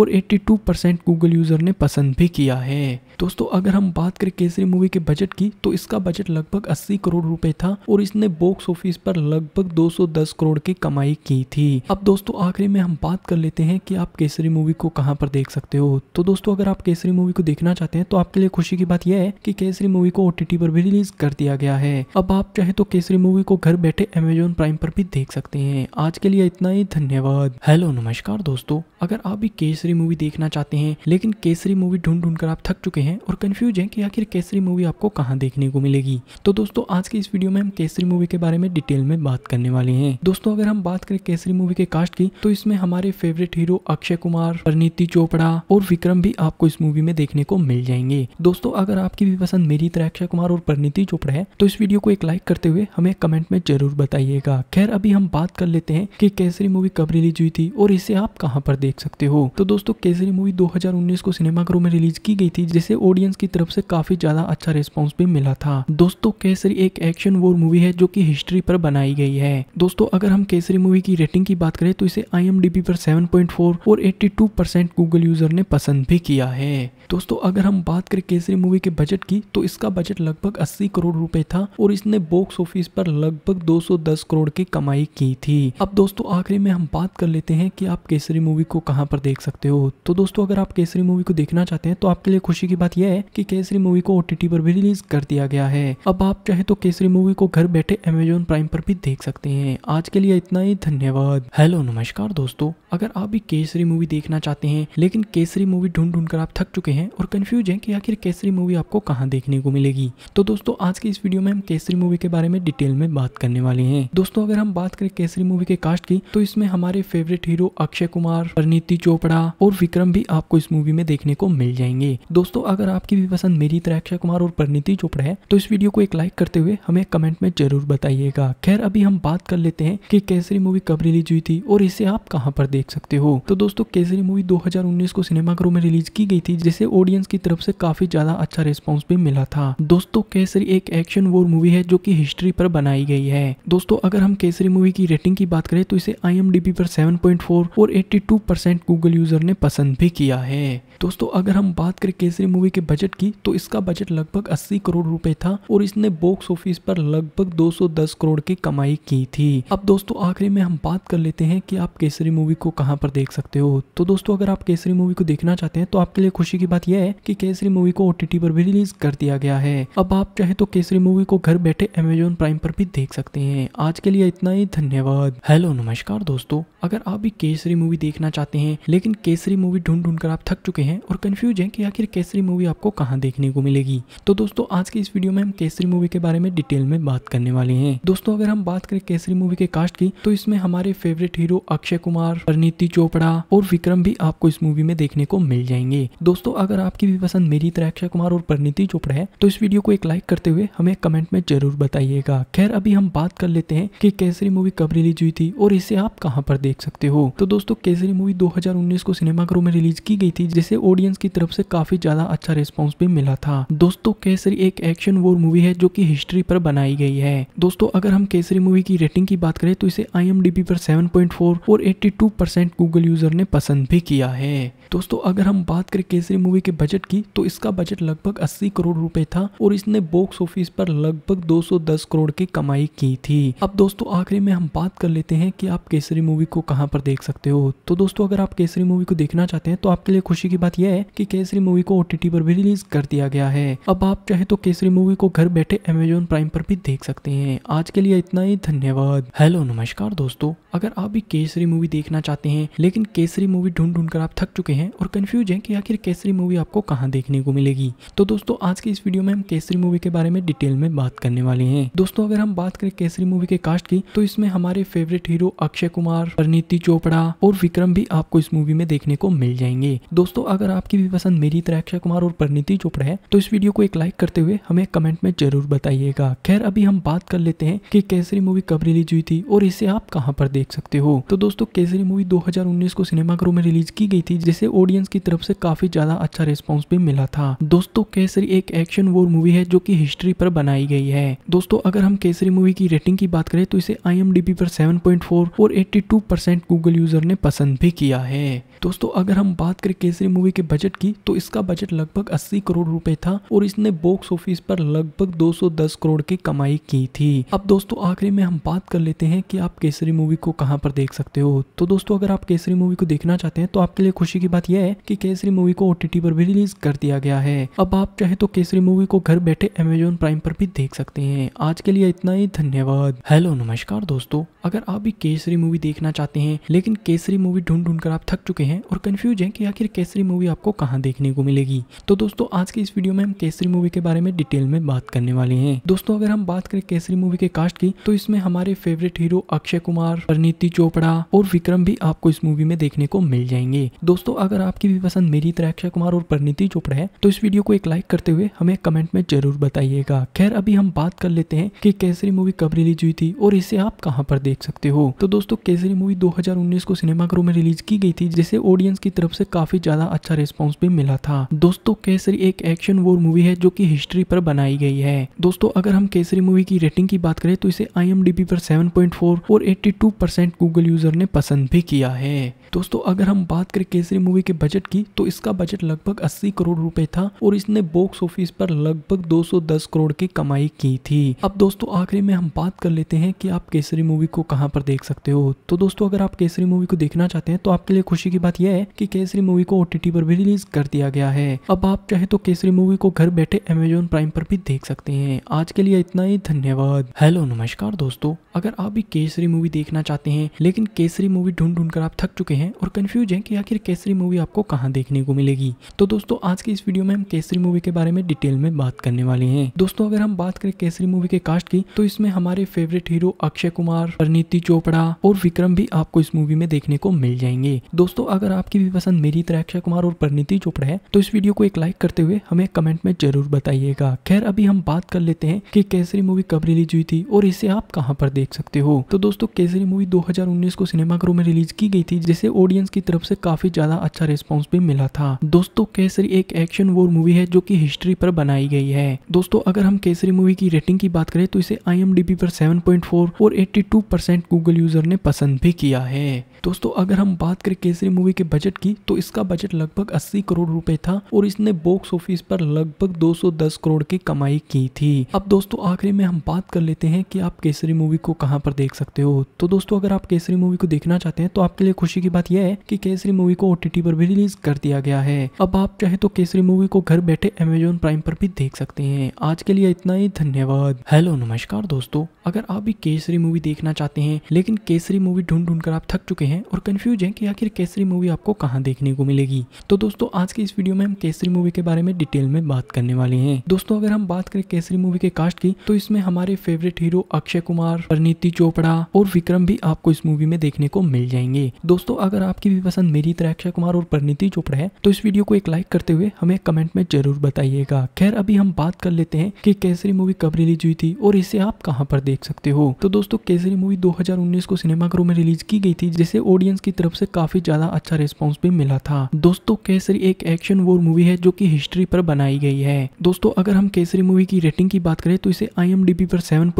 और एट्टी गूगल यूजर ने पसंद भी किया है दोस्तों अगर हम बात करें केसरी मूवी के बजट की तो इसका बजट लगभग 80 करोड़ रुपए था और इसने बॉक्स ऑफिस पर लगभग 210 करोड़ की कमाई की थी अब दोस्तों आखिरी में हम बात कर लेते हैं कि आप केसरी मूवी को कहाँ पर देख सकते हो तो दोस्तों अगर आप केसरी मूवी को देखना चाहते हैं तो आपके लिए खुशी की बात यह है की केसरी मूवी को ओटीटी पर भी रिलीज कर दिया गया है अब आप चाहे तो केसरी मूवी को घर बैठे अमेजोन प्राइम पर भी देख सकते हैं आज के लिए इतना ही धन्यवाद हेलो नमस्कार दोस्तों अगर आप भी केसरी मूवी देखना चाहते हैं लेकिन केसरी मूवी ढूंढ ढूंढ कर आप थक चुके हैं हैं और कन्फ्यूज हैं कि आखिर केसरी मूवी आपको कहाँ देखने को मिलेगी तो दोस्तों आज के इस वीडियो में हम केसरी मूवी के बारे में डिटेल में बात करने वाले हैं दोस्तों अगर हम बात करें केसरी मूवी के कास्ट की तो इसमें हमारे फेवरेट हीरो अक्षय कुमार परिणीति चोपड़ा और विक्रम भी आपको इस मूवी में देखने को मिल जाएंगे दोस्तों अगर आपकी भी पसंद मेरी तरह अक्षय कुमार और परिणीति चोपड़ा है तो इस वीडियो को एक लाइक करते हुए हमें कमेंट में जरूर बताइएगा खैर अभी हम बात कर लेते हैं की केसरी मूवी कब रिलीज हुई थी और इसे आप कहाँ पर देख सकते हो तो दोस्तों केसरी मूवी दो को सिनेमाघरों में रिलीज की गई थी जिसे ऑडियंस की तरफ से काफी ज्यादा अच्छा रिस्पॉन्स भी मिला था दोस्तों केसरी एक एक्शन वॉर मूवी है जो की हिस्ट्री पर बनाई गई है दोस्तों अगर हम केसरी मूवी की रेटिंग की बात करें तो इसे आई पर सेवन और एट्टी गूगल यूजर ने पसंद भी किया है दोस्तों अगर हम बात करें केसरी मूवी के बजट की तो इसका बजट लगभग 80 करोड़ रुपए था और इसने बॉक्स ऑफिस पर लगभग 210 करोड़ की कमाई की थी अब दोस्तों आखिरी में हम बात कर लेते हैं कि आप केसरी मूवी को कहाँ पर देख सकते हो तो दोस्तों अगर आप केसरी मूवी को देखना चाहते हैं तो आपके लिए खुशी की बात बात यह है कि केसरी मूवी को ओटीटी पर भी रिलीज कर दिया गया है अब आप चाहे तो केसरी मूवी को घर बैठे अमेजोन प्राइम पर भी देख सकते हैं आज के लिए इतना ही धन्यवाद हेलो नमस्कार दोस्तों अगर आप भी केसरी मूवी देखना चाहते हैं लेकिन केसरी मूवी ढूंढ ढूंढ कर आप थक चुके हैं और कंफ्यूज हैं कि आखिर केसरी मूवी आपको कहाँ देखने को मिलेगी तो दोस्तों आज के इस वीडियो में हम केसरी मूवी के बारे में डिटेल में बात करने वाले हैं दोस्तों अगर हम बात करें केसरी मूवी के कास्ट की तो इसमें हमारे फेवरेट हीरो अक्षय कुमार परिणीति चोपड़ा और विक्रम भी आपको इस मूवी में देखने को मिल जाएंगे दोस्तों अगर आपकी भी पसंद मेरी तरह अक्षय कुमार और परिणीति चोपड़ा है तो इस वीडियो को एक लाइक करते हुए हमें कमेंट में जरूर बताइएगा खैर अभी हम बात कर लेते हैं कि केसरी मूवी कब रिलीज हुई थी और इसे आप कहाँ पर देख सकते हो तो दोस्तों केसरी मूवी 2019 को सिनेमाघरों में रिलीज की गई थी जिसे ऑडियंस की तरफ से काफी ज्यादा अच्छा रिस्पॉन्स भी मिला था दोस्तों केसरी एक एक्शन वोर मूवी है जो की हिस्ट्री पर बनाई गई है दोस्तों अगर हम केसरी मूवी की रेटिंग की बात करें तो इसे आई पर सेवन और एट्टी गूगल यूजर ने पसंद भी किया है दोस्तों अगर हम बात करें केसरी मूवी के बजट की तो इसका बजट लगभग 80 करोड़ रुपए था और इसने बॉक्स ऑफिस पर लगभग 210 करोड़ की कमाई की थी अब दोस्तों आखिरी में हम बात कर लेते हैं कि आप केसरी मूवी को कहां पर देख सकते हो तो दोस्तों अगर आप केसरी मूवी को देखना चाहते हैं तो आपके लिए खुशी की बात यह है की केसरी मूवी को ओ पर भी रिलीज कर दिया गया है अब आप चाहे तो केसरी मूवी को घर बैठे अमेजोन प्राइम पर भी देख सकते हैं आज के लिए इतना ही धन्यवाद हेलो नमस्कार दोस्तों अगर आप भी केसरी मूवी देखना चाहते हैं लेकिन केसरी मूवी ढूंढ ढूंढ कर आप थक चुके हैं और कंफ्यूज हैं कि आखिर केसरी मूवी आपको कहाँ देखने को मिलेगी तो दोस्तों आज की इस वीडियो में हम केसरी मूवी के बारे में डिटेल में बात करने वाले हैं दोस्तों अगर हम बात करें केसरी मूवी के कास्ट की तो इसमें हमारे फेवरेट हीरो अक्षय कुमार परिणीति चोपड़ा और विक्रम भी आपको इस मूवी में देखने को मिल जाएंगे दोस्तों अगर आपकी भी पसंद मेरी तरह अक्षय कुमार और परिणीति चोपड़ा है तो इस वीडियो को एक लाइक करते हुए हमें कमेंट में जरूर बताइएगा खैर अभी हम बात कर लेते हैं कि केसरी मूवी कब रिलीज हुई थी और इसे आप कहाँ पर देख सकते हो तो दोस्तों केसरी मूवी उन्नीस को सिनेमाघरों में रिलीज की गई थी जिसे ऑडियंस की तरफ से काफी ज्यादा अच्छा रिस्पॉन्स भी मिला था दोस्तों केसरी एक एक्शन वो मूवी है जो की हिस्ट्री पर बनाई गई है दोस्तों अगर हम केसरी मूवी की रेटिंग की बात करें तो इसे आई पर फोर और टू परसेंट गूगल यूजर ने पसंद भी किया है दोस्तों अगर हम बात करें केसरी मूवी के बजट की तो इसका बजट लगभग 80 करोड़ रुपए था और इसने बॉक्स ऑफिस पर लगभग 210 करोड़ की कमाई की थी अब दोस्तों आखिरी में हम बात कर लेते हैं कि आप केसरी मूवी को कहाँ पर देख सकते हो तो दोस्तों अगर आप केसरी मूवी को देखना चाहते हैं तो आपके लिए खुशी की बात यह है की केसरी मूवी को ओटीटी पर भी रिलीज कर दिया गया है अब आप चाहे तो केसरी मूवी को घर बैठे अमेजोन प्राइम पर भी देख सकते हैं आज के लिए इतना ही धन्यवाद हेलो नमस्कार दोस्तों अगर आप भी केसरी मूवी देखना चाहते हैं लेकिन केसरी मूवी ढूंढ ढूंढ कर आप थक चुके हैं हैं और कन्फ्यूज हैं कि आखिर केसरी मूवी आपको कहाँ देखने को मिलेगी तो दोस्तों आज की इस वीडियो में हम केसरी मूवी के बारे में डिटेल में बात करने वाले हैं दोस्तों अगर हम बात करें केसरी मूवी के कास्ट की तो इसमें हमारे फेवरेट हीरो अक्षय कुमार परिणीति चोपड़ा और विक्रम भी आपको इस मूवी में देखने को मिल जाएंगे दोस्तों अगर आपकी भी पसंद मेरी तरह अक्षय कुमार और परिणीति चोपड़ा है तो इस वीडियो को एक लाइक करते हुए हमें कमेंट में जरूर बताइएगा खैर अभी हम बात कर लेते हैं की केसरी मूवी कब रिलीज हुई थी और इसे आप कहाँ पर देख सकते हो तो दोस्तों केसरी मूवी दो को सिनेमाघरों में रिलीज की गई थी जिसे ऑडियंस की तरफ से काफ़ी ज़्यादा अच्छा रिस्पॉन्स भी मिला था दोस्तों केसरी एक एक्शन वोर मूवी है जो की हिस्ट्री पर बनाई गई है दोस्तों अगर हम केसरी मूवी की रेटिंग की बात करें तो इसे आई पर 7.4 और एट्टी गूगल यूजर ने पसंद भी किया है दोस्तों अगर हम बात करें केसरी मूवी के बजट की तो इसका बजट लगभग 80 करोड़ रुपए था और इसने बॉक्स ऑफिस पर लगभग 210 करोड़ की कमाई की थी अब दोस्तों आखिरी में हम बात कर लेते हैं कि आप केसरी मूवी को कहां पर देख सकते हो तो दोस्तों अगर आप केसरी मूवी को देखना चाहते हैं तो आपके लिए खुशी की बात यह है कि केसरी मूवी को ओ पर भी रिलीज कर दिया गया है अब आप चाहे तो केसरी मूवी को घर बैठे अमेजोन प्राइम पर भी देख सकते हैं आज के लिए इतना ही धन्यवाद हेलो नमस्कार दोस्तों अगर आप भी केसरी मूवी देखना चाहते हैं लेकिन केसरी मूवी ढूंढ ढूंढ कर आप थक चुके हैं और कंफ्यूज हैं कि आखिर केसरी मूवी आपको कहाँ देखने को मिलेगी तो दोस्तों आज के इस वीडियो में हम केसरी मूवी के बारे में डिटेल में बात करने वाले हैं दोस्तों अगर हम बात करें केसरी मूवी के कास्ट की तो इसमें हमारे फेवरेट हीरो अक्षय कुमार परिणीति चोपड़ा और विक्रम भी आपको इस मूवी में देखने को मिल जाएंगे दोस्तों अगर आपकी भी पसंद मेरी तरह अक्षय कुमार और परिणीति चोपड़ा है तो इस वीडियो को एक लाइक करते हुए हमें कमेंट में जरूर बताइएगा खैर अभी हम बात कर लेते हैं कि केसरी मूवी कब रिलीज हुई थी और इसे आप कहाँ पर देख सकते हो तो दोस्तों केसरी मूवी 2019 को सिनेमाघरों में रिलीज की गई थी जिसे ऑडियंस की तरफ से काफी ज्यादा अच्छा रिस्पॉन्स भी मिला था दोस्तों केसरी एक एक्शन वोर मूवी है जो की हिस्ट्री पर बनाई गई है दोस्तों अगर हम केसरी मूवी की रेटिंग की बात करें तो इसे आई पर सेवन और एट्टी गूगल यूजर ने पसंद भी किया है दोस्तों अगर हम बात करें केसरी मूवी के बजट की तो इसका बजट लगभग 80 करोड़ रुपए था और इसने बॉक्स ऑफिस पर लगभग 210 करोड़ की कमाई की थी अब दोस्तों आखिरी में हम बात कर लेते हैं कि आप केसरी मूवी को कहाँ पर देख सकते हो तो दोस्तों अगर आप केसरी मूवी को देखना चाहते हैं तो आपके लिए खुशी की बात यह है की केसरी मूवी को ओ पर भी रिलीज कर दिया गया है अब आप चाहे तो केसरी मूवी को घर बैठे अमेजोन प्राइम पर भी देख सकते हैं आज के लिए इतना ही धन्यवाद हेलो नमस्कार दोस्तों अगर आप भी केसरी मूवी देखना चाहते हैं लेकिन केसरी मूवी ढूंढ ढूंढ कर आप थक चुके हैं हैं और कन्फ्यूज हैं कि आखिर केसरी मूवी आपको कहाँ देखने को मिलेगी तो दोस्तों आज की इस वीडियो में हम केसरी मूवी के बारे में डिटेल में बात करने वाले हैं दोस्तों अगर हम बात करें केसरी मूवी के कास्ट की तो इसमें हमारे फेवरेट हीरो अक्षय कुमार परनीति चोपड़ा और विक्रम भी आपको इस मूवी में देखने को मिल जाएंगे दोस्तों अगर आपकी भी पसंद मेरी तरह अक्षय कुमार और परनीति चोपड़ा है तो इस वीडियो को एक लाइक करते हुए हमें कमेंट में जरूर बताइएगा खैर अभी हम बात कर लेते हैं की केसरी मूवी कब रिलीज हुई थी और इसे आप कहाँ पर देख सकते हो तो दोस्तों केसरी मूवी दो को सिनेमाघरों में रिलीज की गई थी जिसे इसे ऑडियंस की तरफ से काफी ज्यादा अच्छा रिस्पॉन्स भी मिला था दोस्तों केसरी एक एक्शन वोर मूवी है जो की हिस्ट्री पर बनाई गई है दोस्तों अगर हम केसरी मूवी की रेटिंग की बात करें तो इसे आई पर 7.4 और एट्टी गूगल यूजर ने पसंद भी किया है दोस्तों अगर हम बात करें केसरी मूवी के बजट की तो इसका बजट लगभग 80 करोड़ रुपए था और इसने बॉक्स ऑफिस पर लगभग 210 करोड़ की कमाई की थी अब दोस्तों आखिरी में हम बात कर लेते हैं कि आप केसरी मूवी को कहां पर देख सकते हो तो दोस्तों अगर आप केसरी मूवी को देखना चाहते हैं तो आपके लिए खुशी की बात यह है कि केसरी मूवी को ओटीटी पर भी रिलीज कर दिया गया है अब आप चाहे तो केसरी मूवी को घर बैठे अमेजोन प्राइम पर भी देख सकते हैं आज के लिए इतना ही धन्यवाद हेलो नमस्कार दोस्तों अगर आप भी केसरी मूवी देखना चाहते हैं लेकिन केसरी मूवी ढूंढ ढूंढ कर आप थक चुके हैं और कंफ्यूज हैं कि आखिर केसरी मूवी आपको कहाँ देखने को मिलेगी तो दोस्तों आज के इस वीडियो में हम केसरी मूवी के बारे में डिटेल में बात करने वाले हैं दोस्तों अगर हम बात करें केसरी मूवी के कास्ट की तो इसमें हमारे फेवरेट हीरो अक्षय कुमार परिणीति चोपड़ा और विक्रम भी आपको इस मूवी में देखने को मिल जाएंगे दोस्तों अगर आपकी भी पसंद मेरी तरह अक्षय कुमार और परिणीति चोपड़ा है तो इस वीडियो को एक लाइक करते हुए हमें कमेंट में जरूर बताइएगा खैर अभी हम बात कर लेते हैं कि केसरी मूवी कब रिलीज हुई थी और इसे आप कहाँ पर देख सकते हो तो दोस्तों केसरी मूवी 2019 को सिनेमाघरों में रिलीज की गई थी जिसे ऑडियंस की तरफ से काफी ज्यादा अच्छा रिस्पॉन्स भी मिला था दोस्तों केसरी एक एक्शन वोर मूवी है जो की हिस्ट्री पर बनाई गई है दोस्तों अगर हम केसरी मूवी की रेटिंग की बात करें तो इसे आई पर सेवन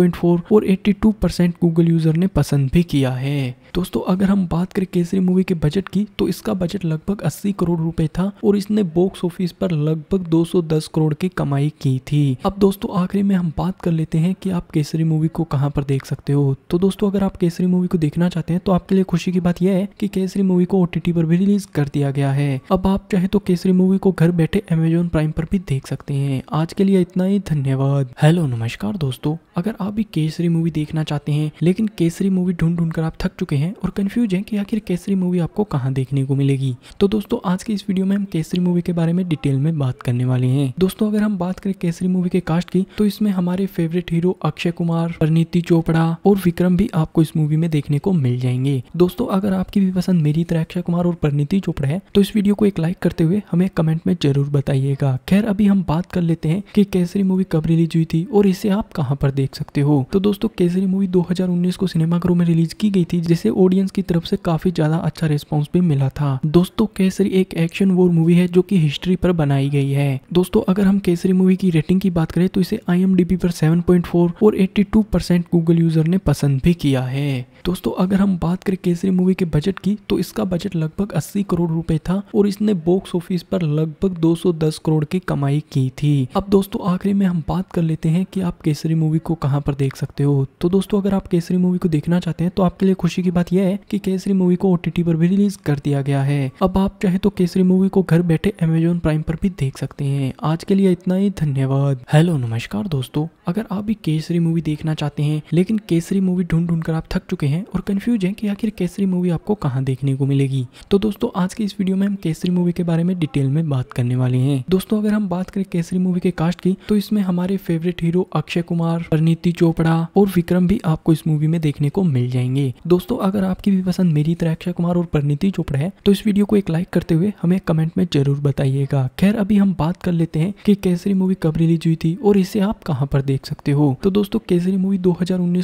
और एट्टी गूगल यूजर ने पसंद भी किया है दोस्तों अगर हम बात करें केसरी मूवी मूवी के बजट की तो इसका बजट लगभग 80 करोड़ रुपए था और इसने बॉक्स ऑफिस पर लगभग 210 करोड़ की कमाई की थी अब दोस्तों आखिरी में हम बात कर लेते हैं कि आप केसरी मूवी को कहाँ पर देख सकते हो तो दोस्तों अगर आप केसरी मूवी को देखना चाहते हैं तो आपके लिए खुशी की बात यह है की केसरी मूवी को ओटीटी पर भी रिलीज कर दिया गया है अब आप चाहे तो केसरी मूवी को घर बैठे अमेजोन प्राइम पर भी देख सकते हैं आज के लिए इतना ही धन्यवाद हेलो नमस्कार दोस्तों अगर आप भी केसरी मूवी देखना चाहते हैं लेकिन केसरी मूवी ढूंढ ढूंढ कर आप थक चुके हैं और कंफ्यूज हैं कि आखिर केसरी मूवी मूवी आपको कहाँ देखने को मिलेगी तो दोस्तों आज की इस वीडियो में हम केसरी मूवी के बारे में डिटेल में बात करने वाले हैं दोस्तों अगर हम बात करें केसरी मूवी के कास्ट की तो इसमें हमारे फेवरेट हीरो अक्षय कुमार परनीति चोपड़ा और विक्रम भी आपको इस मूवी में देखने को मिल जाएंगे दोस्तों अगर आपकी भी पसंद मेरी तरह अक्षय कुमार और परनीति चोपड़ा है तो इस वीडियो को एक लाइक करते हुए हमें कमेंट में जरूर बताइएगा खैर अभी हम बात कर लेते हैं कि केसरी मूवी कब रिलीज हुई थी और इसे आप कहाँ पर देख सकते हो तो दोस्तों केसरी मूवी उन्नीस को सिनेमाघरों में रिलीज की गई थी जिसे ऑडियंस की तरफ से काफी ज्यादा अच्छा रिस्पॉन्स भी मिला था दोस्तों केसरी एक एक्शन वोर मूवी है जो की हिस्ट्री पर बनाई गई है दोस्तों अगर हम केसरी मूवी की रेटिंग की बात करें तो इसे आई पर फोर और टू परसेंट गूगल यूजर ने पसंद भी किया है दोस्तों अगर हम बात करें केसरी मूवी के बजट की तो इसका बजट लगभग 80 करोड़ रुपए था और इसने बॉक्स ऑफिस पर लगभग 210 करोड़ की कमाई की थी अब दोस्तों आखिरी में हम बात कर लेते हैं कि आप केसरी मूवी को कहाँ पर देख सकते हो तो दोस्तों अगर आप केसरी मूवी को देखना चाहते हैं तो आपके लिए खुशी की बात यह है की केसरी मूवी को ओटीटी पर भी रिलीज कर दिया गया है अब आप चाहे तो केसरी मूवी को घर बैठे अमेजोन प्राइम पर भी देख सकते हैं आज के लिए इतना ही धन्यवाद हेलो नमस्कार दोस्तों अगर आप भी केसरी मूवी देखना चाहते हैं लेकिन केसरी मूवी ढूंढ ढूंढ कर आप थक चुके हैं हैं और कन्फ्यूज हैं कि आखिर केसरी मूवी आपको कहाँ देखने को मिलेगी तो दोस्तों आज की इस वीडियो में हम केसरी मूवी के बारे में डिटेल में बात करने वाले हैं दोस्तों अगर हम बात करें केसरी मूवी के कास्ट की तो इसमें हमारे फेवरेट हीरो अक्षय कुमार परनीति चोपड़ा और विक्रम भी आपको इस मूवी में देखने को मिल जाएंगे दोस्तों अगर आपकी भी पसंद मेरी तरह अक्षय कुमार और परनीति चोपड़ा है तो इस वीडियो को एक लाइक करते हुए हमें कमेंट में जरूर बताइएगा खैर अभी हम बात कर लेते हैं की केसरी मूवी कब रिलीज हुई थी और इसे आप कहाँ पर देख सकते हो तो दोस्तों केसरी मूवी दो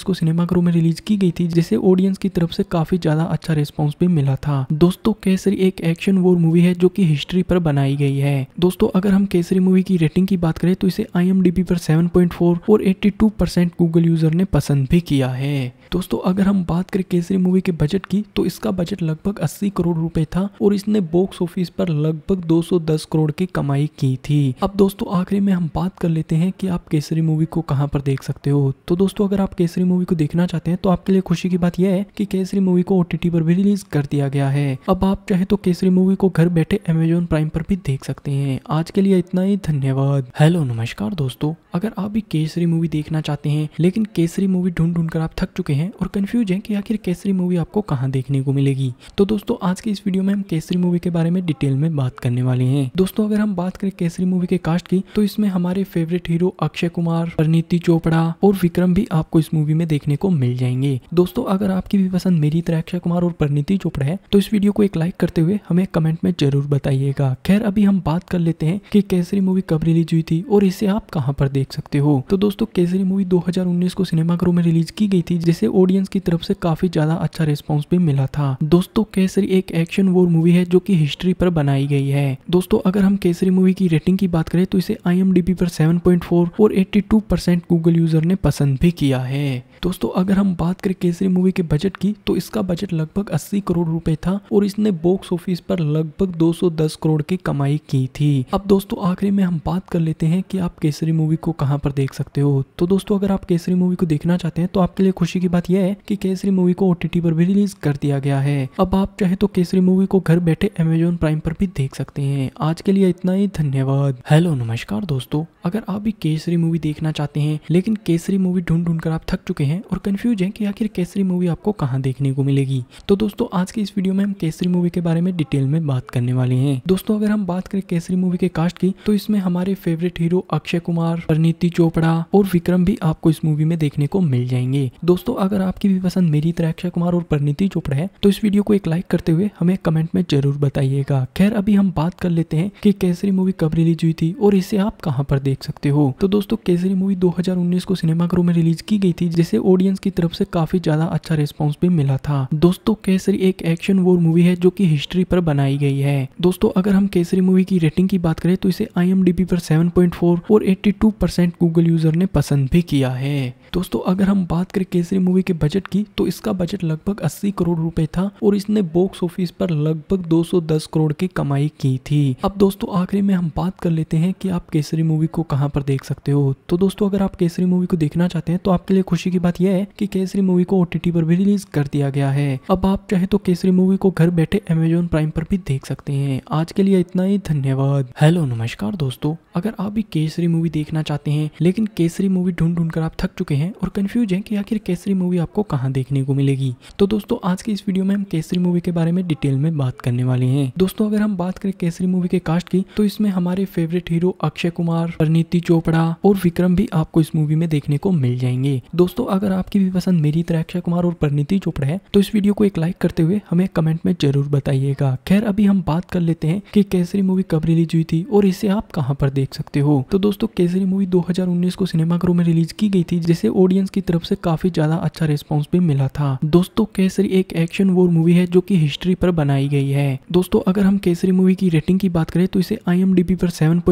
को सिनेमाघरों में रिलीज की गई थी जिसे इसे ऑडियंस की तरफ से काफी ज्यादा अच्छा रिस्पॉन्स भी मिला था दोस्तों केसरी एक एक्शन वोर मूवी है जो की हिस्ट्री पर बनाई गई है दोस्तों अगर हम केसरी मूवी की रेटिंग की बात करें तो इसे आई पर 7.4 और 82 परसेंट गूगल यूजर ने पसंद भी किया है दोस्तों अगर हम बात करें केसरी मूवी के बजट की तो इसका बजट लगभग 80 करोड़ रुपए था और इसने बॉक्स ऑफिस पर लगभग 210 करोड़ की कमाई की थी अब दोस्तों आखिरी में हम बात कर लेते हैं कि आप केसरी मूवी को कहाँ पर देख सकते हो तो दोस्तों अगर आप केसरी मूवी को देखना चाहते हैं तो आपके लिए खुशी की बात यह है कि केसरी मूवी को ओटीटी पर भी रिलीज कर दिया गया है अब आप चाहे तो केसरी मूवी को घर बैठे अमेजोन प्राइम पर भी देख सकते हैं आज के लिए इतना ही धन्यवाद हेलो नमस्कार दोस्तों अगर आप भी केसरी मूवी देखना चाहते हैं लेकिन केसरी मूवी ढूंढ ढूंढ कर आप थक चुके हैं और कंफ्यूज हैं कि आखिर केसरी मूवी आपको कहाँ देखने को मिलेगी तो दोस्तों आज के इस वीडियो में हम केसरी मूवी के बारे में डिटेल में बात करने वाले हैं दोस्तों अगर हम बात करें केसरी मूवी के कास्ट की तो इसमें हमारे फेवरेट हीरो अक्षय कुमार परिणीति चोपड़ा और विक्रम भी आपको इस मूवी में देखने को मिल जाएंगे दोस्तों अगर आपकी भी पसंद मेरी तरह अक्षय कुमार और परिणीति चोपड़ा है तो इस वीडियो को एक लाइक करते हुए हमें कमेंट में जरूर बताइएगा खैर अभी हम बात कर लेते हैं कि केसरी मूवी कब रिलीज हुई थी और इसे आप कहाँ पर देख सकते हो तो दोस्तों केसरी मूवी 2019 को सिनेमाघरों में रिलीज की गई थी जिसे ऑडियंस की तरफ से काफी ज्यादा अच्छा रिस्पॉन्स भी मिला था दोस्तों केसरी एक एक्शन वोर मूवी है जो की हिस्ट्री पर बनाई गई है दोस्तों अगर हम केसरी मूवी की रेटिंग की बात करें तो इसे आई पर 7.4 और 82 परसेंट गूगल यूजर ने पसंद भी किया है दोस्तों अगर हम बात करें केसरी मूवी के बजट की तो इसका बजट लगभग 80 करोड़ रुपए था और इसने बॉक्स ऑफिस पर लगभग 210 करोड़ की कमाई की थी अब दोस्तों आखिरी में हम बात कर लेते हैं कि आप केसरी मूवी को कहाँ पर देख सकते हो तो दोस्तों अगर आप केसरी मूवी को देखना चाहते हैं तो आपके लिए खुशी की बात यह है की केसरी मूवी को ओटीटी पर भी रिलीज कर दिया गया है अब आप चाहे तो केसरी मूवी को घर बैठे अमेजोन प्राइम पर भी देख सकते हैं आज के लिए इतना ही धन्यवाद हेलो नमस्कार दोस्तों अगर आप भी केसरी मूवी देखना चाहते हैं लेकिन केसरी मूवी ढूंढ ढूंढ कर आप थक चुके हैं हैं और कन्फ्यूज हैं कि आखिर केसरी मूवी आपको कहाँ देखने को मिलेगी तो दोस्तों आज की इस वीडियो में हम केसरी मूवी के बारे में डिटेल में बात करने वाले हैं दोस्तों अगर हम बात करें केसरी मूवी के कास्ट की तो इसमें हमारे फेवरेट हीरो अक्षय कुमार परनीति चोपड़ा और विक्रम भी आपको इस मूवी में देखने को मिल जाएंगे दोस्तों अगर आपकी भी पसंद मेरी तरह अक्षय कुमार और परनीति चोपड़ा है तो इस वीडियो को एक लाइक करते हुए हमें कमेंट में जरूर बताइएगा खैर अभी हम बात कर लेते हैं कि केसरी मूवी कब रिलीज हुई थी और इसे आप कहाँ पर देख सकते हो तो दोस्तों केसरी मूवी 2019 को सिनेमाघरों में रिलीज की गई थी जिसे इसे ऑडियंस की तरफ से काफी ज्यादा अच्छा रिस्पॉन्स भी मिला था दोस्तों केसरी एक एक्शन वोर मूवी है जो की हिस्ट्री पर बनाई गई है दोस्तों अगर हम केसरी मूवी की रेटिंग की बात करें तो इसे आई पर सेवन और एट्टी गूगल यूजर ने पसंद भी किया है दोस्तों अगर हम बात करें केसरी मूवी के बजट की तो इसका बजट लगभग 80 करोड़ रुपए था और इसने बॉक्स ऑफिस पर लगभग 210 करोड़ की कमाई की थी अब दोस्तों आखिरी में हम बात कर लेते हैं कि आप केसरी मूवी को कहाँ पर देख सकते हो तो दोस्तों अगर आप केसरी मूवी को देखना चाहते हैं तो आपके लिए खुशी की बात यह है कि केसरी मूवी को ओ पर भी रिलीज कर दिया गया है अब आप चाहे तो केसरी मूवी को घर बैठे अमेजोन प्राइम पर भी देख सकते हैं आज के लिए इतना ही धन्यवाद हेलो नमस्कार दोस्तों अगर आप भी केसरी मूवी देखना चाहते हैं लेकिन केसरी मूवी ढूंढ ढूंढ कर आप थक चुके हैं और कंफ्यूज हैं कि आखिर केसरी मूवी आपको कहाँ देखने को मिलेगी तो दोस्तों आज की इस वीडियो में हम केसरी मूवी के बारे में डिटेल में बात करने वाले हैं दोस्तों अगर हम बात करें केसरी मूवी के कास्ट की तो इसमें हमारे फेवरेट हीरो अक्षय कुमार परनीति चोपड़ा और विक्रम भी आपको इस मूवी में देखने को मिल जाएंगे दोस्तों अगर आपकी भी पसंद मेरी तरह अक्षय कुमार और परनीति चोपड़ा है तो इस वीडियो को एक लाइक करते हुए हमें कमेंट में जरूर बताइएगा खैर अभी हम बात कर लेते हैं की केसरी मूवी कब रिलीज हुई थी और इसे आप कहाँ पर देख देख सकते हो तो दोस्तों केसरी मूवी 2019 को सिनेमाघरों में रिलीज की गई थी जिसे ऑडियंस की तरफ से काफी ज्यादा अच्छा रिस्पॉन्स भी मिला था दोस्तों केसरी एक एक्शन वोर मूवी है जो की हिस्ट्री पर बनाई गई है दोस्तों अगर हम केसरी मूवी की रेटिंग की बात करें तो इसे आई पर सेवन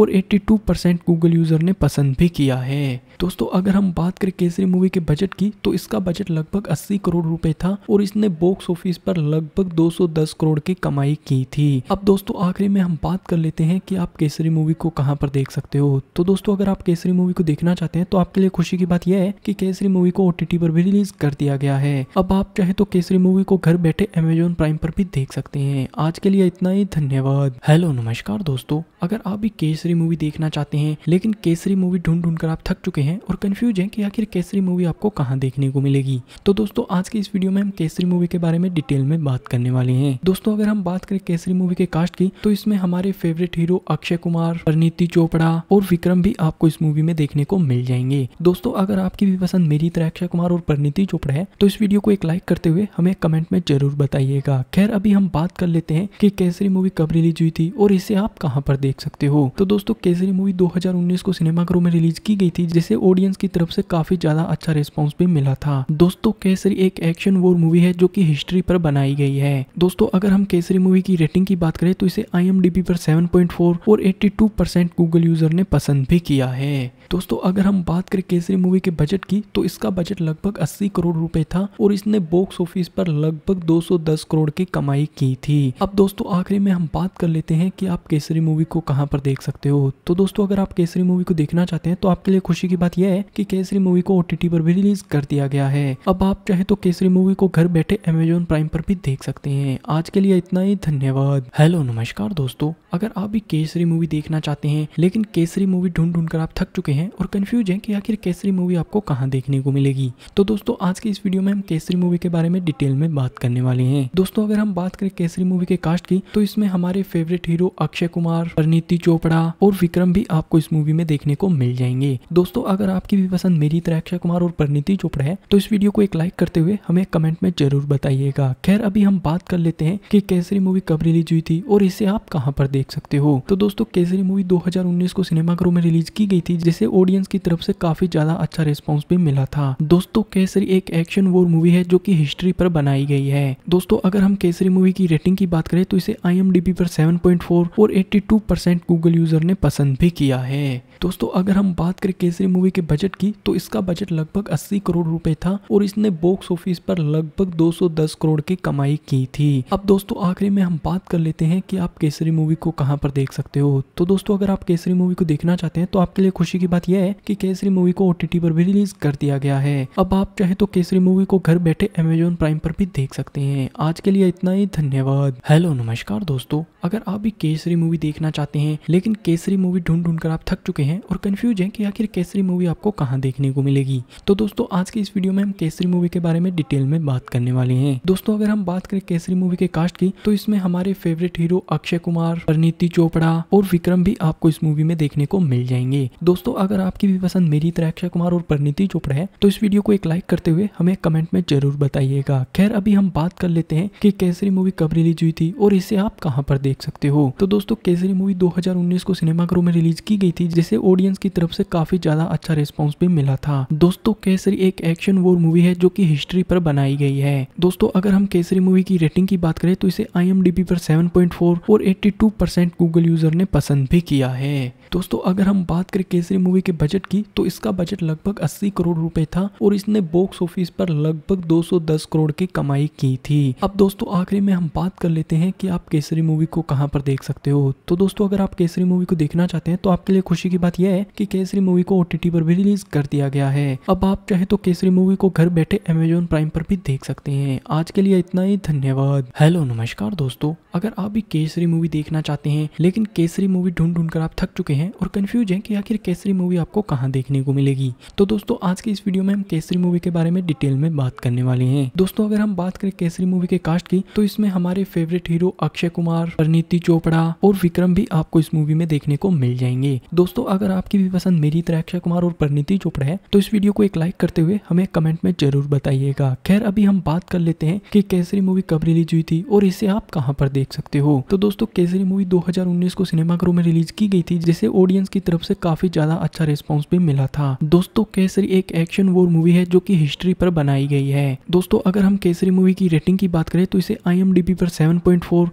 और एट्टी गूगल यूजर ने पसंद भी किया है दोस्तों अगर हम बात करें केसरी मूवी के बजट की तो इसका बजट लगभग 80 करोड़ रुपए था और इसने बॉक्स ऑफिस पर लगभग 210 करोड़ की कमाई की थी अब दोस्तों आखिरी में हम बात कर लेते हैं कि आप केसरी मूवी को कहाँ पर देख सकते हो तो दोस्तों अगर आप केसरी मूवी को देखना चाहते हैं तो आपके लिए खुशी की बात यह है कि केसरी मूवी को ओटीटी पर भी रिलीज कर दिया गया है अब आप चाहे तो केसरी मूवी को घर बैठे अमेजोन प्राइम पर भी देख सकते हैं आज के लिए इतना ही धन्यवाद हेलो नमस्कार दोस्तों अगर आप भी केसरी मूवी देखना चाहते हैं लेकिन केसरी मूवी ढूंढ ढूंढ कर आप थक चुके हैं और कन्फ्यूज है की आखिर केसरी मूवी आपको कहाँ देखने को मिलेगी तो दोस्तों आज की इस वीडियो में हम केसरी मूवी के बारे में डिटेल में बात करने वाले हैं दोस्तों अगर हम बात करें केसरी मूवी के कास्ट की तो इसमें हमारे फेवरेट हीरो अक्षय कुमार परिणीति चोपड़ा और विक्रम भी आपको इस मूवी में देखने को मिल जाएंगे दोस्तों अगर आपकी भी पसंद मेरी तरह अक्षय कुमार और परिणीति चोपड़ा है तो इस वीडियो को एक लाइक करते हुए हमें कमेंट में जरूर बताइएगा खैर अभी हम बात कर लेते हैं की केसरी मूवी कब रिलीज हुई थी और इसे आप कहाँ पर देख सकते हो तो दोस्तों केसरी मूवी दो को सिनेमाघरों में रिलीज की गई थी जिसे ऑडियंस की तरफ से काफी ज्यादा अच्छा रिस्पॉन्स भी मिला था दोस्तों केसरी एक एक्शन वोर मूवी है जो की हिस्ट्री पर बनाई गई है दोस्तों अगर हम केसरी मूवी की रेटिंग की बात करें तो इसे आई पर सेवन और एट्टी परसेंट गूगल यूज़र ने पसंद भी किया है दोस्तों अगर हम बात करें केसरी मूवी के बजट की तो इसका बजट लगभग 80 करोड़ रुपए था और इसने बॉक्स ऑफिस पर लगभग 210 करोड़ की कमाई की थी अब दोस्तों आखिरी में हम बात कर लेते हैं कि आप केसरी मूवी को कहाँ पर देख सकते हो तो दोस्तों अगर आप केसरी मूवी को देखना चाहते हैं तो आपके लिए खुशी की बात यह है की केसरी मूवी को ओटीटी पर भी रिलीज कर दिया गया है अब आप चाहे तो केसरी मूवी को घर बैठे अमेजोन प्राइम पर भी देख सकते हैं आज के लिए इतना ही धन्यवाद हेलो नमस्कार दोस्तों अगर आप भी केसरी मूवी देखना चाहते हैं लेकिन केसरी मूवी ढूंढ ढूंढ कर आप थक चुके हैं हैं और कन्फ्यूज हैं कि आखिर केसरी मूवी आपको कहाँ देखने को मिलेगी तो दोस्तों आज के इस वीडियो में हम केसरी मूवी के बारे में डिटेल में बात करने वाले हैं दोस्तों अगर हम बात करें केसरी मूवी के कास्ट की तो इसमें हमारे फेवरेट हीरो अक्षय कुमार परिणीति चोपड़ा और विक्रम भी आपको इस मूवी में देखने को मिल जाएंगे दोस्तों अगर आपकी भी पसंद मेरी तरह अक्षय कुमार और परिणीति चोपड़ा है तो इस वीडियो को एक लाइक करते हुए हमें कमेंट में जरूर बताइएगा खैर अभी हम बात कर लेते हैं की केसरी मूवी कब रिलीज हुई थी और इसे आप कहाँ पर देख सकते हो तो दोस्तों केसरी मूवी दो को सिनेमाघरों में रिलीज की गई थी जिसे ऑडियंस की तरफ से काफी ज्यादा अच्छा रिस्पॉन्स भी मिला था दोस्तों केसरी एक एक्शन वोर मूवी है जो की हिस्ट्री पर बनाई गई है दोस्तों अगर हम केसरी मूवी की रेटिंग की बात करें तो इसे आई पर सेवन और एट्टी गूगल यूजर ने पसंद भी किया है दोस्तों अगर हम बात करें केसरी मूवी के बजट की तो इसका बजट लगभग 80 करोड़ रुपए था और इसने बॉक्स ऑफिस पर लगभग 210 करोड़ की कमाई की थी अब दोस्तों आखिरी में हम बात कर लेते हैं कि आप केसरी मूवी को कहां पर देख सकते हो तो दोस्तों अगर आप केसरी मूवी को देखना चाहते हैं तो आपके लिए खुशी की बात बात यह है कि केसरी मूवी को ओटीटी पर भी रिलीज कर दिया गया है अब आप चाहे तो केसरी मूवी को घर बैठे अमेजोन प्राइम पर भी देख सकते हैं आज के लिए इतना ही धन्यवाद हेलो नमस्कार दोस्तों अगर आप भी केसरी मूवी देखना चाहते हैं लेकिन केसरी मूवी ढूंढ ढूंढ कर आप थक चुके हैं और कंफ्यूज हैं कि आखिर केसरी मूवी आपको कहाँ देखने को मिलेगी तो दोस्तों आज के इस वीडियो में हम केसरी मूवी के बारे में डिटेल में बात करने वाले हैं दोस्तों अगर हम बात करें केसरी मूवी के कास्ट की तो इसमें हमारे फेवरेट हीरो अक्षय कुमार परिणीति चोपड़ा और विक्रम भी आपको इस मूवी में देखने को मिल जाएंगे दोस्तों अगर आपकी भी पसंद मेरी तरह अक्षय कुमार और परिणीति चोपड़ा है तो इस वीडियो को एक लाइक करते हुए हमें कमेंट में जरूर बताइएगा खैर अभी हम बात कर लेते हैं कि केसरी मूवी कब रिलीज हुई थी और इसे आप कहाँ पर देख सकते हो तो दोस्तों केसरी मूवी 2019 को सिनेमाघरों में रिलीज की गई थी जिसे ऑडियंस की तरफ से काफी ज्यादा अच्छा रिस्पॉन्स भी मिला था दोस्तों केसरी एक एक्शन वोर मूवी है जो की हिस्ट्री पर बनाई गई है दोस्तों अगर हम केसरी मूवी की रेटिंग की बात करें तो इसे आई पर सेवन और एट्टी गूगल यूजर ने पसंद भी किया है दोस्तों अगर हम बात करें केसरी मूवी के बजट की तो इसका बजट लगभग 80 करोड़ रुपए था और इसने बॉक्स ऑफिस पर लगभग 210 करोड़ की कमाई की थी अब दोस्तों आखिरी में हम बात कर लेते हैं कि आप केसरी मूवी को कहाँ पर देख सकते हो तो दोस्तों अगर आप केसरी मूवी को देखना चाहते हैं तो आपके लिए खुशी की बात यह है की केसरी मूवी को ओटीटी पर भी रिलीज कर दिया गया है अब आप चाहे तो केसरी मूवी को घर बैठे अमेजोन प्राइम पर भी देख सकते हैं आज के लिए इतना ही धन्यवाद हेलो नमस्कार दोस्तों अगर आप भी केसरी मूवी देखना चाहते हैं लेकिन केसरी मूवी ढूंढ ढूंढ कर आप थक चुके हैं हैं और कन्फ्यूज हैं कि आखिर केसरी मूवी आपको कहाँ देखने को मिलेगी तो दोस्तों आज की इस वीडियो में हम केसरी मूवी के बारे में डिटेल में बात करने वाले हैं दोस्तों अगर हम बात करें केसरी मूवी के कास्ट की तो इसमें हमारे फेवरेट हीरो अक्षय कुमार परिणीति चोपड़ा और विक्रम भी आपको इस मूवी में देखने को मिल जाएंगे दोस्तों अगर आपकी भी पसंद मेरी तरह अक्षय कुमार और परिणीति चोपड़ा है तो इस वीडियो को एक लाइक करते हुए हमें कमेंट में जरूर बताइएगा खैर अभी हम बात कर लेते हैं की केसरी मूवी कब रिलीज हुई थी और इसे आप कहाँ पर देख सकते हो तो दोस्तों केसरी मूवी दो को सिनेमाघरों में रिलीज की गई थी जिसे ऑडियंस की तरफ से काफी ज्यादा अच्छा रिस्पॉन्स भी मिला था दोस्तों केसरी एक एक्शन वॉर मूवी है जो की हिस्ट्री पर बनाई गई है दोस्तों अगर हम केसरी मूवी की रेटिंग की बात करें तो इसे आई पर सेवन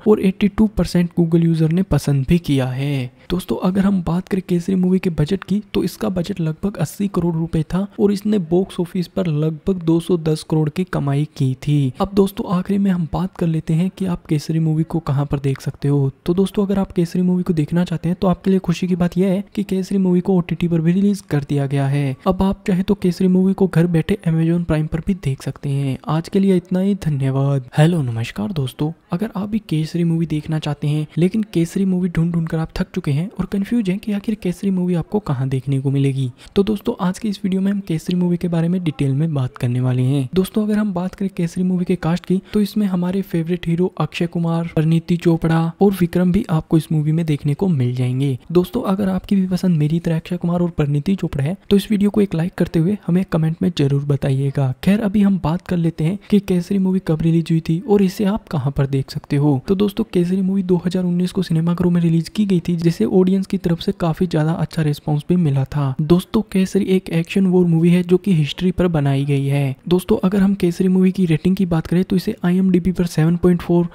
और एट्टी गूगल यूजर ने पसंद भी किया है दोस्तों अगर हम बात करें केसरी मूवी के बजट की तो इसका बजट लगभग 80 करोड़ रुपए था और इसने बॉक्स ऑफिस पर लगभग 210 करोड़ की कमाई की थी अब दोस्तों आखिरी में हम बात कर लेते हैं कि आप केसरी मूवी को कहाँ पर देख सकते हो तो दोस्तों अगर आप केसरी मूवी को देखना चाहते हैं तो आपके लिए खुशी की बात बात यह है कि केसरी मूवी को ओटीटी पर भी रिलीज कर दिया गया है अब आप चाहे तो केसरी मूवी को घर बैठे अमेजोन प्राइम पर भी देख सकते हैं आज के लिए इतना ही धन्यवाद हेलो नमस्कार दोस्तों अगर आप भी केसरी मूवी देखना चाहते हैं लेकिन केसरी मूवी ढूंढ ढूंढ कर आप थक चुके हैं और कंफ्यूज हैं कि आखिर केसरी मूवी आपको कहाँ देखने को मिलेगी तो दोस्तों आज के इस वीडियो में हम केसरी मूवी के बारे में डिटेल में बात करने वाले हैं दोस्तों अगर हम बात करें केसरी मूवी के कास्ट की तो इसमें हमारे फेवरेट हीरो अक्षय कुमार परनीति चोपड़ा और विक्रम भी आपको इस मूवी में देखने को मिल जाएंगे दोस्तों अगर आपकी भी पसंद मेरी तरह अक्षय कुमार और परिणीति चोपड़ा है तो इस वीडियो को एक लाइक करते हुए हमें कमेंट में जरूर बताइएगा खैर अभी हम बात कर लेते हैं कि केसरी मूवी कब रिलीज हुई थी और इसे आप कहाँ पर देख सकते हो तो दोस्तों केसरी मूवी 2019 को सिनेमाघरों में रिलीज की गई थी जिसे ऑडियंस की तरफ से काफी ज्यादा अच्छा रिस्पॉन्स भी मिला था दोस्तों केसरी एक एक्शन वोर मूवी है जो की हिस्ट्री पर बनाई गई है दोस्तों अगर हम केसरी मूवी की रेटिंग की बात करें तो इसे आई पर सेवन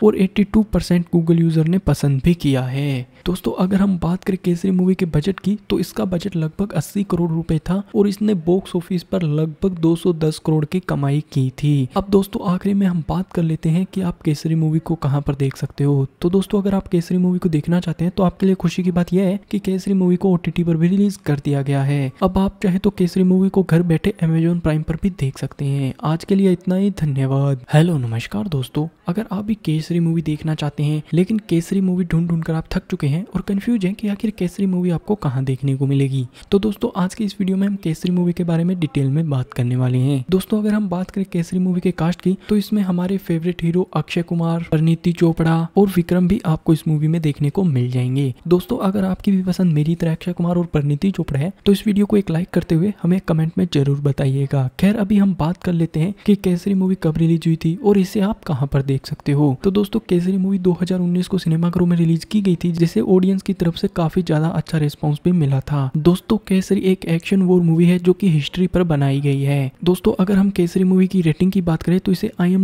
और एट्टी गूगल यूजर ने पसंद भी किया है दोस्तों अगर हम बात करें केसरी मूवी के बजट की तो इसका बजट लगभग 80 करोड़ रुपए था और इसने बॉक्स ऑफिस पर लगभग 210 करोड़ की कमाई की थी अब दोस्तों आखिरी में हम बात कर लेते हैं कि आप केसरी मूवी को कहाँ पर देख सकते हो तो दोस्तों अगर आप केसरी मूवी को देखना चाहते हैं तो आपके लिए खुशी की बात यह है की केसरी मूवी को ओटीटी पर भी रिलीज कर दिया गया है अब आप चाहे तो केसरी मूवी को घर बैठे अमेजोन प्राइम पर भी देख सकते हैं आज के लिए इतना ही धन्यवाद हेलो नमस्कार दोस्तों अगर आप भी केसरी मूवी देखना चाहते हैं लेकिन केसरी मूवी ढूंढ ढूंढ कर आप थक चुके हैं और कंफ्यूज हैं कि आखिर केसरी मूवी आपको कहाँ देखने को मिलेगी तो दोस्तों आज के इस वीडियो में हम केसरी मूवी के बारे में डिटेल में बात करने वाले हैं दोस्तों अगर हम बात करें केसरी मूवी के कास्ट की तो इसमें हमारे फेवरेट हीरो अक्षय कुमार परिणीति चोपड़ा और विक्रम भी आपको इस मूवी में देखने को मिल जाएंगे दोस्तों अगर आपकी भी पसंद मेरी तरह अक्षय कुमार और परिणीति चोपड़ा है तो इस वीडियो को एक लाइक करते हुए हमें कमेंट में जरूर बताइएगा खैर अभी हम बात कर लेते हैं कि केसरी मूवी कब रिलीज हुई थी और इसे आप कहाँ पर देख सकते हो तो दोस्तों केसरी मूवी 2019 को सिनेमाघरों में रिलीज की गई थी जिसे ऑडियंस की तरफ से काफी ज्यादा अच्छा रिस्पॉन्स भी मिला था दोस्तों केसरी एक एक्शन वोर मूवी है जो की हिस्ट्री पर बनाई गई है दोस्तों अगर हम केसरी मूवी की रेटिंग की बात करें तो इसे आई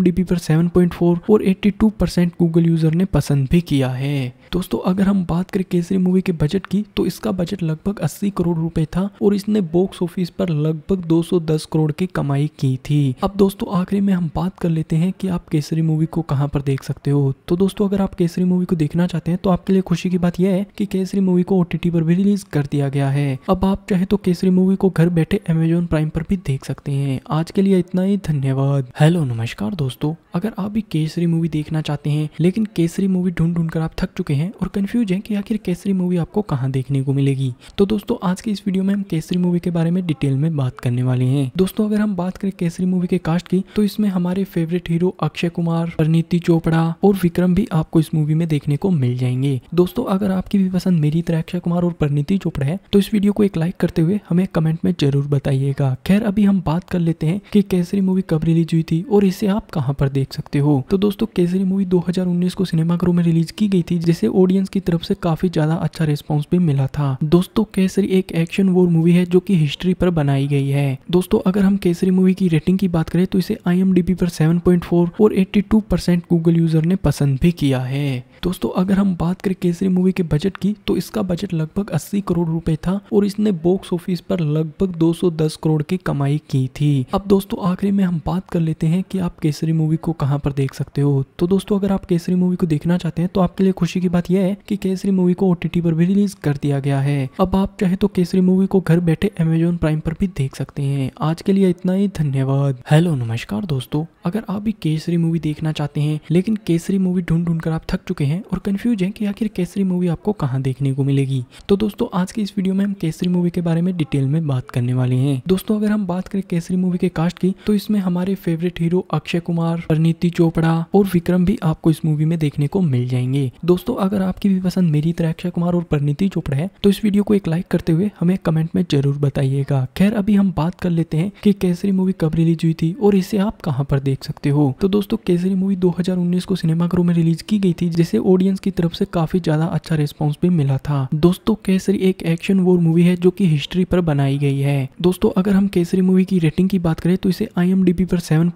पर फोर और टू परसेंट गूगल यूजर ने पसंद भी किया है दोस्तों अगर हम बात करें केसरी मूवी के बजट की तो इसका बजट लगभग 80 करोड़ रुपए था और इसने बॉक्स ऑफिस पर लगभग 210 करोड़ की कमाई की थी अब दोस्तों आखिरी में हम बात कर लेते हैं कि आप केसरी मूवी को कहाँ पर देख सकते हो तो दोस्तों अगर आप केसरी मूवी को देखना चाहते हैं तो आपके लिए खुशी की बात यह है की केसरी मूवी को ओ पर भी रिलीज कर दिया गया है अब आप चाहे तो केसरी मूवी को घर बैठे अमेजोन प्राइम पर भी देख सकते हैं आज के लिए इतना ही धन्यवाद हेलो नमस्कार दोस्तों अगर आप भी केसरी मूवी देखना चाहते हैं लेकिन केसरी मूवी ढूंढ ढूंढ कर आप थक चुके हैं हैं और कन्फ्यूज हैं कि आखिर केसरी मूवी आपको कहाँ देखने को मिलेगी तो दोस्तों आज की इस वीडियो में हम केसरी मूवी के बारे में डिटेल में बात करने वाले हैं दोस्तों अगर हम बात करें केसरी मूवी के कास्ट की तो इसमें हमारे फेवरेट हीरो अक्षय कुमार परनीति चोपड़ा और विक्रम भी आपको इस मूवी में देखने को मिल जाएंगे दोस्तों अगर आपकी भी पसंद मेरी तरह अक्षय कुमार और परनीति चोपड़ा है तो इस वीडियो को एक लाइक करते हुए हमें कमेंट में जरूर बताइएगा खैर अभी हम बात कर लेते हैं कि केसरी मूवी कब रिलीज हुई थी और इसे आप कहाँ पर देख सकते हो तो दोस्तों केसरी मूवी 2019 को सिनेमाघरों में रिलीज की गई थी जिसे जिसे ऑडियंस की तरफ से काफी ज्यादा अच्छा रिस्पॉन्स भी मिला था दोस्तों केसरी एक एक्शन वोर मूवी है जो की हिस्ट्री पर बनाई गई है दोस्तों अगर हम केसरी मूवी की रेटिंग की बात करें तो इसे आई पर 7.4 और 82 परसेंट गूगल यूजर ने पसंद भी किया है दोस्तों अगर हम बात करें केसरी मूवी के बजट की तो इसका बजट लगभग 80 करोड़ रुपए था और इसने बॉक्स ऑफिस पर लगभग 210 करोड़ की कमाई की थी अब दोस्तों आखिरी में हम बात कर लेते हैं कि आप केसरी मूवी को कहां पर देख सकते हो तो दोस्तों अगर आप केसरी मूवी को देखना चाहते हैं तो आपके लिए खुशी की बात बात यह है कि केसरी मूवी को ओ पर भी रिलीज कर दिया गया है अब आप चाहे तो केसरी मूवी को घर बैठे अमेजोन प्राइम पर भी देख सकते हैं आज के लिए इतना ही धन्यवाद हेलो नमस्कार दोस्तों अगर आप भी केसरी मूवी देखना चाहते हैं लेकिन केसरी मूवी ढूंढ ढूंढ कर आप थक चुके हैं और कंफ्यूज हैं कि आखिर केसरी मूवी आपको कहाँ देखने को मिलेगी तो दोस्तों आज के इस वीडियो में हम केसरी मूवी के बारे में डिटेल में बात करने वाले हैं दोस्तों अगर हम बात करें केसरी मूवी के कास्ट की तो इसमें हमारे फेवरेट हीरो अक्षय कुमार परनीति चोपड़ा और विक्रम भी आपको इस मूवी में देखने को मिल जाएंगे दोस्तों अगर आपकी भी पसंद मेरी तरह अक्षय कुमार और परिणीति चोपड़ा है तो इस वीडियो को एक लाइक करते हुए हमें कमेंट में जरूर बताइएगा खैर अभी हम बात कर लेते हैं कि केसरी मूवी कब रिलीज हुई थी और इसे आप कहाँ पर देख सकते हो तो दोस्तों केसरी मूवी 2019 को सिनेमाघरों में रिलीज की गई थी जिसे ऑडियंस की तरफ से काफी ज्यादा अच्छा रिस्पॉन्स भी मिला था दोस्तों केसरी एक एक्शन वोर मूवी है जो की हिस्ट्री पर बनाई गई है दोस्तों अगर हम केसरी मूवी की रेटिंग की बात करें तो इसे आई पर सेवन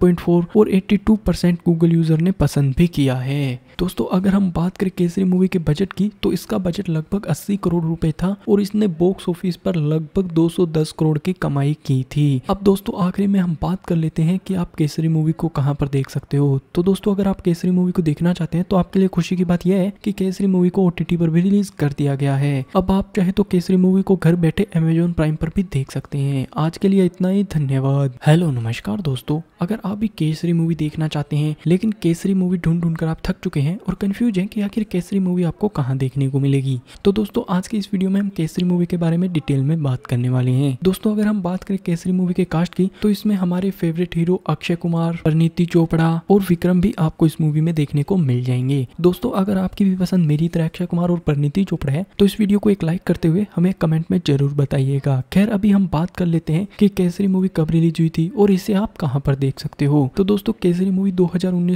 और एट्टी गूगल यूजर ने पसंद भी किया है दोस्तों अगर हम बात करें केसरी मूवी के बजट की तो इसका बजट लगभग 80 करोड़ रुपए था और इसने बॉक्स ऑफिस पर लगभग 210 करोड़ की कमाई की थी अब दोस्तों आखिरी में हम बात कर लेते हैं कि आप केसरी मूवी को कहाँ पर देख सकते हो तो दोस्तों अगर आप केसरी मूवी को देखना चाहते हैं तो आपके लिए खुशी की बात यह है की केसरी मूवी को ओ पर भी रिलीज कर दिया गया है अब आप चाहे तो केसरी मूवी को घर बैठे अमेजोन प्राइम पर भी देख सकते हैं आज के लिए इतना ही धन्यवाद हेलो नमस्कार दोस्तों अगर आप भी केसरी मूवी देखना चाहते हैं लेकिन केसरी मूवी ढूंढ ढूंढ कर आप थक चुके हैं और कन्फ्यूज हैं कि आखिर केसरी मूवी आपको कहाँ देखने को मिलेगी तो दोस्तों आज की इस वीडियो में हम केसरी मूवी के बारे में डिटेल में बात करने वाले हैं दोस्तों अगर हम बात करें केसरी मूवी के कास्ट की तो इसमें हमारे फेवरेट हीरो अक्षय कुमार परनीति चोपड़ा और विक्रम भी आपको इस मूवी में देखने को मिल जाएंगे दोस्तों अगर आपकी भी पसंद मेरी तरह अक्षय कुमार और परनीति चोपड़ा है तो इस वीडियो को एक लाइक करते हुए हमें कमेंट में जरूर बताइएगा खैर अभी हम बात कर लेते हैं की केसरी मूवी कब रिलीज हुई थी और इसे आप कहाँ पर देख सकते हो तो दोस्तों केसरी मूवी दो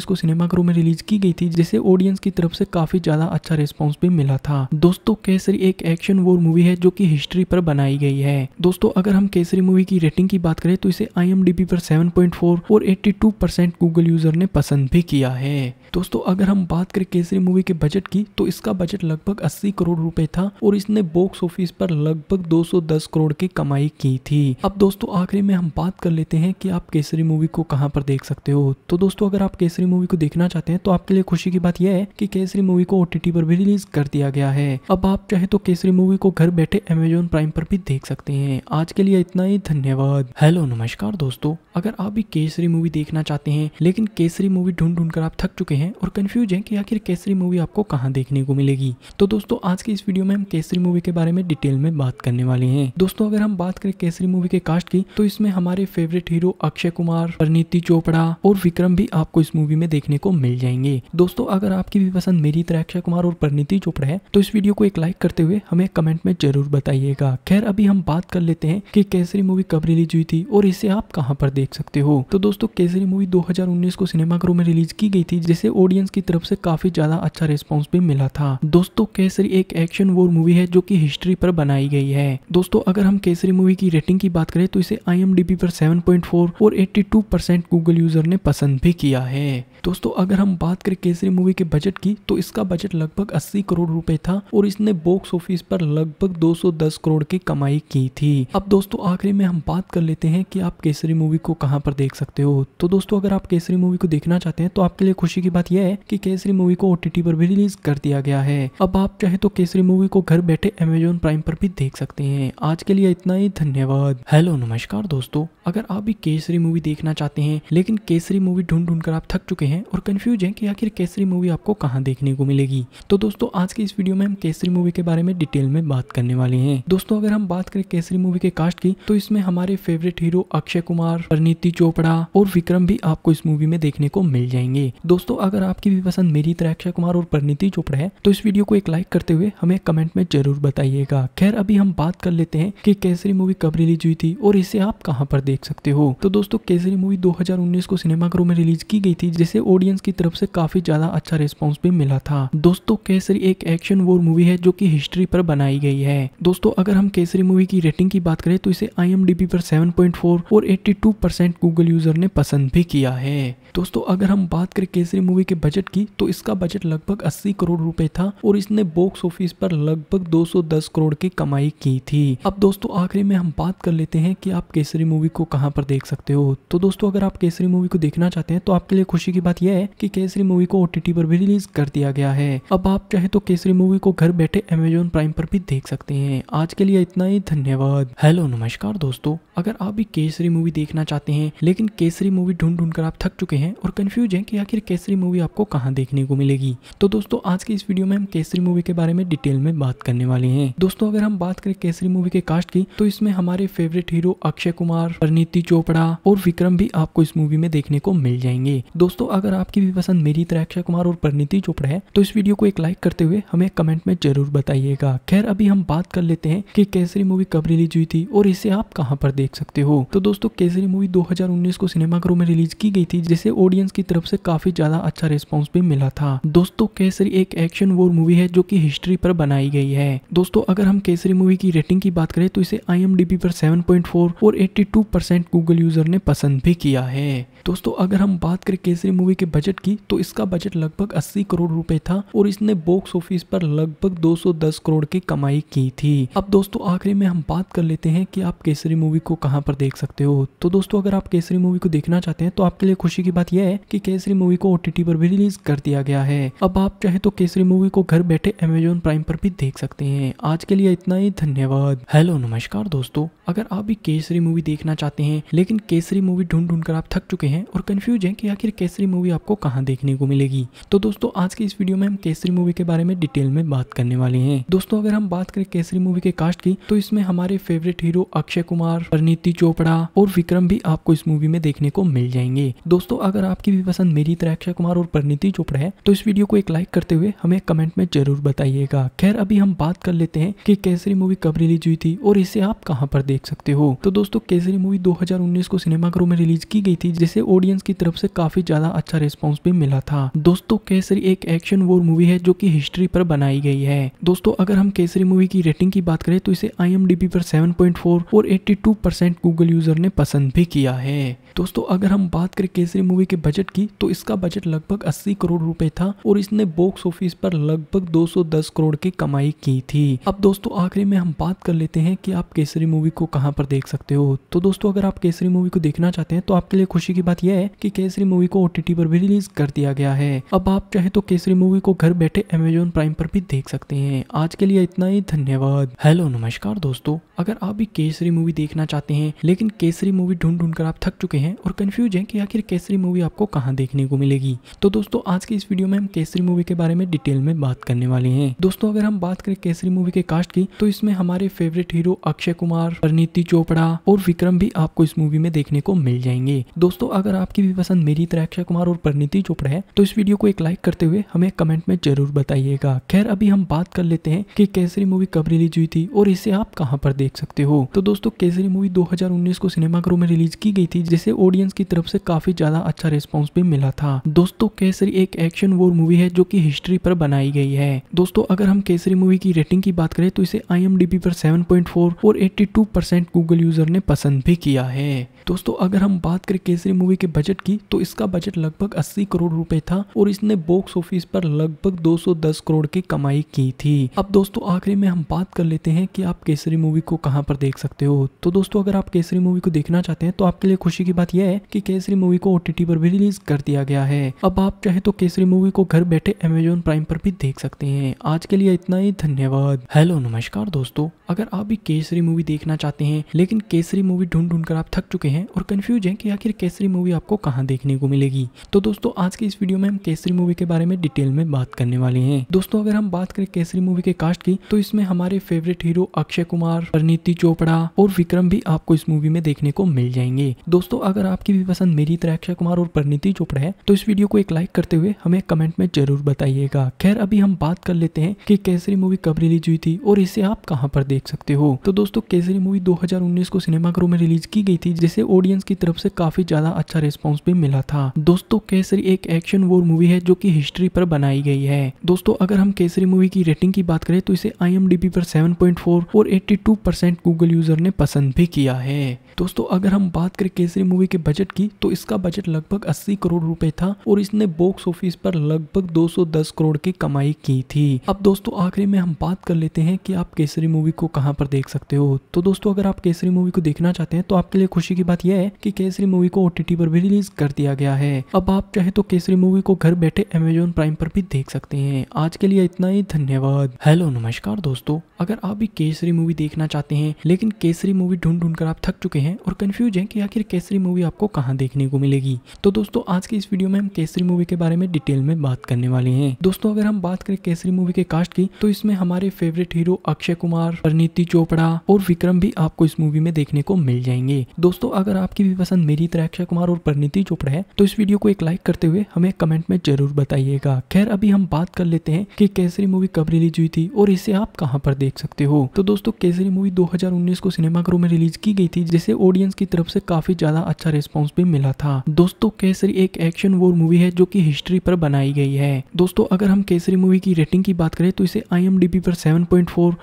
को सिनेमाघरों में रिलीज की गई थी जिसे इसे ऑडियंस की तरफ से काफी ज्यादा अच्छा रिस्पॉन्स भी मिला था दोस्तों केसरी एक एक्शन वोर मूवी है जो की हिस्ट्री पर बनाई गई है दोस्तों अगर हम केसरी मूवी की रेटिंग की बात करें तो इसे आई पर 7.4 और 82 परसेंट गूगल यूजर ने पसंद भी किया है दोस्तों अगर हम बात करें केसरी मूवी के बजट की तो इसका बजट लगभग 80 करोड़ रुपए था और इसने बॉक्स ऑफिस पर लगभग 210 करोड़ की कमाई की थी अब दोस्तों आखिरी में हम बात कर लेते हैं कि आप केसरी मूवी को कहाँ पर देख सकते हो तो दोस्तों अगर आप केसरी मूवी को देखना चाहते हैं तो आपके लिए खुशी की बात यह है कि केसरी मूवी को ओटीटी पर भी रिलीज कर दिया गया है अब आप चाहे तो केसरी मूवी को घर बैठे अमेजोन प्राइम पर भी देख सकते हैं आज के लिए इतना ही धन्यवाद हेलो नमस्कार दोस्तों अगर आप भी केसरी मूवी देखना चाहते हैं लेकिन केसरी मूवी ढूंढ ढूंढ कर आप थक चुके हैं और कंफ्यूज हैं कि आखिर केसरी मूवी आपको कहाँ देखने को मिलेगी तो दोस्तों आज की इस वीडियो में हम केसरी मूवी के बारे में डिटेल में बात करने वाले हैं दोस्तों अगर हम बात करें केसरी मूवी के कास्ट की तो इसमें हमारे फेवरेट हीरो अक्षय कुमार परनीति चोपड़ा और विक्रम भी आपको इस मूवी में देखने को मिल जाएंगे दोस्तों अगर आपकी भी पसंद मेरी तरह अक्षय कुमार और परिणीति चोपड़ा है तो इस वीडियो को एक लाइक करते हुए हमें कमेंट में जरूर बताइएगा खैर अभी हम बात कर लेते हैं कि केसरी मूवी कब रिलीज हुई थी और इसे आप कहाँ पर देख सकते हो तो दोस्तों केसरी मूवी 2019 को सिनेमाघरों में रिलीज की गई थी जिसे ऑडियंस की तरफ से काफी ज्यादा अच्छा रिस्पॉन्स भी मिला था दोस्तों केसरी एक एक्शन वोर मूवी है जो की हिस्ट्री पर बनाई गई है दोस्तों अगर हम केसरी मूवी की रेटिंग की बात करें तो इसे आई पर सेवन और एट्टी गूगल यूजर ने पसंद भी किया है दोस्तों अगर हम बात करें केसरी मूवी मूवी के बजट की तो इसका बजट लगभग 80 करोड़ रुपए था और इसने बॉक्स ऑफिस पर लगभग 210 करोड़ की कमाई की थी अब दोस्तों आखिरी में हम बात कर लेते हैं कि आप केसरी मूवी को कहाँ पर देख सकते हो तो दोस्तों अगर आप केसरी मूवी को देखना चाहते हैं तो आपके लिए खुशी की बात यह है की केसरी मूवी को ओटीटी पर भी रिलीज कर दिया गया है अब आप चाहे तो केसरी मूवी को घर बैठे अमेजोन प्राइम पर भी देख सकते हैं आज के लिए इतना ही धन्यवाद हेलो नमस्कार दोस्तों अगर आप भी केसरी मूवी देखना चाहते हैं लेकिन केसरी मूवी ढूंढ ढूंढ कर आप थक चुके हैं और कंफ्यूज हैं कि आखिर केसरी मूवी मूवी आपको कहाँ देखने को मिलेगी तो दोस्तों आज की इस वीडियो में हम केसरी मूवी के बारे में डिटेल में बात करने वाले हैं दोस्तों अगर हम बात करें केसरी मूवी के कास्ट की तो इसमें हमारे फेवरेट हीरो अक्षय कुमार परनीति चोपड़ा और विक्रम भी आपको इस मूवी में देखने को मिल जाएंगे दोस्तों अगर आपकी भी पसंद मेरी तरह अक्षय कुमार और परनीति चोपड़ा है तो इस वीडियो को एक लाइक करते हुए हमें कमेंट में जरूर बताइएगा खैर अभी हम बात कर लेते हैं कि केसरी मूवी कब रिलीज हुई थी और इसे आप कहाँ पर देख सकते हो तो दोस्तों केसरी मूवी उन्नीस को सिनेमाघरों में रिलीज की गई थी जिसे ऑडियंस की तरफ से काफी ज्यादा अच्छा रिस्पॉन्स भी मिला था दोस्तों केसरी एक एक्शन वोर मूवी है जो की हिस्ट्री पर बनाई गई है दोस्तों अगर हम केसरी मूवी की रेटिंग की बात करें तो इसे आई पर फोर और टू परसेंट गूगल यूजर ने पसंद भी किया है दोस्तों अगर हम बात करें केसरी मूवी के बजट की तो इसका बजट लगभग 80 करोड़ रुपए था और इसने बॉक्स ऑफिस पर लगभग 210 करोड़ की कमाई की थी अब दोस्तों आखिरी में हम बात कर लेते हैं कि आप केसरी मूवी को कहाँ पर देख सकते हो तो दोस्तों अगर आप केसरी मूवी को देखना चाहते हैं तो आपके लिए खुशी की बात यह है की केसरी मूवी को ओटीटी पर भी रिलीज कर दिया गया है अब आप चाहे तो केसरी मूवी को घर बैठे अमेजोन प्राइम पर भी देख सकते हैं आज के लिए इतना ही धन्यवाद हेलो नमस्कार दोस्तों अगर आप भी केसरी मूवी देखना चाहते हैं लेकिन केसरी मूवी ढूंढ ढूंढ कर आप थक चुके हैं हैं और कन्फ्यूज हैं कि आखिर केसरी मूवी आपको कहाँ देखने को मिलेगी तो दोस्तों आज की इस वीडियो में हम केसरी मूवी के बारे में डिटेल में बात करने वाले हैं दोस्तों अगर हम बात करें केसरी मूवी के कास्ट की तो इसमें हमारे फेवरेट हीरो अक्षय कुमार परनीति चोपड़ा और विक्रम भी आपको इस मूवी में देखने को मिल जाएंगे दोस्तों अगर आपकी भी पसंद मेरी तरह अक्षय कुमार और परनीति चोपड़ा है तो इस वीडियो को एक लाइक करते हुए हमें कमेंट में जरूर बताइएगा खैर अभी हम बात कर लेते हैं की केसरी मूवी कब रिलीज हुई थी और इसे आप कहाँ पर देख सकते हो तो दोस्तों केसरी मूवी दो को सिनेमाघरों में रिलीज की गई थी जिसे इसे ऑडियंस की तरफ से काफी ज्यादा अच्छा रिस्पॉन्स भी मिला था दोस्तों केसरी एक एक्शन वोर मूवी है जो की हिस्ट्री पर बनाई गई है दोस्तों अगर हम केसरी मूवी की रेटिंग की बात करें तो इसे आई पर 7.4 और 82 परसेंट गूगल यूजर ने पसंद भी किया है दोस्तों अगर हम बात करें केसरी मूवी के बजट की तो इसका बजट लगभग 80 करोड़ रुपए था और इसने बॉक्स ऑफिस पर लगभग 210 करोड़ की कमाई की थी अब दोस्तों आखिरी में हम बात कर लेते हैं कि आप केसरी मूवी को कहाँ पर देख सकते हो तो दोस्तों अगर आप केसरी मूवी को देखना चाहते हैं तो आपके लिए खुशी की बात यह है कि केसरी मूवी को ओटीटी पर भी रिलीज कर दिया गया है अब आप चाहे तो केसरी मूवी को घर बैठे अमेजोन प्राइम पर भी देख सकते हैं आज के लिए इतना ही धन्यवाद हेलो नमस्कार दोस्तों अगर आप भी केसरी मूवी देखना चाहते हैं लेकिन केसरी मूवी ढूंढ ढूंढ कर आप थक चुके हैं और कंफ्यूज हैं कि आखिर केसरी मूवी आपको कहाँ देखने को मिलेगी तो दोस्तों आज की इस वीडियो में हम केसरी मूवी के बारे में डिटेल में बात करने वाले हैं दोस्तों अगर हम बात करें केसरी मूवी के कास्ट की तो इसमें हमारे फेवरेट हीरो अक्षय कुमार परिणीति चोपड़ा और विक्रम भी आपको इस मूवी में देखने को मिल जाएंगे दोस्तों अगर आपकी भी पसंद मेरी तरह अक्षय कुमार और परिणीति चोपड़ा है तो इस वीडियो को एक लाइक करते हुए हमें कमेंट में जरूर बताइएगा खैर अभी हम बात कर लेते हैं कि केसरी मूवी कब रिलीज हुई थी और इसे आप कहाँ पर देख सकते हो तो दोस्तों केसरी मूवी 2019 को सिनेमाघरों में रिलीज की गई थी जिसे ऑडियंस की तरफ से काफी ज्यादा अच्छा रिस्पॉन्स भी मिला था दोस्तों केसरी एक एक्शन वोर मूवी है जो की हिस्ट्री पर बनाई गई है दोस्तों अगर हम केसरी मूवी की रेटिंग की बात करें तो इसे आई पर सेवन और एट्टी गूगल यूजर ने पसंद भी किया है दोस्तों अगर हम बात करें केसरी मूवी के बजट की तो इसका बजट लगभग 80 करोड़ रुपए था और इसने बॉक्स ऑफिस पर लगभग 210 करोड़ की कमाई की थी अब दोस्तों आखिरी में हम बात कर लेते हैं कि आप केसरी मूवी को कहाँ पर देख सकते हो तो दोस्तों अगर आप केसरी मूवी को देखना चाहते हैं तो आपके लिए खुशी की बात यह है की केसरी मूवी को ओटीटी पर भी रिलीज कर दिया गया है अब आप चाहे तो केसरी मूवी को घर बैठे अमेजोन प्राइम पर भी देख सकते हैं आज के लिए इतना ही धन्यवाद हेलो नमस्कार दोस्तों अगर आप भी केसरी मूवी देखना चाहते हैं लेकिन केसरी मूवी ढूंढ ढूंढ कर आप थक चुके हैं हैं और कन्फ्यूज हैं कि आखिर केसरी मूवी आपको कहाँ देखने को मिलेगी तो दोस्तों आज की इस वीडियो में हम केसरी मूवी के बारे में डिटेल में बात करने वाले हैं दोस्तों अगर हम बात करें केसरी मूवी के कास्ट की तो इसमें हमारे फेवरेट हीरो अक्षय कुमार परनीति चोपड़ा और विक्रम भी आपको इस मूवी में देखने को मिल जाएंगे दोस्तों अगर आपकी भी पसंद मेरी तरह अक्षय कुमार और परनीति चोपड़ा है तो इस वीडियो को एक लाइक करते हुए हमें कमेंट में जरूर बताइएगा खैर अभी हम बात कर लेते हैं कि केसरी मूवी कब रिलीज हुई थी और इसे आप कहाँ पर देख सकते हो तो दोस्तों केसरी मूवी 2019 को सिनेमाघरों में रिलीज की गई थी जिसे ऑडियंस की तरफ से काफी ज्यादा अच्छा रिस्पॉन्स भी मिला था दोस्तों केसरी एक एक्शन वोर मूवी है जो की हिस्ट्री पर बनाई गई है दोस्तों अगर हम केसरी मूवी की रेटिंग की बात करें तो इसे आई पर सेवन और एट्टी परसेंट गूगल यूजर ने पसंद भी किया है दोस्तों अगर हम बात करें केसरी मूवी के बजट की तो इसका बजट लगभग 80 करोड़ रुपए था और इसने बॉक्स ऑफिस पर लगभग 210 करोड़ की कमाई की थी अब दोस्तों आखिरी में हम बात कर लेते हैं कि आप केसरी मूवी को कहां पर देख सकते हो तो दोस्तों अगर आप केसरी मूवी को देखना चाहते हैं तो आपके लिए खुशी की बात यह है कि केसरी मूवी को ओटीटी पर भी रिलीज कर दिया गया है अब आप चाहे तो केसरी मूवी को घर बैठे अमेजोन प्राइम पर भी देख सकते हैं आज के लिए इतना ही धन्यवाद हेलो नमस्कार दोस्तों अगर आप भी केसरी मूवी देखना चाहते हैं लेकिन केसरी मूवी ढूंढ ढूंढ कर आप थक चुके हैं और कंफ्यूज हैं कि आखिर केसरी मूवी आपको कहाँ देखने को मिलेगी तो दोस्तों आज के इस वीडियो में हम केसरी मूवी के बारे में डिटेल में बात करने वाले हैं दोस्तों अगर हम बात करें केसरी मूवी के कास्ट की तो इसमें हमारे फेवरेट हीरो अक्षय कुमार परिणीति चोपड़ा और विक्रम भी आपको इस मूवी में देखने को मिल जाएंगे दोस्तों अगर आपकी भी पसंद मेरी तरह अक्षय कुमार और परिणीति चोपड़ा है तो इस वीडियो को एक लाइक करते हुए हमें कमेंट में जरूर बताइएगा खैर अभी हम बात कर लेते हैं की केसरी मूवी कब रिलीज हुई थी और इसे आप कहाँ पर देख देख सकते हो तो दोस्तों केसरी मूवी 2019 को सिनेमाघरों में रिलीज की गई थी जिसे ऑडियंस की तरफ से काफी ज्यादा अच्छा रिस्पॉन्स भी मिला था दोस्तों केसरी एक एक्शन वोर मूवी है जो की हिस्ट्री पर बनाई गई है दोस्तों अगर हम केसरी मूवी की रेटिंग की बात करें तो इसे आई पर सेवन और एट्टी गूगल यूजर ने पसंद भी किया है दोस्तों अगर हम बात करें केसरी मूवी के बजट की तो इसका बजट लगभग 80 करोड़ रुपए था और इसने बॉक्स ऑफिस पर लगभग 210 करोड़ की कमाई की थी अब दोस्तों आखिरी में हम बात कर लेते हैं कि आप केसरी मूवी को को कहाँ पर देख सकते हो तो दोस्तों अगर आप केसरी मूवी को देखना चाहते हैं तो आपके लिए खुशी की बात यह है कि केसरी मूवी को ओटीटी पर भी रिलीज कर दिया गया है अब आप चाहे तो केसरी मूवी को घर बैठे अमेजोन प्राइम पर भी देख सकते हैं आज के लिए इतना ही धन्यवाद हेलो नमस्कार दोस्तों अगर आप भी केसरी मूवी देखना चाहते हैं लेकिन केसरी मूवी ढूंढ ढूंढ कर आप थक चुके हैं और कंफ्यूज हैं कि आखिर केसरी मूवी आपको कहाँ देखने को मिलेगी तो दोस्तों आज के इस वीडियो में हम केसरी मूवी के बारे में डिटेल में बात करने वाले हैं दोस्तों अगर हम बात करें केसरी मूवी के कास्ट की तो इसमें हमारे फेवरेट हीरो अक्षय कुमार परिणीति चोपड़ा और विक्रम भी आपको इस मूवी में देखने को मिल जाएंगे दोस्तों अगर आपकी भी पसंद मेरी तरह अक्षय कुमार और परिणीति चोपड़ा है तो इस वीडियो को एक लाइक करते हुए हमें कमेंट में जरूर बताइएगा खैर अभी हम बात कर लेते हैं की केसरी मूवी कब रिलीज हुई थी और इसे आप कहाँ पर देख सकते हो तो दोस्तों केसरी मूवी दो को सिनेमाघरों में रिलीज की गई थी जिसे ऑडियंस की तरफ से काफी ज्यादा अच्छा रिस्पॉन्स भी मिला था दोस्तों केसरी एक एक्शन वोर मूवी है जो की हिस्ट्री पर बनाई गई है दोस्तों अगर हम केसरी मूवी की रेटिंग की बात करें तो इसे आई पर सेवन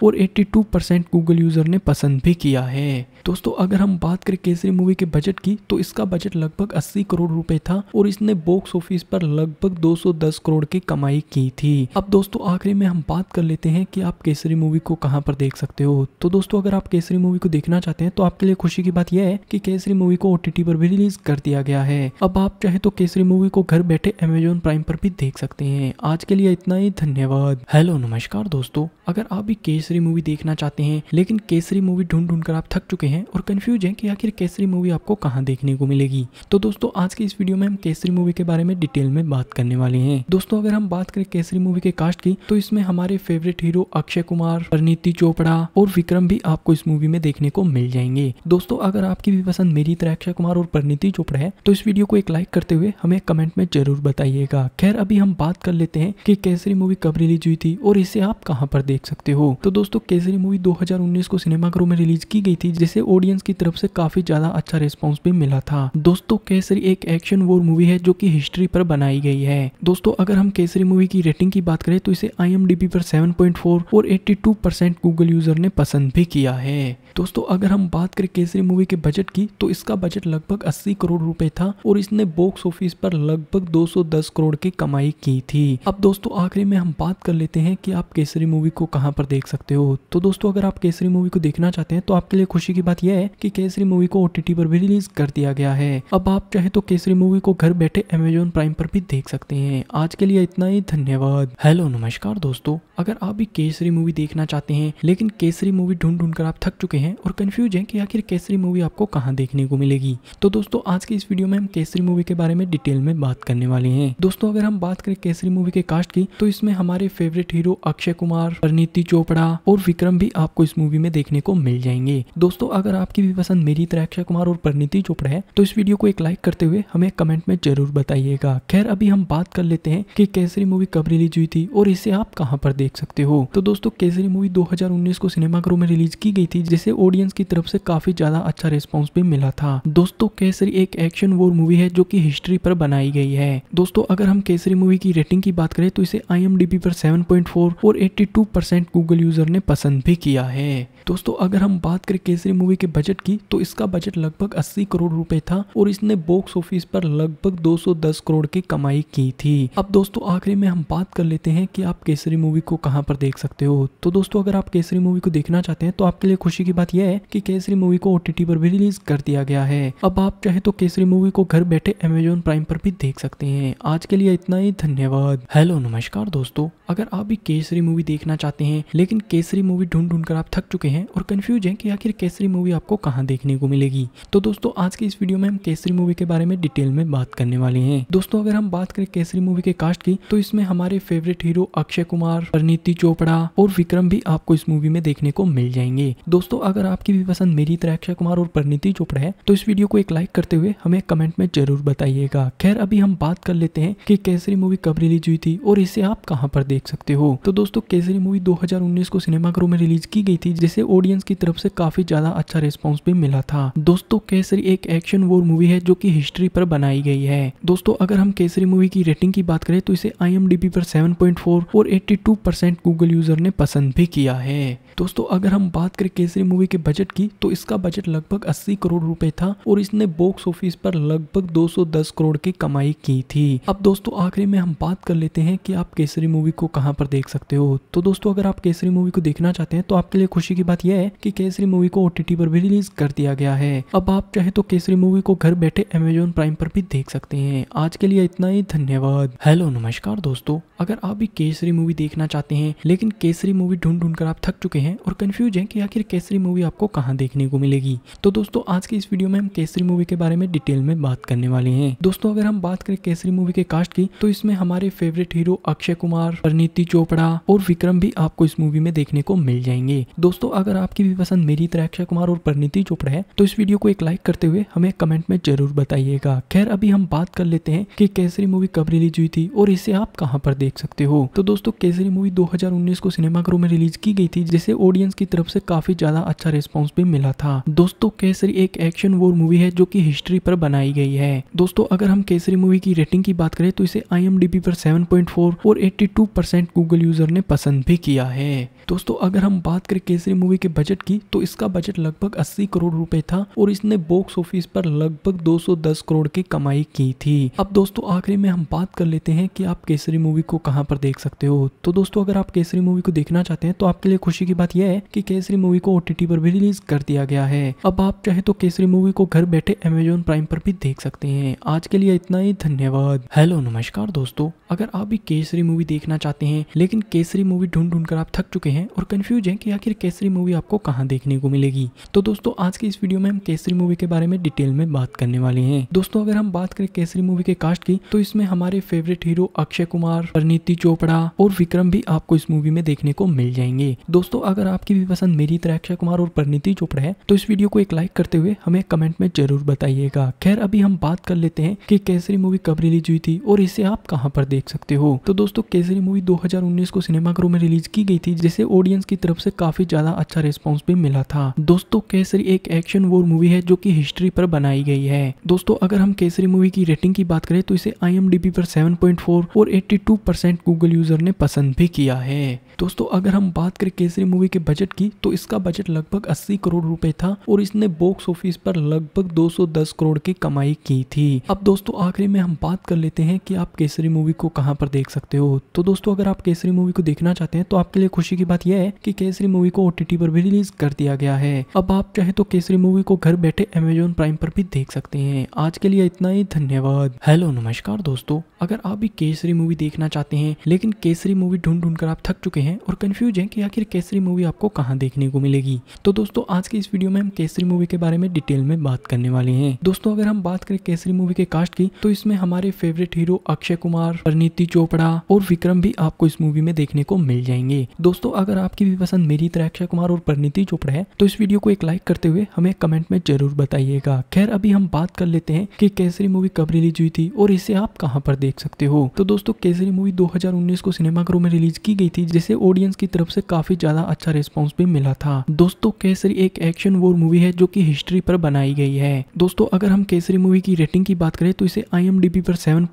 और एट्टी परसेंट गूगल यूज़र ने पसंद भी किया है दोस्तों अगर हम बात करें केसरी मूवी के बजट की तो इसका बजट लगभग 80 करोड़ रुपए था और इसने बॉक्स ऑफिस पर लगभग 210 करोड़ की कमाई की थी अब दोस्तों आखिरी में हम बात कर लेते हैं कि आप केसरी मूवी को कहाँ पर देख सकते हो तो दोस्तों अगर आप केसरी मूवी को देखना चाहते हैं तो आपके लिए खुशी की बात यह है की केसरी मूवी को ओटीटी पर भी रिलीज कर दिया गया है अब आप चाहे तो केसरी मूवी को घर बैठे अमेजोन प्राइम पर भी देख सकते हैं आज के लिए इतना ही धन्यवाद हेलो नमस्कार दोस्तों अगर आप भी केसरी मूवी देखना चाहते हैं लेकिन केसरी मूवी ढूंढ ढूंढ कर आप थक चुके हैं हैं और कन्फ्यूज हैं कि आखिर केसरी मूवी आपको कहाँ देखने को मिलेगी तो दोस्तों आज के इस वीडियो में हम केसरी मूवी के बारे में डिटेल में बात करने वाले हैं दोस्तों अगर हम बात करें केसरी मूवी के कास्ट की तो इसमें हमारे फेवरेट हीरो अक्षय कुमार परिणीति चोपड़ा और विक्रम भी आपको इस मूवी में देखने को मिल जाएंगे दोस्तों अगर आपकी भी पसंद मेरी तरह अक्षय कुमार और परिणीति चोपड़ा है तो इस वीडियो को एक लाइक करते हुए हमें कमेंट में जरूर बताइएगा खैर अभी हम बात कर लेते हैं कि केसरी मूवी कब रिलीज हुई थी और इसे आप कहाँ पर देख सकते हो तो दोस्तों केसरी मूवी 2019 को सिनेमाघरों में रिलीज की गई थी जिसे ऑडियंस की तरफ से काफी ज्यादा अच्छा रिस्पॉन्स भी मिला था दोस्तों केसरी एक एक्शन वॉर मूवी है जो की हिस्ट्री पर बनाई गई है दोस्तों अगर हम केसरी मूवी की रेटिंग की बात करें तो इसे आई पर सेवन और एट्टी गूगल यूजर ने पसंद भी किया है दोस्तों अगर हम बात करें केसरी मूवी के बजट की तो इसका बजट लगभग 80 करोड़ रुपए था और इसने बॉक्स ऑफिस पर लगभग 210 करोड़ की कमाई की थी अब दोस्तों आखिरी में हम बात कर लेते हैं कि आप केसरी मूवी को कहाँ पर देख सकते हो तो दोस्तों अगर आप केसरी मूवी को देखना चाहते हैं तो आपके लिए खुशी की बात बात यह है कि केसरी मूवी को ओटीटी पर भी रिलीज कर दिया गया है अब आप चाहे तो केसरी मूवी को घर बैठे अमेजोन प्राइम पर भी देख सकते हैं आज के लिए इतना ही धन्यवाद हेलो नमस्कार दोस्तों अगर आप भी केसरी मूवी देखना चाहते हैं लेकिन केसरी मूवी ढूंढ ढूंढ कर आप थक चुके हैं और कंफ्यूज हैं कि आखिर केसरी मूवी आपको कहाँ देखने को मिलेगी तो दोस्तों आज के इस वीडियो में हम केसरी मूवी के बारे में डिटेल में बात करने वाले हैं दोस्तों अगर हम बात करें केसरी मूवी के कास्ट की तो इसमें हमारे फेवरेट हीरो अक्षय कुमार परनीति चोपड़ा और विक्रम भी आपको इस मूवी में देखने को मिल जाएंगे दोस्तों अगर आपकी भी पसंद मेरी तरह अक्षय कुमार और परिणीति चोपड़ा है तो इस वीडियो को एक लाइक करते हुए हमें कमेंट में जरूर बताइएगा खैर अभी हम बात कर लेते हैं कि केसरी मूवी कब रिलीज हुई थी और इसे आप कहाँ पर देख सकते हो तो दोस्तों केसरी मूवी 2019 को सिनेमाघरों में रिलीज की गई थी जिसे ऑडियंस की तरफ से काफी ज्यादा अच्छा रिस्पॉन्स भी मिला था दोस्तों केसरी एक एक्शन वोर मूवी है जो की हिस्ट्री पर बनाई गई है दोस्तों अगर हम केसरी मूवी की रेटिंग की बात करें तो इसे आई पर सेवन और एट्टी गूगल यूजर ने पसंद भी किया है दोस्तों अगर हम बात करें केसरी मूवी के बजट की तो इसका बजट लगभग 80 करोड़ रुपए था और इसने बॉक्स ऑफिस पर लगभग 210 करोड़ की कमाई की थी अब दोस्तों आखिरी में हम बात कर लेते हैं कि आप केसरी मूवी को कहाँ पर देख सकते हो तो दोस्तों अगर आप केसरी मूवी को देखना चाहते हैं तो आपके लिए खुशी की बात यह है की केसरी मूवी को ओ पर भी रिलीज कर दिया गया है अब आप चाहे तो केसरी मूवी को घर बैठे अमेजोन प्राइम पर भी देख सकते हैं आज के लिए इतना ही धन्यवाद हेलो नमस्कार दोस्तों अगर आप भी केसरी मूवी देखना चाहते हैं लेकिन केसरी मूवी ढूंढ ढूंढ कर आप थक चुके हैं हैं और कन्फ्यूज हैं कि आखिर केसरी मूवी आपको कहाँ देखने को मिलेगी तो दोस्तों आज की इस वीडियो में हम केसरी मूवी के बारे में डिटेल में बात करने वाले हैं दोस्तों अगर हम बात करें केसरी मूवी के कास्ट की तो इसमें हमारे फेवरेट हीरो अक्षय कुमार परिणीति चोपड़ा और विक्रम भी आपको इस मूवी में देखने को मिल जाएंगे दोस्तों अगर आपकी भी पसंद मेरी तरह अक्षय कुमार और परिणीति चोपड़ा है तो इस वीडियो को एक लाइक करते हुए हमें कमेंट में जरूर बताइएगा खैर अभी हम बात कर लेते हैं की केसरी मूवी कब रिलीज हुई थी और इसे आप कहाँ पर देख सकते हो तो दोस्तों केसरी मूवी दो को सिनेमाघरों में रिलीज की गई थी जिसे ऑडियंस की तरफ से काफ़ी ज़्यादा अच्छा रिस्पॉन्स भी मिला था दोस्तों केसरी एक एक्शन वॉर मूवी है जो की हिस्ट्री पर बनाई गई है दोस्तों अगर हम केसरी मूवी की रेटिंग की बात करें तो इसे आई पर 7.4 और एट्टी गूगल यूजर ने पसंद भी किया है दोस्तों अगर हम बात करें केसरी मूवी के बजट की तो इसका बजट लगभग 80 करोड़ रुपए था और इसने बॉक्स ऑफिस पर लगभग 210 करोड़ की कमाई की थी अब दोस्तों आखिरी में हम बात कर लेते हैं कि आप केसरी मूवी को कहाँ पर देख सकते हो तो दोस्तों अगर आप केसरी मूवी को देखना चाहते हैं तो आपके लिए खुशी की बात बात यह है कि केसरी मूवी को ओटीटी पर भी रिलीज कर दिया गया है अब आप चाहे तो केसरी मूवी को घर बैठे अमेजोन प्राइम पर भी देख सकते हैं आज के लिए इतना ही धन्यवाद हेलो नमस्कार दोस्तों अगर आप भी केसरी मूवी देखना चाहते हैं लेकिन केसरी मूवी ढूंढ ढूंढ कर आप थक चुके हैं और कंफ्यूज हैं कि आखिर केसरी मूवी आपको कहाँ देखने को मिलेगी तो दोस्तों आज के इस वीडियो में हम केसरी मूवी के बारे में डिटेल में बात करने वाले हैं दोस्तों अगर हम बात करें केसरी मूवी के कास्ट की तो इसमें हमारे फेवरेट हीरो अक्षय कुमार परिणीति चोपड़ा और विक्रम भी आपको इस मूवी में देखने को मिल जाएंगे दोस्तों अगर आपकी भी पसंद मेरी तरह अक्षय कुमार और परिणीति चोपड़ा है तो इस वीडियो को एक लाइक करते हुए हमें कमेंट में जरूर बताइएगा खैर अभी हम बात कर लेते हैं की केसरी मूवी कब रिलीज हुई थी और इसे आप कहाँ पर देख सकते हो तो दोस्तों केसरी मूवी 2019 को सिनेमाघरों में रिलीज की गई थी जिसे ऑडियंस की तरफ से काफी ज्यादा अच्छा रिस्पॉन्स भी मिला था दोस्तों केसरी एक एक्शन वोर मूवी है जो की हिस्ट्री पर बनाई गई है दोस्तों अगर हम केसरी मूवी की रेटिंग की बात करें तो इसे आई पर सेवन और एट्टी गूगल यूजर ने पसंद भी किया है दोस्तों अगर हम बात करें केसरी मूवी के बजट की तो इसका बजट लगभग 80 करोड़ रुपए था और इसने बॉक्स ऑफिस पर लगभग 210 करोड़ की कमाई की थी अब दोस्तों आखिरी में हम बात कर लेते हैं कि आप केसरी मूवी को को कहाँ पर देख सकते हो तो दोस्तों अगर आप केसरी मूवी को देखना चाहते हैं तो आपके लिए खुशी की बात यह है कि केसरी मूवी को ओ पर भी रिलीज कर दिया गया है अब आप चाहे तो केसरी मूवी को घर बैठे अमेजोन प्राइम पर भी देख सकते हैं आज के लिए इतना ही धन्यवाद हेलो नमस्कार दोस्तों अगर आप भी केसरी मूवी देखना चाहते हैं लेकिन केसरी मूवी ढूंढ ढूंढ कर आप थक चुके हैं और कंफ्यूज हैं कि आखिर केसरी मूवी आपको कहाँ देखने को मिलेगी तो दोस्तों आज की इस वीडियो में हम केसरी मूवी के बारे में डिटेल में बात करने वाले हैं दोस्तों अगर हम बात करें केसरी मूवी के कास्ट की तो इसमें हमारे फेवरेट हीरो अक्षय कुमार परिणीति चोपड़ा और विक्रम भी आपको इस मूवी में देखने को मिल जाएंगे दोस्तों अगर आपकी भी पसंद मेरी तरह अक्षय कुमार और परिणीति चोपड़ा है तो इस वीडियो को एक लाइक करते हुए हमें कमेंट में जरूर बताइएगा खैर अभी हम बात कर लेते हैं की केसरी मूवी कब रिलीज हुई थी और इसे आप कहाँ पर देख सकते हो तो दोस्तों केसरी मूवी दो को सिनेमाघरों में रिलीज की गई थी जिसे ऑडियंस की तरफ से काफी ज्यादा अच्छा रिस्पॉन्स भी मिला था दोस्तों केसरी एक एक्शन वोर मूवी है जो की हिस्ट्री पर बनाई गई है दोस्तों अगर हम केसरी मूवी की रेटिंग की बात करें तो इसे आई पर सेवन और एट्टी परसेंट गूगल यूज़र ने पसंद भी किया है दोस्तों अगर हम बात करें केसरी मूवी के बजट की तो इसका बजट लगभग 80 करोड़ रुपए था और इसने बॉक्स ऑफिस पर लगभग 210 करोड़ की कमाई की थी अब दोस्तों आखिरी में हम बात कर लेते हैं कि आप केसरी मूवी को कहाँ पर देख सकते हो तो दोस्तों अगर आप केसरी मूवी को देखना चाहते हैं तो आपके लिए खुशी की बात यह है की केसरी मूवी को ओ पर भी रिलीज कर दिया गया है अब आप चाहे तो केसरी मूवी को घर बैठे अमेजोन प्राइम पर भी देख सकते हैं आज के लिए इतना ही धन्यवाद हेलो नमस्कार दोस्तों अगर आप भी केसरी मूवी देखना चाहते हैं लेकिन केसरी मूवी ढूंढ ढूंढ कर आप थक चुके हैं हैं और कन्फ्यूज हैं कि आखिर केसरी मूवी आपको कहाँ देखने को मिलेगी तो दोस्तों आज की इस वीडियो में हम केसरी मूवी के बारे में डिटेल में बात करने वाले हैं दोस्तों अगर हम बात करें केसरी मूवी के कास्ट की तो इसमें हमारे फेवरेट हीरो अक्षय कुमार परनीति चोपड़ा और विक्रम भी आपको इस मूवी में देखने को मिल जाएंगे दोस्तों अगर आपकी भी पसंद मेरी तरह अक्षय कुमार और परनीति चोपड़ा है तो इस वीडियो को एक लाइक करते हुए हमें कमेंट में जरूर बताइएगा खैर अभी हम बात कर लेते हैं की केसरी मूवी कब रिलीज हुई थी और इसे आप कहाँ पर देख सकते हो तो दोस्तों केसरी मूवी दो को सिनेमाघरों में रिलीज की गई थी जिसे इसे ऑडियंस की तरफ से काफी ज्यादा अच्छा रिस्पॉन्स भी मिला था दोस्तों केसरी एक एक्शन वोर मूवी है जो की हिस्ट्री पर बनाई गई है दोस्तों अगर हम केसरी मूवी की रेटिंग की बात करें तो इसे आई पर सेवन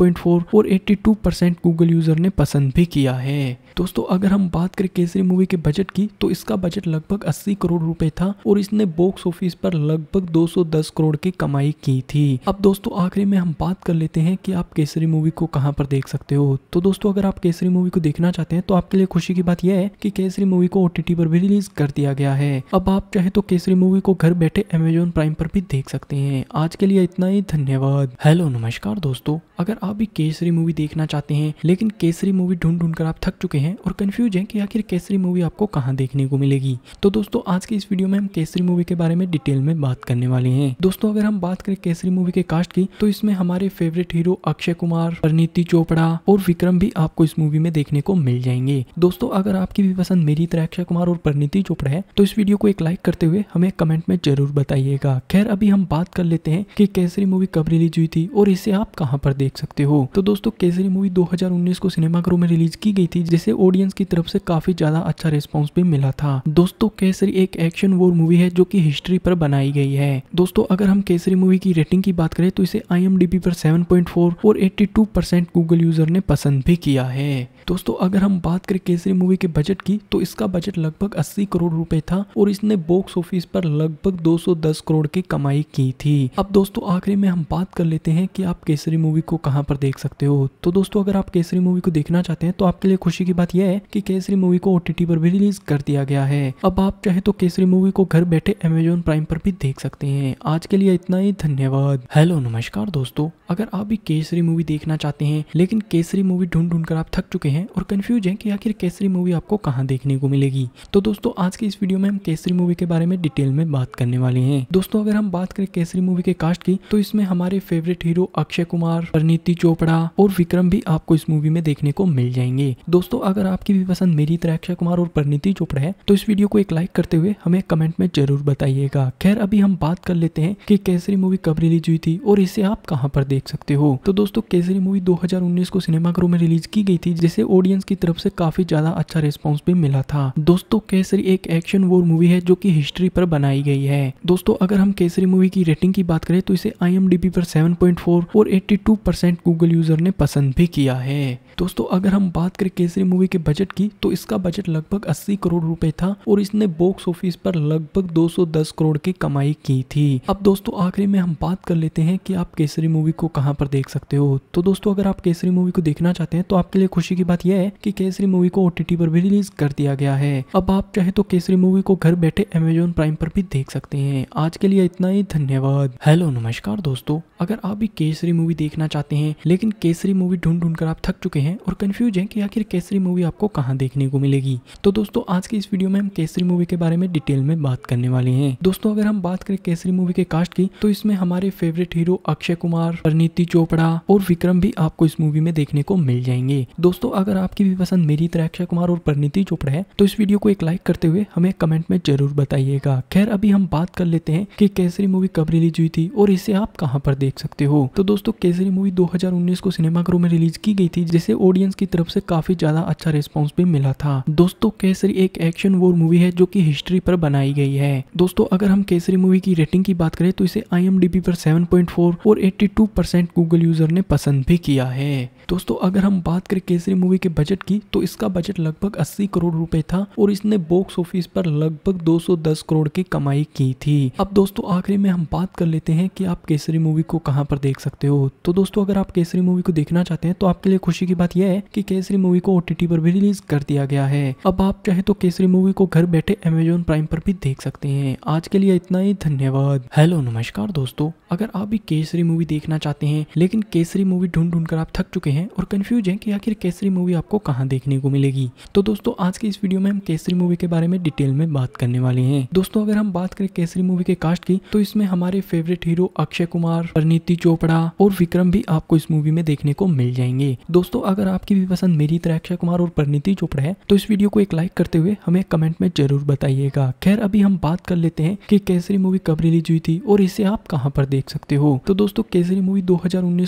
और एट्टी गूगल यूजर ने पसंद भी किया है दोस्तों अगर हम बात करें केसरी मूवी के बजट की तो इसका बजट लगभग 80 करोड़ रुपए था और इसने बॉक्स ऑफिस पर लगभग 210 करोड़ की कमाई की थी अब दोस्तों आखिरी में हम बात कर लेते हैं कि आप केसरी मूवी को कहां पर देख सकते हो तो दोस्तों अगर आप केसरी मूवी को देखना चाहते हैं तो आपके लिए खुशी की बात यह है कि केसरी मूवी को ओटीटी पर भी रिलीज कर दिया गया है अब आप चाहे तो केसरी मूवी को घर बैठे अमेजोन प्राइम पर भी देख सकते हैं आज के लिए इतना ही धन्यवाद हेलो नमस्कार दोस्तों अगर आप भी केसरी मूवी देखना चाहते हैं लेकिन केसरी मूवी ढूंढ ढूंढ कर आप थक चुके हैं और कंफ्यूज हैं कि आखिर केसरी मूवी आपको कहाँ देखने को मिलेगी तो दोस्तों आज के इस वीडियो में हम केसरी मूवी के बारे में डिटेल में बात करने वाले हैं दोस्तों अगर हम बात करें केसरी मूवी के कास्ट की तो इसमें हमारे फेवरेट हीरो अक्षय कुमार परनीति चोपड़ा और विक्रम भी आपको इस मूवी में देखने को मिल जाएंगे दोस्तों अगर आपकी भी पसंद मेरी तरह अक्षय कुमार और परिणीति चोपड़ा है तो इस वीडियो को एक लाइक करते हुए हमें कमेंट में जरूर बताइएगा खैर अभी हम बात कर लेते हैं कि केसरी मूवी कब रिलीज हुई थी और इसे आप कहाँ पर देख सकते हो तो दोस्तों केसरी मूवी 2019 को सिनेमाघरों में रिलीज की गई थी जिसे ऑडियंस की तरफ से काफी ज्यादा अच्छा रिस्पॉन्स भी मिला था दोस्तों केसरी एक एक्शन वोर मूवी है जो की हिस्ट्री पर बनाई गई है दोस्तों अगर हम केसरी मूवी की रेटिंग की बात करें तो इसे आई पर फोर और टू परसेंट गूगल यूजर ने पसंद भी किया है दोस्तों अगर हम बात करें केसरी मूवी के बजट की तो इसका बजट लगभग 80 करोड़ रुपए था और इसने बॉक्स ऑफिस पर लगभग 210 करोड़ की कमाई की थी अब दोस्तों आखिरी में हम बात कर लेते हैं कि आप केसरी मूवी को कहाँ पर देख सकते हो तो दोस्तों अगर आप केसरी मूवी को देखना चाहते हैं तो आपके लिए खुशी की बात यह है की केसरी मूवी को ओटीटी पर भी रिलीज कर दिया गया है अब आप चाहे तो केसरी मूवी को घर बैठे अमेजोन प्राइम पर भी देख सकते हैं आज के लिए इतना ही धन्यवाद हेलो नमस्कार दोस्तों अगर आप भी केसरी मूवी देखना चाहते हैं लेकिन केसरी मूवी ढूंढ ढूंढ कर आप थक चुके हैं और कन्फ्यूज हैं कि आखिर केसरी मूवी आपको कहाँ देखने को मिलेगी तो दोस्तों आज की इस वीडियो में हम केसरी मूवी के बारे में डिटेल में बात करने वाले हैं दोस्तों अगर हम बात करें केसरी मूवी के कास्ट की तो इसमें हमारे फेवरेट हीरो अक्षय कुमार परनीति चोपड़ा और विक्रम भी आपको इस मूवी में देखने को मिल जाएंगे दोस्तों अगर आपकी भी पसंद मेरी तरह अक्षय कुमार और परनीति चोपड़ा है तो इस वीडियो को एक लाइक करते हुए हमें कमेंट में जरूर बताइएगा खैर अभी हम बात कर लेते हैं कि केसरी मूवी कब रिलीज हुई थी और इसे आप कहाँ पर देख सकते हो तो दोस्तों केसरी मूवी 2019 को सिनेमाघरों में रिलीज की गई थी जिसे इसे ऑडियंस की तरफ से काफी ज्यादा अच्छा रिस्पॉन्स भी मिला था दोस्तों केसरी एक एक्शन वोर मूवी है जो की हिस्ट्री पर बनाई गई है दोस्तों अगर हम केसरी मूवी की रेटिंग की बात करें तो इसे आई पर 7.4 और 82 परसेंट गूगल यूजर ने पसंद भी किया है दोस्तों अगर हम बात करें केसरी मूवी के बजट की तो इसका बजट लगभग 80 करोड़ रुपए था और इसने बॉक्स ऑफिस पर लगभग 210 करोड़ की कमाई की थी अब दोस्तों आखिरी में हम बात कर लेते हैं कि आप केसरी मूवी को कहाँ पर देख सकते हो तो दोस्तों अगर आप केसरी मूवी को देखना चाहते हैं तो आपके लिए खुशी की बात यह है कि केसरी मूवी को ओटीटी पर भी रिलीज कर दिया गया है अब आप चाहे तो केसरी मूवी को घर बैठे अमेजोन प्राइम पर भी देख सकते हैं आज के लिए इतना ही धन्यवाद हेलो नमस्कार दोस्तों अगर आप भी केसरी मूवी देखना चाहते हैं लेकिन केसरी मूवी ढूंढ ढूंढ कर आप थक चुके हैं और कंफ्यूज हैं कि आखिर केसरी मूवी आपको कहाँ देखने को मिलेगी तो दोस्तों आज की इस वीडियो में हम केसरी मूवी के बारे में डिटेल में बात करने वाले हैं दोस्तों अगर हम बात करें केसरी मूवी के कास्ट की तो इसमें हमारे फेवरेट हीरो अक्षय कुमार परनीति चोपड़ा और विक्रम भी आपको इस मूवी में देखने को मिल जाएंगे दोस्तों अगर आपकी भी पसंद मेरी तरह अक्षय कुमार और परनीति चोपड़ा है तो इस वीडियो को एक लाइक करते हुए हमें कमेंट में जरूर बताइएगा खैर अभी हम बात कर लेते हैं कि केसरी मूवी कब रिलीज हुई थी और इसे आप कहाँ पर देख देख सकते हो तो दोस्तों केसरी मूवी 2019 को सिनेमाघरों में रिलीज की गई थी जिसे ऑडियंस की तरफ से काफी ज्यादा अच्छा रिस्पॉन्स भी मिला था दोस्तों केसरी एक एक्शन वोर मूवी है जो की हिस्ट्री पर बनाई गई है दोस्तों अगर हम केसरी मूवी की रेटिंग की बात करें तो इसे आई पर सेवन और परसेंट गूगल यूजर ने पसंद भी किया है दोस्तों अगर हम बात करें केसरी मूवी के बजट की तो इसका बजट लगभग 80 करोड़ रुपए था और इसने बॉक्स ऑफिस पर लगभग 210 करोड़ की कमाई की थी अब दोस्तों आखिरी में हम बात कर लेते हैं कि आप केसरी मूवी को कहां पर देख सकते हो तो दोस्तों अगर आप केसरी मूवी को देखना चाहते हैं तो आपके लिए खुशी की बात यह है की केसरी मूवी को ओटीटी पर भी रिलीज कर दिया गया है अब आप चाहे तो केसरी मूवी को घर बैठे अमेजोन प्राइम पर भी देख सकते हैं आज के लिए इतना ही धन्यवाद हेलो नमस्कार दोस्तों अगर आप भी केसरी मूवी देखना चाहते हैं लेकिन केसरी मूवी ढूंढ ढूंढ कर आप थक चुके चुके हैं और कन्फ्यूज हैं कि आखिर केसरी मूवी आपको कहाँ देखने को मिलेगी तो दोस्तों आज की इस वीडियो में हम केसरी मूवी के बारे में डिटेल में बात करने वाले हैं दोस्तों अगर हम बात करें केसरी मूवी के कास्ट की तो इसमें हमारे फेवरेट हीरो अक्षय कुमार परनीति चोपड़ा और विक्रम भी आपको इस मूवी में देखने को मिल जाएंगे दोस्तों अगर आपकी भी पसंद मेरी तरह अक्षय कुमार और परनीति चोपड़ा है तो इस वीडियो को एक लाइक करते हुए हमें कमेंट में जरूर बताइएगा खैर अभी हम बात कर लेते हैं की केसरी मूवी कब रिलीज हुई थी और इसे आप कहाँ पर देख सकते हो तो दोस्तों केसरी मूवी दो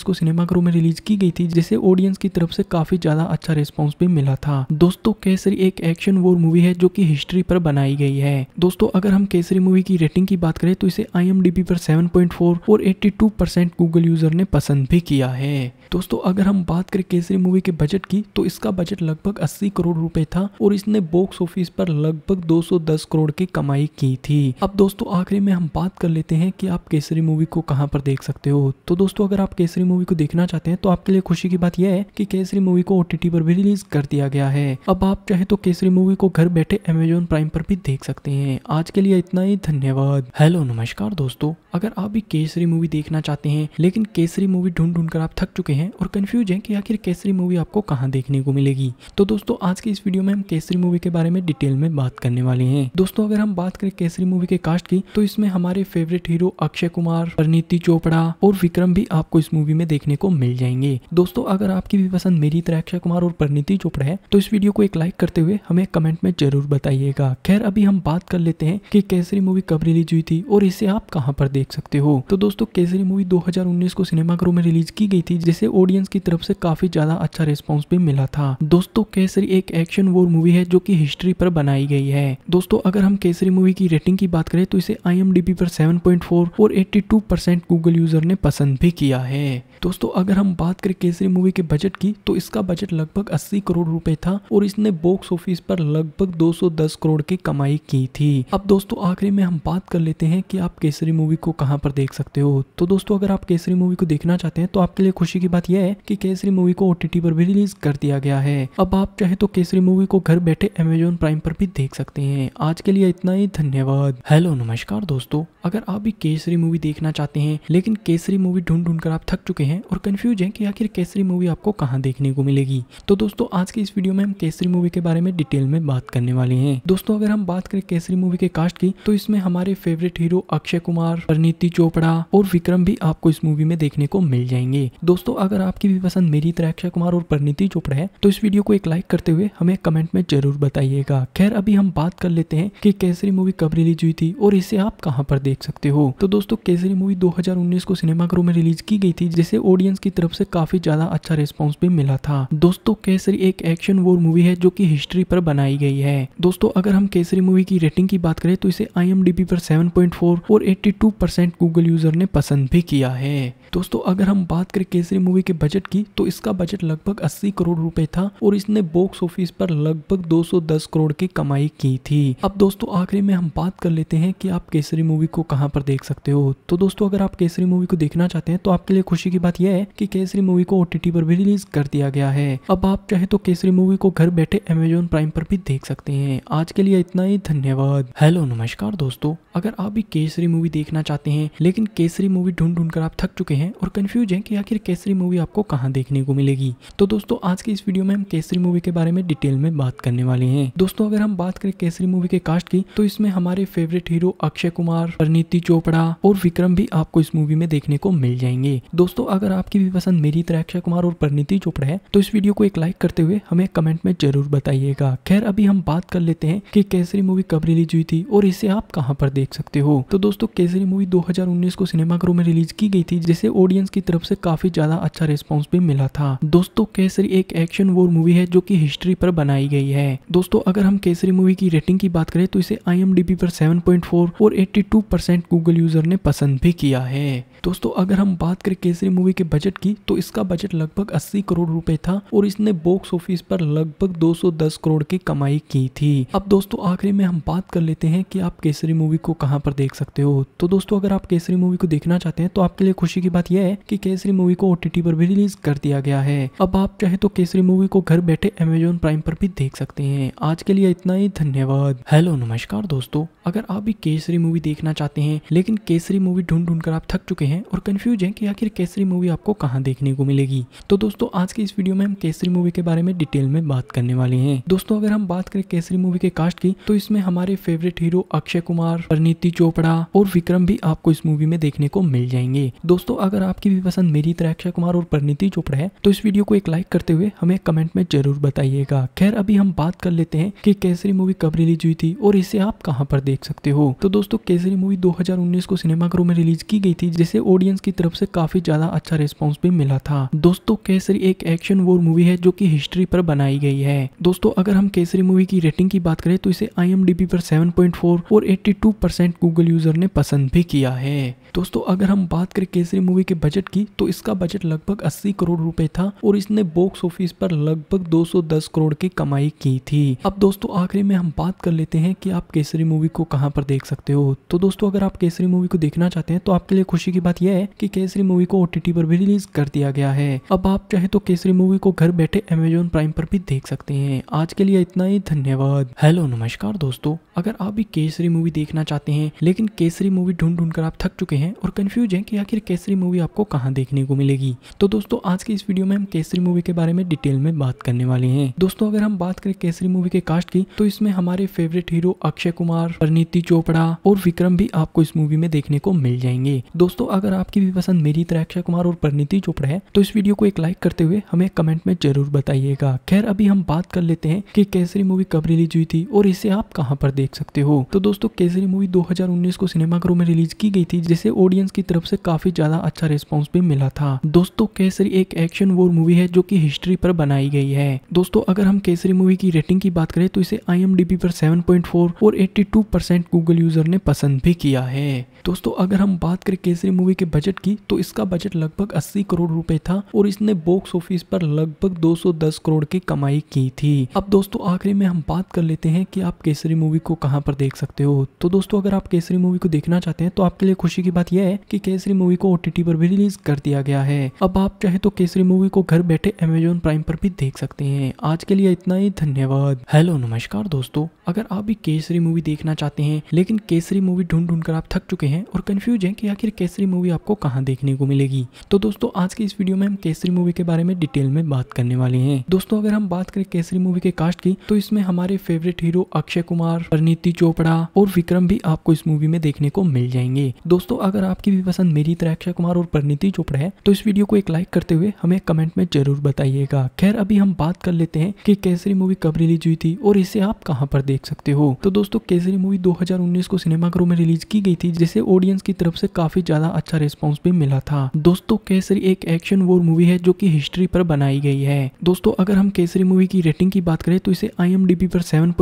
को सिनेमाघरों में रिलीज की गई थी जिसे इसे ऑडियंस की तरफ से काफी ज्यादा अच्छा रिस्पॉन्स भी मिला था दोस्तों केसरी एक एक्शन वोर मूवी है जो की हिस्ट्री पर बनाई गई है दोस्तों अगर हम केसरी मूवी की रेटिंग की बात करें तो इसे आई पर सेवन और एट्टी परसेंट गूगल यूजर ने पसंद भी किया है दोस्तों अगर हम बात करें केसरी मूवी के बजट की तो इसका बजट लगभग 80 करोड़ रुपए था और इसने बॉक्स ऑफिस पर लगभग 210 करोड़ की कमाई की थी अब दोस्तों आखिरी में हम बात कर लेते हैं कि आप केसरी मूवी को कहाँ पर देख सकते हो तो दोस्तों अगर आप केसरी मूवी को देखना चाहते हैं तो आपके लिए खुशी की बात यह है की केसरी मूवी को ओटीटी पर भी रिलीज कर दिया गया है अब आप चाहे तो केसरी मूवी को घर बैठे अमेजोन प्राइम पर भी देख सकते हैं आज के लिए इतना ही धन्यवाद हेलो नमस्कार दोस्तों अगर आप भी केसरी मूवी देखना चाहते हैं लेकिन केसरी मूवी ढूंढ ढूंढ कर आप थक चुके हैं हैं और कन्फ्यूज हैं कि आखिर केसरी मूवी आपको कहाँ देखने को मिलेगी तो दोस्तों आज की इस वीडियो में हम केसरी मूवी के बारे में डिटेल में बात करने वाले हैं दोस्तों अगर हम बात करें केसरी मूवी के कास्ट की तो इसमें हमारे फेवरेट हीरो अक्षय कुमार परनीति चोपड़ा और विक्रम भी आपको इस मूवी में देखने को मिल जाएंगे दोस्तों अगर आपकी भी पसंद मेरी तरह अक्षय कुमार और परनीति चोपड़ा है तो इस वीडियो को एक लाइक करते हुए हमें कमेंट में जरूर बताइएगा खैर अभी हम बात कर लेते हैं कि केसरी मूवी कब रिलीज हुई थी और इसे आप कहाँ पर देख सकते हो तो दोस्तों केसरी मूवी 2019 को सिनेमाघरों में रिलीज की गई थी जिसे ऑडियंस की तरफ से काफी ज्यादा अच्छा रिस्पॉन्स भी मिला था दोस्तों केसरी एक एक्शन वोर मूवी है जो की हिस्ट्री पर बनाई गई है दोस्तों अगर हम केसरी मूवी की रेटिंग की बात करें तो इसे आई पर सेवन और एट्टी गूगल यूजर ने पसंद भी किया है दोस्तों अगर हम बात करें केसरी मूवी के बजट की तो इसका बजट लगभग 80 करोड़ रुपए था और इसने बॉक्स ऑफिस पर लगभग 210 करोड़ की कमाई की थी अब दोस्तों आखिरी में हम बात कर लेते हैं कि आप केसरी मूवी को कहाँ पर देख सकते हो तो दोस्तों अगर आप केसरी मूवी को देखना चाहते हैं तो आपके लिए खुशी की बात यह है कि केसरी मूवी को ओटीटी पर भी रिलीज कर दिया गया है अब आप चाहे तो केसरी मूवी को घर बैठे अमेजोन प्राइम पर भी देख सकते हैं आज के लिए इतना ही धन्यवाद हेलो नमस्कार दोस्तों अगर आप भी केसरी मूवी देखना चाहते हैं लेकिन केसरी मूवी ढूंढ ढूंढ कर आप थक चुके हैं और कंफ्यूज हैं कि आखिर केसरी मूवी आपको कहाँ देखने को मिलेगी तो दोस्तों आज की इस वीडियो में हम केसरी मूवी के बारे में डिटेल में बात करने वाले हैं दोस्तों अगर हम बात करें केसरी मूवी के कास्ट की तो इसमें हमारे फेवरेट हीरो अक्षय कुमार परिणीति चोपड़ा और विक्रम भी आपको इस मूवी में देखने को मिल जाएंगे दोस्तों अगर आपकी भी पसंद मेरी तरह अक्षय कुमार और परिणीति चोपड़ा है तो इस वीडियो को एक लाइक करते हुए हमें कमेंट में जरूर बताइएगा खैर अभी हम बात कर लेते हैं कि केसरी मूवी कब रिलीज हुई थी और इसे आप कहाँ पर देख सकते हो तो दोस्तों केसरी मूवी 2019 को सिनेमाघरों में रिलीज की गई थी जिसे ऑडियंस की तरफ से काफी ज्यादा अच्छा रिस्पॉन्स भी मिला था दोस्तों केसरी एक एक्शन वोर मूवी है जो की हिस्ट्री पर बनाई गई है दोस्तों अगर हम केसरी मूवी की रेटिंग की बात करें तो इसे आई पर सेवन और एट्टी गूगल यूजर ने पसंद भी किया है दोस्तों अगर हम बात करें केसरी मूवी के बजट की तो इसका बजट लगभग 80 करोड़ रुपए था और इसने बॉक्स ऑफिस पर लगभग 210 करोड़ की कमाई की थी अब दोस्तों आखिरी में हम बात कर लेते हैं कि आप केसरी मूवी को कहाँ पर देख सकते हो तो दोस्तों अगर आप केसरी मूवी को देखना चाहते हैं तो आपके लिए खुशी की बात यह है की केसरी मूवी को ओटीटी पर भी रिलीज कर दिया गया है अब आप चाहे तो केसरी मूवी को घर बैठे अमेजोन प्राइम पर भी देख सकते हैं आज के लिए इतना ही धन्यवाद हेलो नमस्कार दोस्तों अगर आप भी केसरी मूवी देखना चाहते हैं लेकिन केसरी मूवी ढूंढ ढूंढ कर आप थक चुके हैं हैं और कन्फ्यूज हैं कि आखिर केसरी मूवी आपको कहाँ देखने को मिलेगी तो दोस्तों आज के इस वीडियो में हम केसरी मूवी के बारे में डिटेल में बात करने वाले हैं दोस्तों अगर हम बात करें केसरी मूवी के कास्ट की तो इसमें हमारे फेवरेट हीरो अक्षय कुमार परनीति चोपड़ा और विक्रम भी आपको इस मूवी में देखने को मिल जाएंगे दोस्तों अगर आपकी भी पसंद मेरी तरह अक्षय कुमार और परनीति चोपड़ा है तो इस वीडियो को एक लाइक करते हुए हमें कमेंट में जरूर बताइएगा खैर अभी हम बात कर लेते हैं कि केसरी मूवी कब रिलीज हुई थी और इसे आप कहाँ पर देख सकते हो तो दोस्तों केसरी मूवी 2019 को सिनेमाघरों में रिलीज की गई थी जिसे ऑडियंस की तरफ से काफी ज्यादा अच्छा रिस्पॉन्स भी मिला था दोस्तों केसरी एक एक्शन वोर मूवी है जो की हिस्ट्री पर बनाई गई है दोस्तों अगर हम केसरी मूवी की रेटिंग की बात करें तो इसे आई पर सेवन और एट्टी गूगल यूजर ने पसंद भी किया है दोस्तों अगर हम बात करें केसरी मूवी के बजट की तो इसका बजट लगभग 80 करोड़ रुपए था और इसने बॉक्स ऑफिस पर लगभग 210 करोड़ की कमाई की थी अब दोस्तों आखिरी में हम बात कर लेते हैं कि आप केसरी मूवी को कहां पर देख सकते हो तो दोस्तों अगर आप केसरी मूवी को देखना चाहते हैं तो आपके लिए खुशी की बात बात यह है कि केसरी मूवी को ओटीटी पर भी रिलीज कर दिया गया है अब आप चाहे तो केसरी मूवी को घर बैठे अमेजोन प्राइम पर भी देख सकते हैं आज के लिए इतना ही धन्यवाद हेलो नमस्कार दोस्तों अगर आप भी केसरी मूवी देखना चाहते हैं लेकिन केसरी मूवी ढूंढ ढूंढ कर आप थक चुके हैं और कंफ्यूज हैं कि आखिर केसरी मूवी आपको कहाँ देखने को मिलेगी तो दोस्तों आज के इस वीडियो में हम केसरी मूवी के बारे में डिटेल में बात करने वाले हैं दोस्तों अगर हम बात करें केसरी मूवी के कास्ट की तो इसमें हमारे फेवरेट हीरो अक्षय कुमार परिणीति चोपड़ा और विक्रम भी आपको इस मूवी में देखने को मिल जाएंगे दोस्तों अगर आपकी भी पसंद मेरी तरह अक्षय कुमार और परिणीति चोपड़ा है तो इस वीडियो को एक लाइक करते हुए हमें कमेंट में जरूर बताइएगा खैर अभी हम बात कर लेते हैं की केसरी मूवी कब रिलीज हुई थी और इसे आप कहाँ पर देख देख सकते हो तो दोस्तों केसरी मूवी 2019 को सिनेमाघरों में रिलीज की गई थी जिसे ऑडियंस की तरफ से काफी ज्यादा अच्छा रिस्पॉन्स भी मिला था दोस्तों केसरी एक एक्शन वोर मूवी है जो की हिस्ट्री पर बनाई गई है दोस्तों अगर हम केसरी मूवी की रेटिंग की बात करें तो इसे आई पर फोर और परसेंट गूगल यूजर ने पसंद भी किया है दोस्तों अगर हम बात करें केसरी मूवी के बजट की तो इसका बजट लगभग 80 करोड़ रुपए था और इसने बॉक्स ऑफिस पर लगभग 210 करोड़ की कमाई की थी अब दोस्तों आखिरी में हम बात कर लेते हैं कि आप केसरी मूवी को कहाँ पर देख सकते हो तो दोस्तों अगर आप केसरी मूवी को देखना चाहते हैं तो आपके लिए खुशी की बात यह है कि केसरी मूवी को ओटीटी पर भी रिलीज कर दिया गया है अब आप चाहे तो केसरी मूवी को घर बैठे अमेजोन प्राइम पर भी देख सकते हैं आज के लिए इतना ही धन्यवाद हेलो नमस्कार दोस्तों अगर आप भी केसरी मूवी देखना चाहते हैं लेकिन केसरी मूवी ढूंढ ढूंढ कर आप थक चुके हैं हैं और कन्फ्यूज हैं कि आखिर केसरी मूवी आपको कहाँ देखने को मिलेगी तो दोस्तों आज के इस वीडियो में हम केसरी मूवी के बारे में डिटेल में बात करने वाले हैं दोस्तों अगर हम बात करें केसरी मूवी के कास्ट की तो इसमें हमारे फेवरेट हीरो अक्षय कुमार परिणीति चोपड़ा और विक्रम भी आपको इस मूवी में देखने को मिल जाएंगे दोस्तों अगर आपकी भी पसंद मेरी तरह अक्षय कुमार और परिणीति चोपड़ा है तो इस वीडियो को एक लाइक करते हुए हमें कमेंट में जरूर बताइएगा खैर अभी हम बात कर लेते हैं कि केसरी मूवी कब रिलीज हुई थी और इसे आप कहाँ पर देख सकते हो तो दोस्तों केसरी मूवी 2019 को सिनेमाघरों में रिलीज की गई थी जिसे ऑडियंस की तरफ से काफी ज्यादा अच्छा रिस्पॉन्स भी मिला था दोस्तों केसरी एक एक्शन वोर मूवी है जो की हिस्ट्री पर बनाई गई है दोस्तों अगर हम केसरी मूवी की रेटिंग की बात करें तो इसे आई पर फोर और टू परसेंट गूगल यूजर ने पसंद भी किया है दोस्तों अगर हम बात करें केसरी मूवी के बजट की तो इसका बजट लगभग 80 करोड़ रुपए था और इसने बॉक्स ऑफिस पर लगभग 210 करोड़ की कमाई की थी अब दोस्तों आखिरी में हम बात कर लेते हैं कि आप केसरी मूवी को कहाँ पर देख सकते हो तो दोस्तों अगर आप केसरी मूवी को देखना चाहते हैं तो आपके लिए खुशी की बात यह है की केसरी मूवी को ओटीटी पर भी रिलीज कर दिया गया है अब आप चाहे तो केसरी मूवी को घर बैठे अमेजोन प्राइम पर भी देख सकते हैं आज के लिए इतना ही धन्यवाद हेलो नमस्कार दोस्तों अगर आप भी केसरी मूवी देखना चाहते हैं लेकिन केसरी मूवी ढूंढ ढूंढ कर आप थक चुके हैं हैं और कन्फ्यूज हैं कि आखिर केसरी मूवी आपको कहाँ देखने को मिलेगी तो दोस्तों आज की इस वीडियो में हम केसरी मूवी के बारे में डिटेल में बात करने वाले हैं दोस्तों अगर हम बात करें केसरी मूवी के कास्ट की तो इसमें हमारे फेवरेट हीरो अक्षय कुमार परिणीति चोपड़ा और विक्रम भी आपको इस मूवी में देखने को मिल जाएंगे दोस्तों अगर आपकी भी पसंद मेरी तरह अक्षय कुमार और परिणीति चोपड़ा है तो इस वीडियो को एक लाइक करते हुए हमें कमेंट में जरूर बताइएगा खैर अभी हम बात कर लेते हैं की केसरी मूवी कब रिलीज हुई थी और इसे आप कहाँ पर देख सकते हो तो दोस्तों केसरी मूवी दो को सिनेमाघरों में रिलीज की गई थी जिसे ऑडियंस की तरफ से काफी ज्यादा अच्छा रिस्पॉन्स भी मिला था दोस्तों केसरी एक एक्शन वोर मूवी है जो की हिस्ट्री पर बनाई गई है दोस्तों अगर हम केसरी मूवी की रेटिंग की बात करें तो इसे आई पर सेवन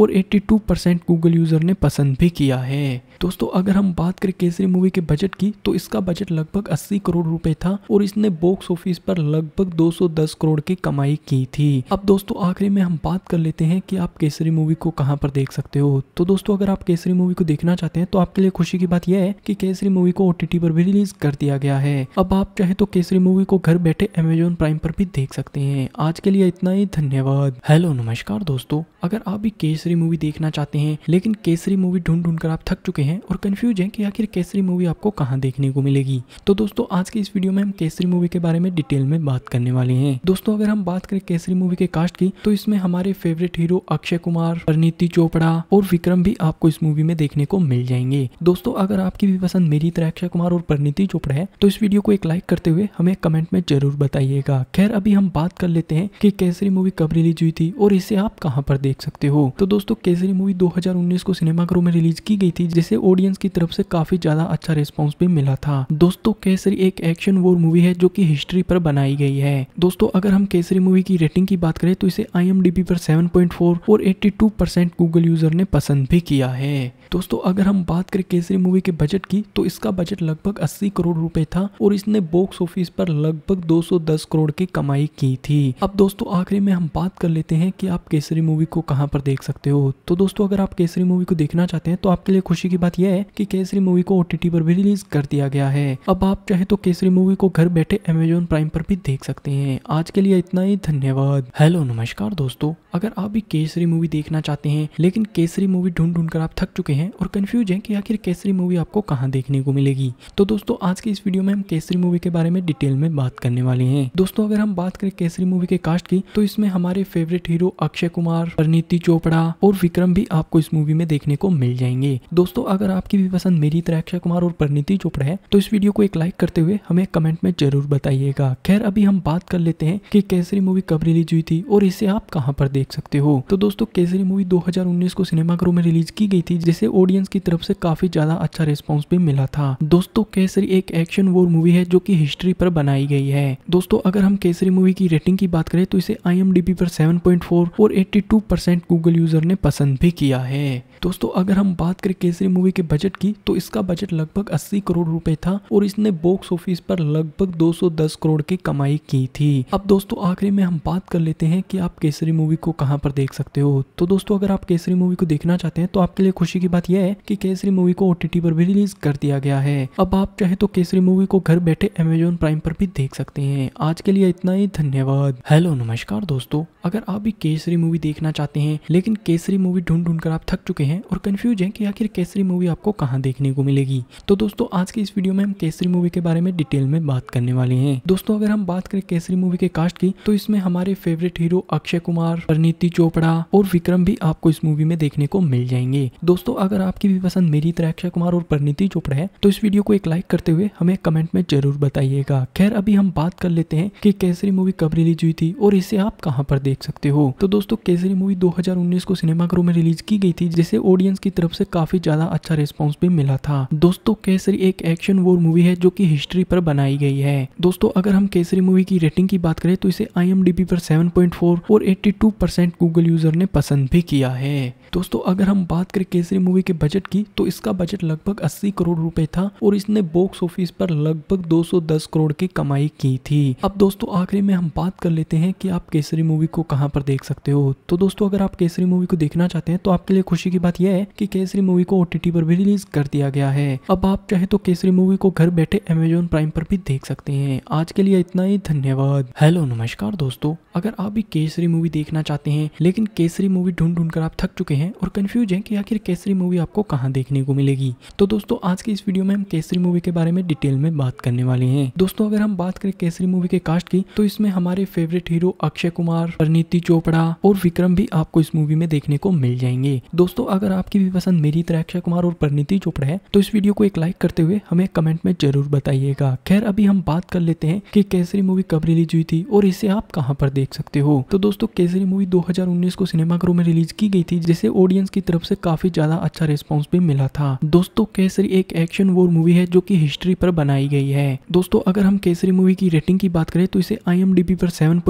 और एट्टी गूगल यूजर ने पसंद भी किया है दोस्तों अगर हम बात करें केसरी मूवी के बजट की तो इसका बजट लगभग 80 करोड़ रुपए था और इसने बॉक्स ऑफिस पर लगभग 210 करोड़ की कमाई की थी अब दोस्तों आखिरी में हम बात कर लेते हैं कि आप केसरी मूवी को कहाँ पर देख सकते हो तो दोस्तों अगर आप केसरी मूवी को देखना चाहते हैं तो आपके लिए खुशी की बात बात यह है कि केसरी मूवी को ओटीटी पर भी रिलीज कर दिया गया है अब आप चाहे तो केसरी मूवी को घर बैठे अमेजोन प्राइम पर भी देख सकते हैं आज के लिए इतना ही धन्यवाद हेलो नमस्कार दोस्तों अगर आप भी केसरी मूवी देखना चाहते हैं लेकिन केसरी मूवी ढूंढ ढूंढ कर आप थक चुके हैं और कंफ्यूज हैं कि आखिर केसरी मूवी आपको कहाँ देखने को मिलेगी तो दोस्तों आज के इस वीडियो में हम केसरी मूवी के बारे में डिटेल में बात करने वाले हैं दोस्तों अगर हम बात करें केसरी मूवी के कास्ट की तो इसमें हमारे फेवरेट हीरो अक्षय कुमार परिणीति चोपड़ा और विक्रम भी आपको इस मूवी में देखने को मिल जाएंगे दोस्तों अगर आपकी भी पसंद मेरी तरह अक्षय कुमार और परिणीति चोपड़ा है तो इस वीडियो को एक लाइक करते हुए हमें कमेंट में जरूर बताइएगा खैर अभी हम बात कर लेते हैं कि केसरी मूवी कब रिलीज हुई थी और इसे आप कहाँ पर देख सकते हो तो दोस्तों केसरी मूवी 2019 को सिनेमाघरों में रिलीज की गई थी जिसे ऑडियंस की तरफ से काफी ज्यादा अच्छा रिस्पॉन्स भी मिला था दोस्तों केसरी एक एक्शन वोर मूवी है जो की हिस्ट्री पर बनाई गई है दोस्तों अगर हम केसरी मूवी की रेटिंग की बात करें तो इसे आई पर सेवन और एट्टी गूगल यूजर ने पसंद भी किया है दोस्तों अगर हम बात करें केसरी मूवी के बजट की तो इसका बजट लगभग 80 करोड़ रुपए था और इसने बॉक्स ऑफिस पर लगभग 210 करोड़ की कमाई की थी अब दोस्तों आखिरी में हम बात कर लेते हैं कि आप केसरी मूवी को कहाँ पर देख सकते हो तो दोस्तों अगर आप केसरी मूवी को देखना चाहते हैं तो आपके लिए खुशी की बात यह है की केसरी मूवी को ओटीटी पर भी रिलीज कर दिया गया है अब आप चाहे तो केसरी मूवी को घर बैठे अमेजोन प्राइम पर भी देख सकते हैं आज के लिए इतना ही धन्यवाद हेलो नमस्कार दोस्तों अगर आप भी केसरी मूवी देखना चाहते हैं लेकिन केसरी मूवी ढूंढ ढूंढ कर आप थक चुके हैं हैं और कन्फ्यूज हैं कि आखिर केसरी मूवी आपको कहाँ देखने को मिलेगी तो दोस्तों आज की इस वीडियो में हम केसरी मूवी के बारे में डिटेल में बात करने वाले हैं दोस्तों अगर हम बात करें केसरी मूवी के कास्ट की तो इसमें हमारे फेवरेट हीरो अक्षय कुमार परिणीति चोपड़ा और विक्रम भी आपको इस मूवी में देखने को मिल जाएंगे दोस्तों अगर आपकी भी पसंद मेरी तरह अक्षय कुमार और परिणीति चोपड़ा है तो इस वीडियो को एक लाइक करते हुए हमें कमेंट में जरूर बताइएगा खैर अभी हम बात कर लेते हैं की केसरी मूवी कब रिलीज हुई थी और इसे आप कहाँ पर देख सकते हो तो दोस्तों केसरी मूवी दो को सिनेमाघरों में रिलीज की गई थी जिसे ऑडियंस की तरफ से काफ़ी ज़्यादा अच्छा रिस्पॉन्स भी मिला था दोस्तों केसरी एक एक्शन वोर मूवी है जो की हिस्ट्री पर बनाई गई है दोस्तों अगर हम केसरी मूवी की रेटिंग की बात करें तो इसे आई पर 7.4 और एट्टी गूगल यूजर ने पसंद भी किया है दोस्तों अगर हम बात करें केसरी मूवी के बजट की तो इसका बजट लगभग 80 करोड़ रुपए था और इसने बॉक्स ऑफिस पर लगभग 210 करोड़ की कमाई की थी अब दोस्तों आखिरी में हम बात कर लेते हैं कि आप केसरी मूवी को कहां पर देख सकते हो तो दोस्तों अगर आप केसरी मूवी को देखना चाहते हैं तो आपके लिए खुशी की बात यह है कि केसरी मूवी को ओ पर भी रिलीज कर दिया गया है अब आप चाहे तो केसरी मूवी को घर बैठे अमेजोन प्राइम पर भी देख सकते हैं आज के लिए इतना ही धन्यवाद हेलो नमस्कार दोस्तों अगर आप भी केसरी मूवी देखना चाहते हैं लेकिन केसरी मूवी ढूंढ ढूंढ कर आप थक चुके हैं और कंफ्यूज हैं कि आखिर केसरी मूवी आपको कहाँ देखने को मिलेगी तो दोस्तों आज के इस वीडियो में हम केसरी मूवी के बारे में डिटेल में बात करने वाले हैं दोस्तों अगर हम बात करें केसरी मूवी के कास्ट की तो इसमें हमारे फेवरेट हीरो अक्षय कुमार परनीति चोपड़ा और विक्रम भी आपको इस मूवी में देखने को मिल जाएंगे दोस्तों अगर आपकी भी पसंद मेरी तरह अक्षय कुमार और परनीति चोपड़ा है तो इस वीडियो को एक लाइक करते हुए हमें कमेंट में जरूर बताइएगा खैर अभी हम बात कर लेते हैं की केसरी मूवी कब रिलीज हुई थी और इसे आप कहाँ पर देख देख सकते हो तो दोस्तों केसरी मूवी 2019 को सिनेमाघरों में रिलीज की गई थी जिसे ऑडियंस की तरफ से काफी ज्यादा अच्छा रिस्पॉन्स भी मिला था दोस्तों केसरी एक एक्शन वोर मूवी है जो की हिस्ट्री पर बनाई गई है दोस्तों अगर हम केसरी मूवी की रेटिंग की बात करें तो इसे आई पर सेवन और एट्टी गूगल यूजर ने पसंद भी किया है दोस्तों अगर हम बात करें केसरी मूवी के बजट की तो इसका बजट लगभग 80 करोड़ रुपए था और इसने बॉक्स ऑफिस पर लगभग 210 करोड़ की कमाई की थी अब दोस्तों आखिरी में हम बात कर लेते हैं कि आप केसरी मूवी को कहाँ पर देख सकते हो तो दोस्तों अगर आप केसरी मूवी को देखना चाहते हैं तो आपके लिए खुशी की बात यह है कि केसरी मूवी को ओ पर भी रिलीज कर दिया गया है अब आप चाहे तो केसरी मूवी को घर बैठे अमेजोन प्राइम पर भी देख सकते हैं आज के लिए इतना ही धन्यवाद हेलो नमस्कार दोस्तों अगर आप भी केसरी मूवी देखना चाहते हैं लेकिन केसरी मूवी ढूंढ ढूंढ कर आप थक चुके हैं और कंफ्यूज हैं कि आखिर केसरी मूवी आपको कहाँ देखने को मिलेगी तो दोस्तों आज की इस वीडियो में हम केसरी मूवी के बारे में डिटेल में बात करने वाले हैं दोस्तों अगर हम बात करें केसरी मूवी के कास्ट की तो इसमें हमारे फेवरेट हीरो अक्षय कुमार परनीति चोपड़ा और विक्रम भी आपको इस मूवी में देखने को मिल जाएंगे दोस्तों अगर आपकी भी पसंद मेरी तरह अक्षय कुमार और परनीति चोपड़ा है तो इस वीडियो को एक लाइक करते हुए हमें कमेंट में जरूर बताइएगा खैर अभी हम बात कर लेते हैं की केसरी मूवी कब रिलीज हुई थी और इसे आप कहाँ पर देख सकते हो तो दोस्तों केसरी मूवी दो को सिनेमा में रिलीज की गई थी जिसे ऑडियंस की तरफ से काफी ज्यादा अच्छा रिस्पॉन्स भी मिला था दोस्तों केसरी एक एक्शन वोर मूवी है जो की हिस्ट्री पर बनाई गई है दोस्तों अगर हम केसरी मूवी की रेटिंग की बात करें तो इसे आई पर सेवन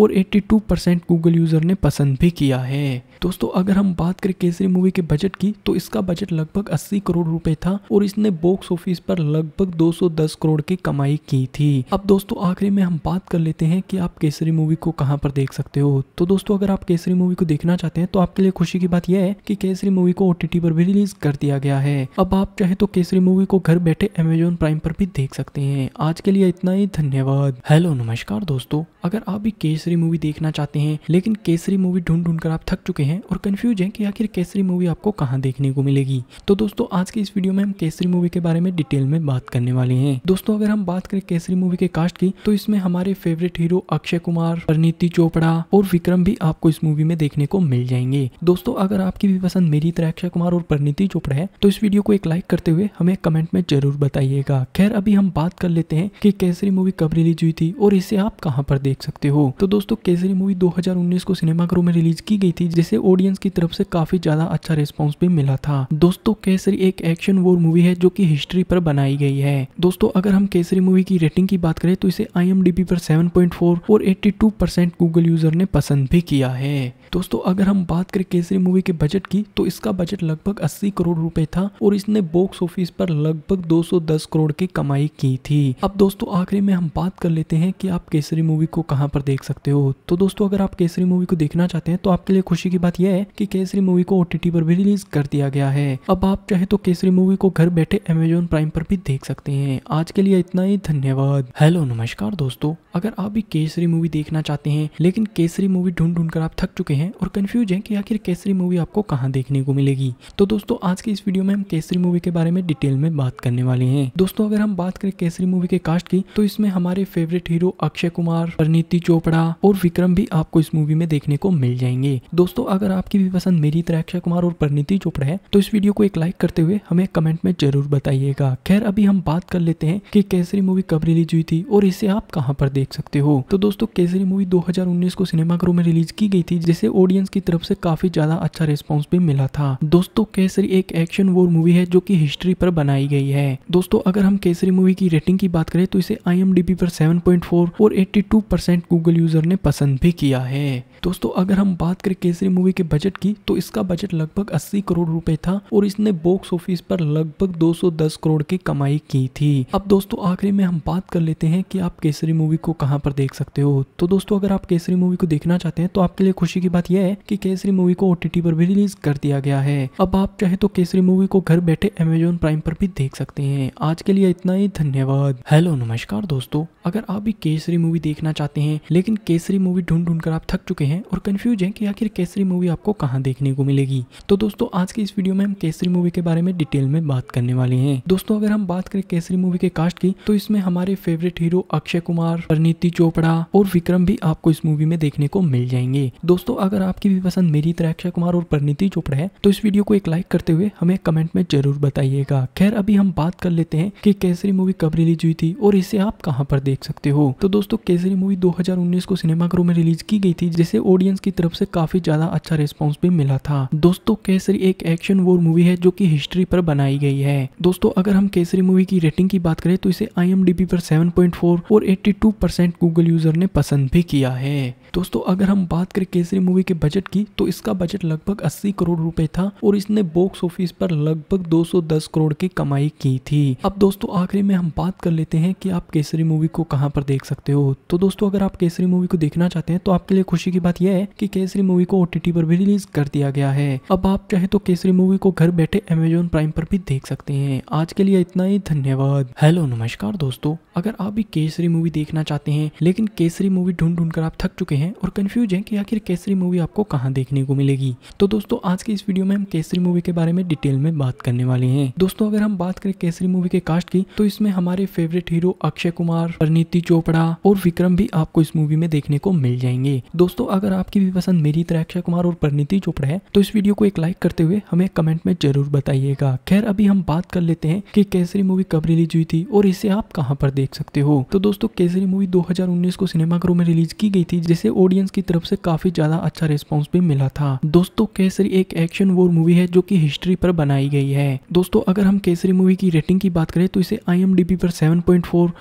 और एट्टी परसेंट गूगल यूज़र ने पसंद भी किया है दोस्तों अगर हम बात करें केसरी मूवी के बजट की तो इसका बजट लगभग 80 करोड़ रुपए था और इसने बॉक्स ऑफिस पर लगभग 210 करोड़ की कमाई की थी अब दोस्तों आखिरी में हम बात कर लेते हैं कि आप केसरी मूवी को कहाँ पर देख सकते हो तो दोस्तों अगर आप केसरी मूवी को देखना चाहते हैं तो आपके लिए खुशी की बात यह है की केसरी मूवी को ओ पर भी रिलीज कर दिया गया है अब आप चाहे तो केसरी मूवी को घर बैठे अमेजोन प्राइम पर भी देख सकते हैं आज के लिए इतना ही धन्यवाद हेलो नमस्कार दोस्तों अगर आप भी केसरी मूवी देखना चाहते हैं लेकिन केसरी मूवी ढूंढ ढूंढ कर आप थक चुके हैं और कन्फ्यूज हैं कि आखिर केसरी मूवी आपको कहाँ देखने को मिलेगी तो दोस्तों आज की इस वीडियो में हम केसरी मूवी के बारे में डिटेल में बात करने वाले हैं दोस्तों अगर हम बात करें केसरी मूवी के कास्ट की तो इसमें हमारे फेवरेट हीरो अक्षय कुमार परनीति चोपड़ा और विक्रम भी आपको इस मूवी में देखने को मिल जाएंगे दोस्तों अगर आपकी भी पसंद मेरी तरह अक्षय कुमार और परनीति चोपड़ा है तो इस वीडियो को एक लाइक करते हुए हमें कमेंट में जरूर बताइएगा खैर अभी हम बात कर लेते हैं कि केसरी मूवी कब रिलीज हुई थी और इसे आप कहाँ पर देख सकते हो तो दोस्तों केसरी मूवी 2019 को सिनेमाघरों में रिलीज की गई थी जिसे इसे ऑडियंस की तरफ से काफी ज्यादा अच्छा रिस्पॉन्स भी मिला था दोस्तों केसरी एक एक्शन वोर मूवी है जो की हिस्ट्री पर बनाई गई है दोस्तों अगर हम केसरी मूवी की रेटिंग की बात करें तो इसे आई पर 7.4 और 82 परसेंट गूगल यूजर ने पसंद भी किया है दोस्तों अगर हम बात करें केसरी मूवी के बजट की तो इसका बजट लगभग 80 करोड़ रुपए था और इसने बॉक्स ऑफिस पर लगभग 210 करोड़ की कमाई की थी अब दोस्तों आखिरी में हम बात कर लेते हैं कि आप केसरी मूवी को कहाँ पर देख सकते हो तो दोस्तों अगर आप केसरी मूवी को देखना चाहते हैं तो आपके लिए खुशी की बात यह है कि केसरी मूवी को ओटीटी पर भी रिलीज कर दिया गया है अब आप चाहे तो केसरी मूवी को घर बैठे अमेजोन प्राइम पर भी देख सकते हैं आज के लिए इतना ही धन्यवाद हेलो नमस्कार दोस्तों अगर आप भी केसरी मूवी देखना चाहते हैं लेकिन केसरी मूवी ढूंढ ढूंढ कर आप थक चुके हैं और कंफ्यूज हैं कि आखिर केसरी मूवी आपको कहाँ देखने को मिलेगी तो दोस्तों आज की इस वीडियो में हम केसरी मूवी के बारे में डिटेल में बात करने वाले हैं दोस्तों अगर हम बात करें केसरी मूवी के कास्ट की तो इसमें हमारे फेवरेट हीरो अक्षय कुमार परिणीति चोपड़ा और विक्रम भी आपको इस मूवी में देखने को मिल जाएंगे दोस्तों अगर आपकी भी पसंद मेरी तरह अक्षय कुमार और परिणीति चोपड़ा है तो इस वीडियो को एक लाइक करते हुए हमें कमेंट में जरूर बताइएगा खैर अभी हम बात कर लेते हैं कि केसरी मूवी कब रिलीज हुई थी और इसे आप कहाँ पर देख सकते हो तो दोस्तों केसरी मूवी 2019 को सिनेमाघरों में रिलीज की गई थी जिसे ऑडियंस की तरफ से काफी ज्यादा अच्छा रिस्पॉन्स भी मिला था दोस्तों केसरी एक एक्शन वोर मूवी है जो की हिस्ट्री पर बनाई गई है दोस्तों अगर हम केसरी मूवी की रेटिंग की बात करें तो इसे आई पर 7.4 और 82 परसेंट गूगल यूजर ने पसंद भी किया है दोस्तों अगर हम बात करें केसरी मूवी के बजट की तो इसका बजट लगभग 80 करोड़ रुपए था और इसने बॉक्स ऑफिस पर लगभग 210 करोड़ की कमाई की थी अब दोस्तों आखिरी में हम बात कर लेते हैं कि आप केसरी मूवी को कहाँ पर देख सकते हो तो दोस्तों अगर आप केसरी मूवी को देखना चाहते हैं तो आपके लिए खुशी की बात यह है की केसरी मूवी को ओटीटी पर भी रिलीज कर दिया गया है अब आप चाहे तो केसरी मूवी को घर बैठे अमेजोन प्राइम पर भी देख सकते हैं आज के लिए इतना ही धन्यवाद हेलो नमस्कार दोस्तों अगर आप भी केसरी मूवी देखना चाहते हैं लेकिन केसरी मूवी ढूंढ ढूंढ कर आप थक चुके हैं और कन्फ्यूज हैं कि आखिर केसरी मूवी आपको कहाँ देखने को मिलेगी तो दोस्तों आज की इस वीडियो में हम केसरी मूवी के बारे में डिटेल में बात करने वाले हैं दोस्तों अगर हम बात करें केसरी मूवी के कास्ट की तो इसमें हमारे फेवरेट हीरो अक्षय कुमार परनीति चोपड़ा और विक्रम भी आपको इस मूवी में देखने को मिल जाएंगे दोस्तों अगर आपकी भी पसंद मेरी तरह अक्षय कुमार और परनीति चोपड़ा है तो इस वीडियो को एक लाइक करते हुए हमें कमेंट में जरूर बताइएगा खैर अभी हम बात कर लेते हैं की केसरी मूवी कब रिलीज हुई थी और इसे आप कहाँ पर देख सकते हो तो दोस्तों केसरी मूवी दो को सिनेमाघरों में रिलीज की गई थी जिसे इसे ऑडियंस की तरफ से काफी ज्यादा अच्छा रिस्पॉन्स भी मिला था दोस्तों केसरी एक एक्शन वॉर मूवी है जो की हिस्ट्री पर बनाई गई है दोस्तों अगर हम केसरी मूवी की रेटिंग की बात करें तो इसे आई पर 7.4 और 82 परसेंट गूगल यूजर ने पसंद भी किया है दोस्तों अगर हम बात करें केसरी मूवी के बजट की तो इसका बजट लगभग 80 करोड़ रुपए था और इसने बॉक्स ऑफिस पर लगभग 210 करोड़ की कमाई की थी अब दोस्तों आखिरी में हम बात कर लेते हैं कि आप केसरी मूवी को कहां पर देख सकते हो तो दोस्तों अगर आप केसरी मूवी को देखना चाहते हैं तो आपके लिए खुशी की बात यह है कि केसरी मूवी को ओटीटी पर भी रिलीज कर दिया गया है अब आप चाहे तो केसरी मूवी को घर बैठे अमेजोन प्राइम पर भी देख सकते हैं आज के लिए इतना ही धन्यवाद हेलो नमस्कार दोस्तों अगर आप भी केसरी मूवी देखना चाहते हैं लेकिन केसरी मूवी ढूंढ ढूंढ कर आप थक चुके हैं और कंफ्यूज हैं कि आखिर केसरी मूवी आपको कहाँ देखने को मिलेगी तो दोस्तों आज के इस वीडियो में हम केसरी मूवी के बारे में डिटेल में बात करने वाले हैं दोस्तों अगर हम बात करें केसरी मूवी के कास्ट की तो इसमें हमारे फेवरेट हीरो अक्षय कुमार परनीति चोपड़ा और विक्रम भी आपको इस मूवी में देखने को मिल जाएंगे दोस्तों अगर आपकी भी पसंद मेरी तरह अक्षय कुमार और परनीति चोपड़ा है तो इस वीडियो को एक लाइक करते हुए हमें कमेंट में जरूर बताइएगा खैर अभी हम बात कर लेते हैं कि केसरी मूवी कब रिलीज हुई थी और इसे आप कहाँ पर देख देख सकते हो तो दोस्तों केसरी मूवी 2019 को सिनेमाघरों में रिलीज की गई थी जिसे ऑडियंस की तरफ से काफी ज्यादा अच्छा रिस्पॉन्स भी मिला था दोस्तों केसरी एक एक्शन वोर मूवी है जो की हिस्ट्री पर बनाई गई है दोस्तों अगर हम केसरी मूवी की रेटिंग की बात करें तो इसे आई पर सेवन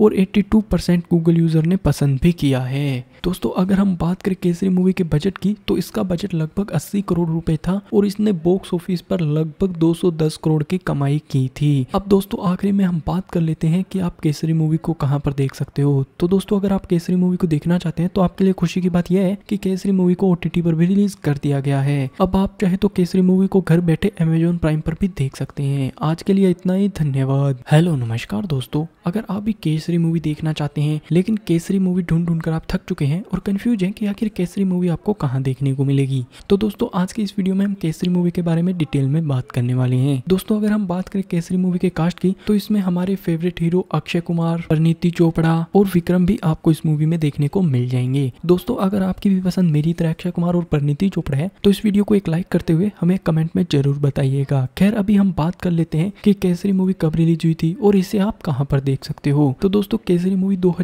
और एट्टी गूगल यूजर ने पसंद भी किया है दोस्तों अगर हम बात करें केसरी मूवी के बजट की तो इसका बजट लगभग 80 करोड़ रुपए था और इसने बॉक्स ऑफिस पर लगभग 210 करोड़ की कमाई की थी अब दोस्तों आखिरी में हम बात कर लेते हैं कि आप केसरी मूवी को कहाँ पर देख सकते हो तो दोस्तों अगर आप केसरी मूवी को देखना चाहते हैं तो आपके लिए खुशी की बात यह है कि केसरी मूवी को ओटीटी पर भी रिलीज कर दिया गया है अब आप चाहे तो केसरी मूवी को घर बैठे अमेजोन प्राइम पर भी देख सकते हैं आज के लिए इतना ही धन्यवाद हेलो नमस्कार दोस्तों अगर आप भी केसरी मूवी देखना चाहते हैं लेकिन केसरी मूवी ढूंढ ढूंढ कर आप थक चुके हैं और कंफ्यूज हैं कि आखिर केसरी मूवी आपको कहाँ देखने को मिलेगी तो दोस्तों आज की इस वीडियो में हम केसरी मूवी के बारे में डिटेल में बात करने वाले हैं दोस्तों अगर हम बात करें केसरी मूवी के कास्ट की तो इसमें हमारे फेवरेट हीरो अक्षय कुमार नीति चोपड़ा और विक्रम भी आपको इस मूवी में देखने को मिल जाएंगे दोस्तों अगर आपकी भी पसंद मेरी तरह अक्षय कुमार और परिणीति चोपड़ा है तो इस वीडियो को एक लाइक करते हुए हमें कमेंट में जरूर बताइएगा खैर अभी हम बात कर लेते हैं की केसरी मूवी कब रिलीज हुई थी और इसे आप कहाँ पर देख सकते हो तो दोस्तों केसरी मूवी दो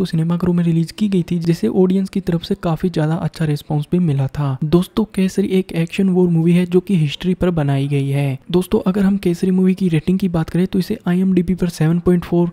को सिनेमाघरों में रिलीज की गई थी जिसे ऑडियंस की तरफ से काफी ज्यादा अच्छा रिस्पॉन्स भी मिला था दोस्तों केसरी एक एक्शन वोर मूवी है जो की हिस्ट्री पर बनाई गई है दोस्तों अगर हम केसरी मूवी की रेटिंग की बात करें तो इसे आई पर सेवन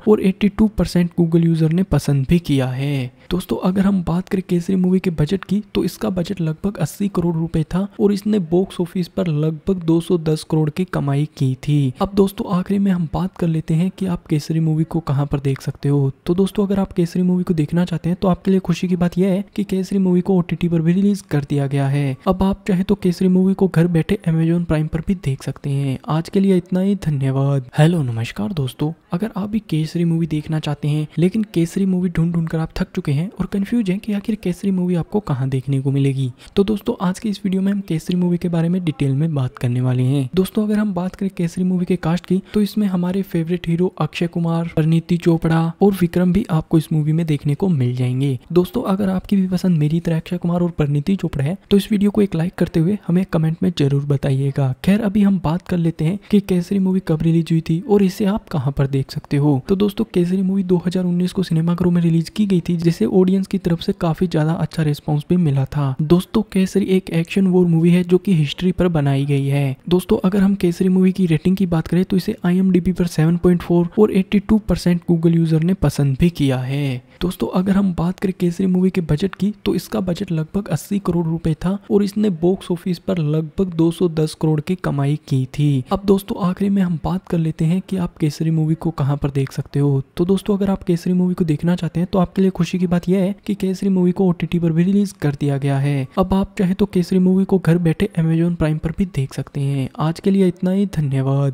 और एट्टी परसेंट गूगल यूज़र ने पसंद भी किया है दोस्तों अगर हम बात करें केसरी मूवी के बजट की तो इसका बजट लगभग 80 करोड़ रुपए था और इसने बॉक्स ऑफिस पर लगभग 210 करोड़ की कमाई की थी अब दोस्तों आखिरी में हम बात कर लेते हैं कि आप केसरी मूवी को कहाँ पर देख सकते हो तो दोस्तों अगर आप केसरी मूवी को देखना चाहते हैं तो आपके लिए खुशी की बात यह है की केसरी मूवी को ओटीटी पर भी रिलीज कर दिया गया है अब आप चाहे तो केसरी मूवी को घर बैठे अमेजोन प्राइम पर भी देख सकते हैं आज के लिए इतना ही धन्यवाद हेलो नमस्कार दोस्तों अगर आप भी केसरी मूवी देखना चाहते हैं लेकिन केसरी मूवी ढूंढ ढूंढ कर आप थक चुके हैं हैं और कन्फ्यूज हैं कि आखिर केसरी मूवी आपको कहाँ देखने को मिलेगी तो दोस्तों आज के इस वीडियो में हम केसरी मूवी के बारे में डिटेल में बात करने वाले हैं दोस्तों अगर हम बात करें केसरी मूवी के कास्ट की तो इसमें हमारे फेवरेट हीरो अक्षय कुमार परनीति चोपड़ा और विक्रम भी आपको इस मूवी में देखने को मिल जाएंगे दोस्तों अगर आपकी भी पसंद मेरी तरह अक्षय कुमार और परनीति चोपड़ा है तो इस वीडियो को एक लाइक करते हुए हमें कमेंट में जरूर बताइएगा खैर अभी हम बात कर लेते हैं कि केसरी मूवी कब रिलीज हुई थी और इसे आप कहाँ पर देख सकते हो तो दोस्तों केसरी मूवी 2019 को सिनेमाघरों में रिलीज की गई थी जिसे ऑडियंस की तरफ से काफी ज्यादा अच्छा रिस्पॉन्स भी मिला था दोस्तों केसरी एक एक्शन वोर मूवी है जो की हिस्ट्री पर बनाई गई है दोस्तों अगर हम केसरी मूवी की रेटिंग की बात करें तो इसे आई पर सेवन और एट्टी परसेंट गूगल यूजर ने पसंद भी किया है दोस्तों अगर हम बात करें केसरी मूवी के बजट की तो इसका बजट लगभग 80 करोड़ रुपए था और इसने बॉक्स ऑफिस पर लगभग 210 करोड़ की कमाई की थी अब दोस्तों आखिरी में हम बात कर लेते हैं कि आप केसरी मूवी को कहां पर देख सकते हो तो दोस्तों अगर आप केसरी मूवी को देखना चाहते हैं तो आपके लिए खुशी की बात बात यह है कि केसरी मूवी को ओटीटी पर भी रिलीज कर दिया गया है अब आप चाहे तो केसरी मूवी को घर बैठे अमेजोन प्राइम पर भी देख सकते हैं आज के लिए इतना ही धन्यवाद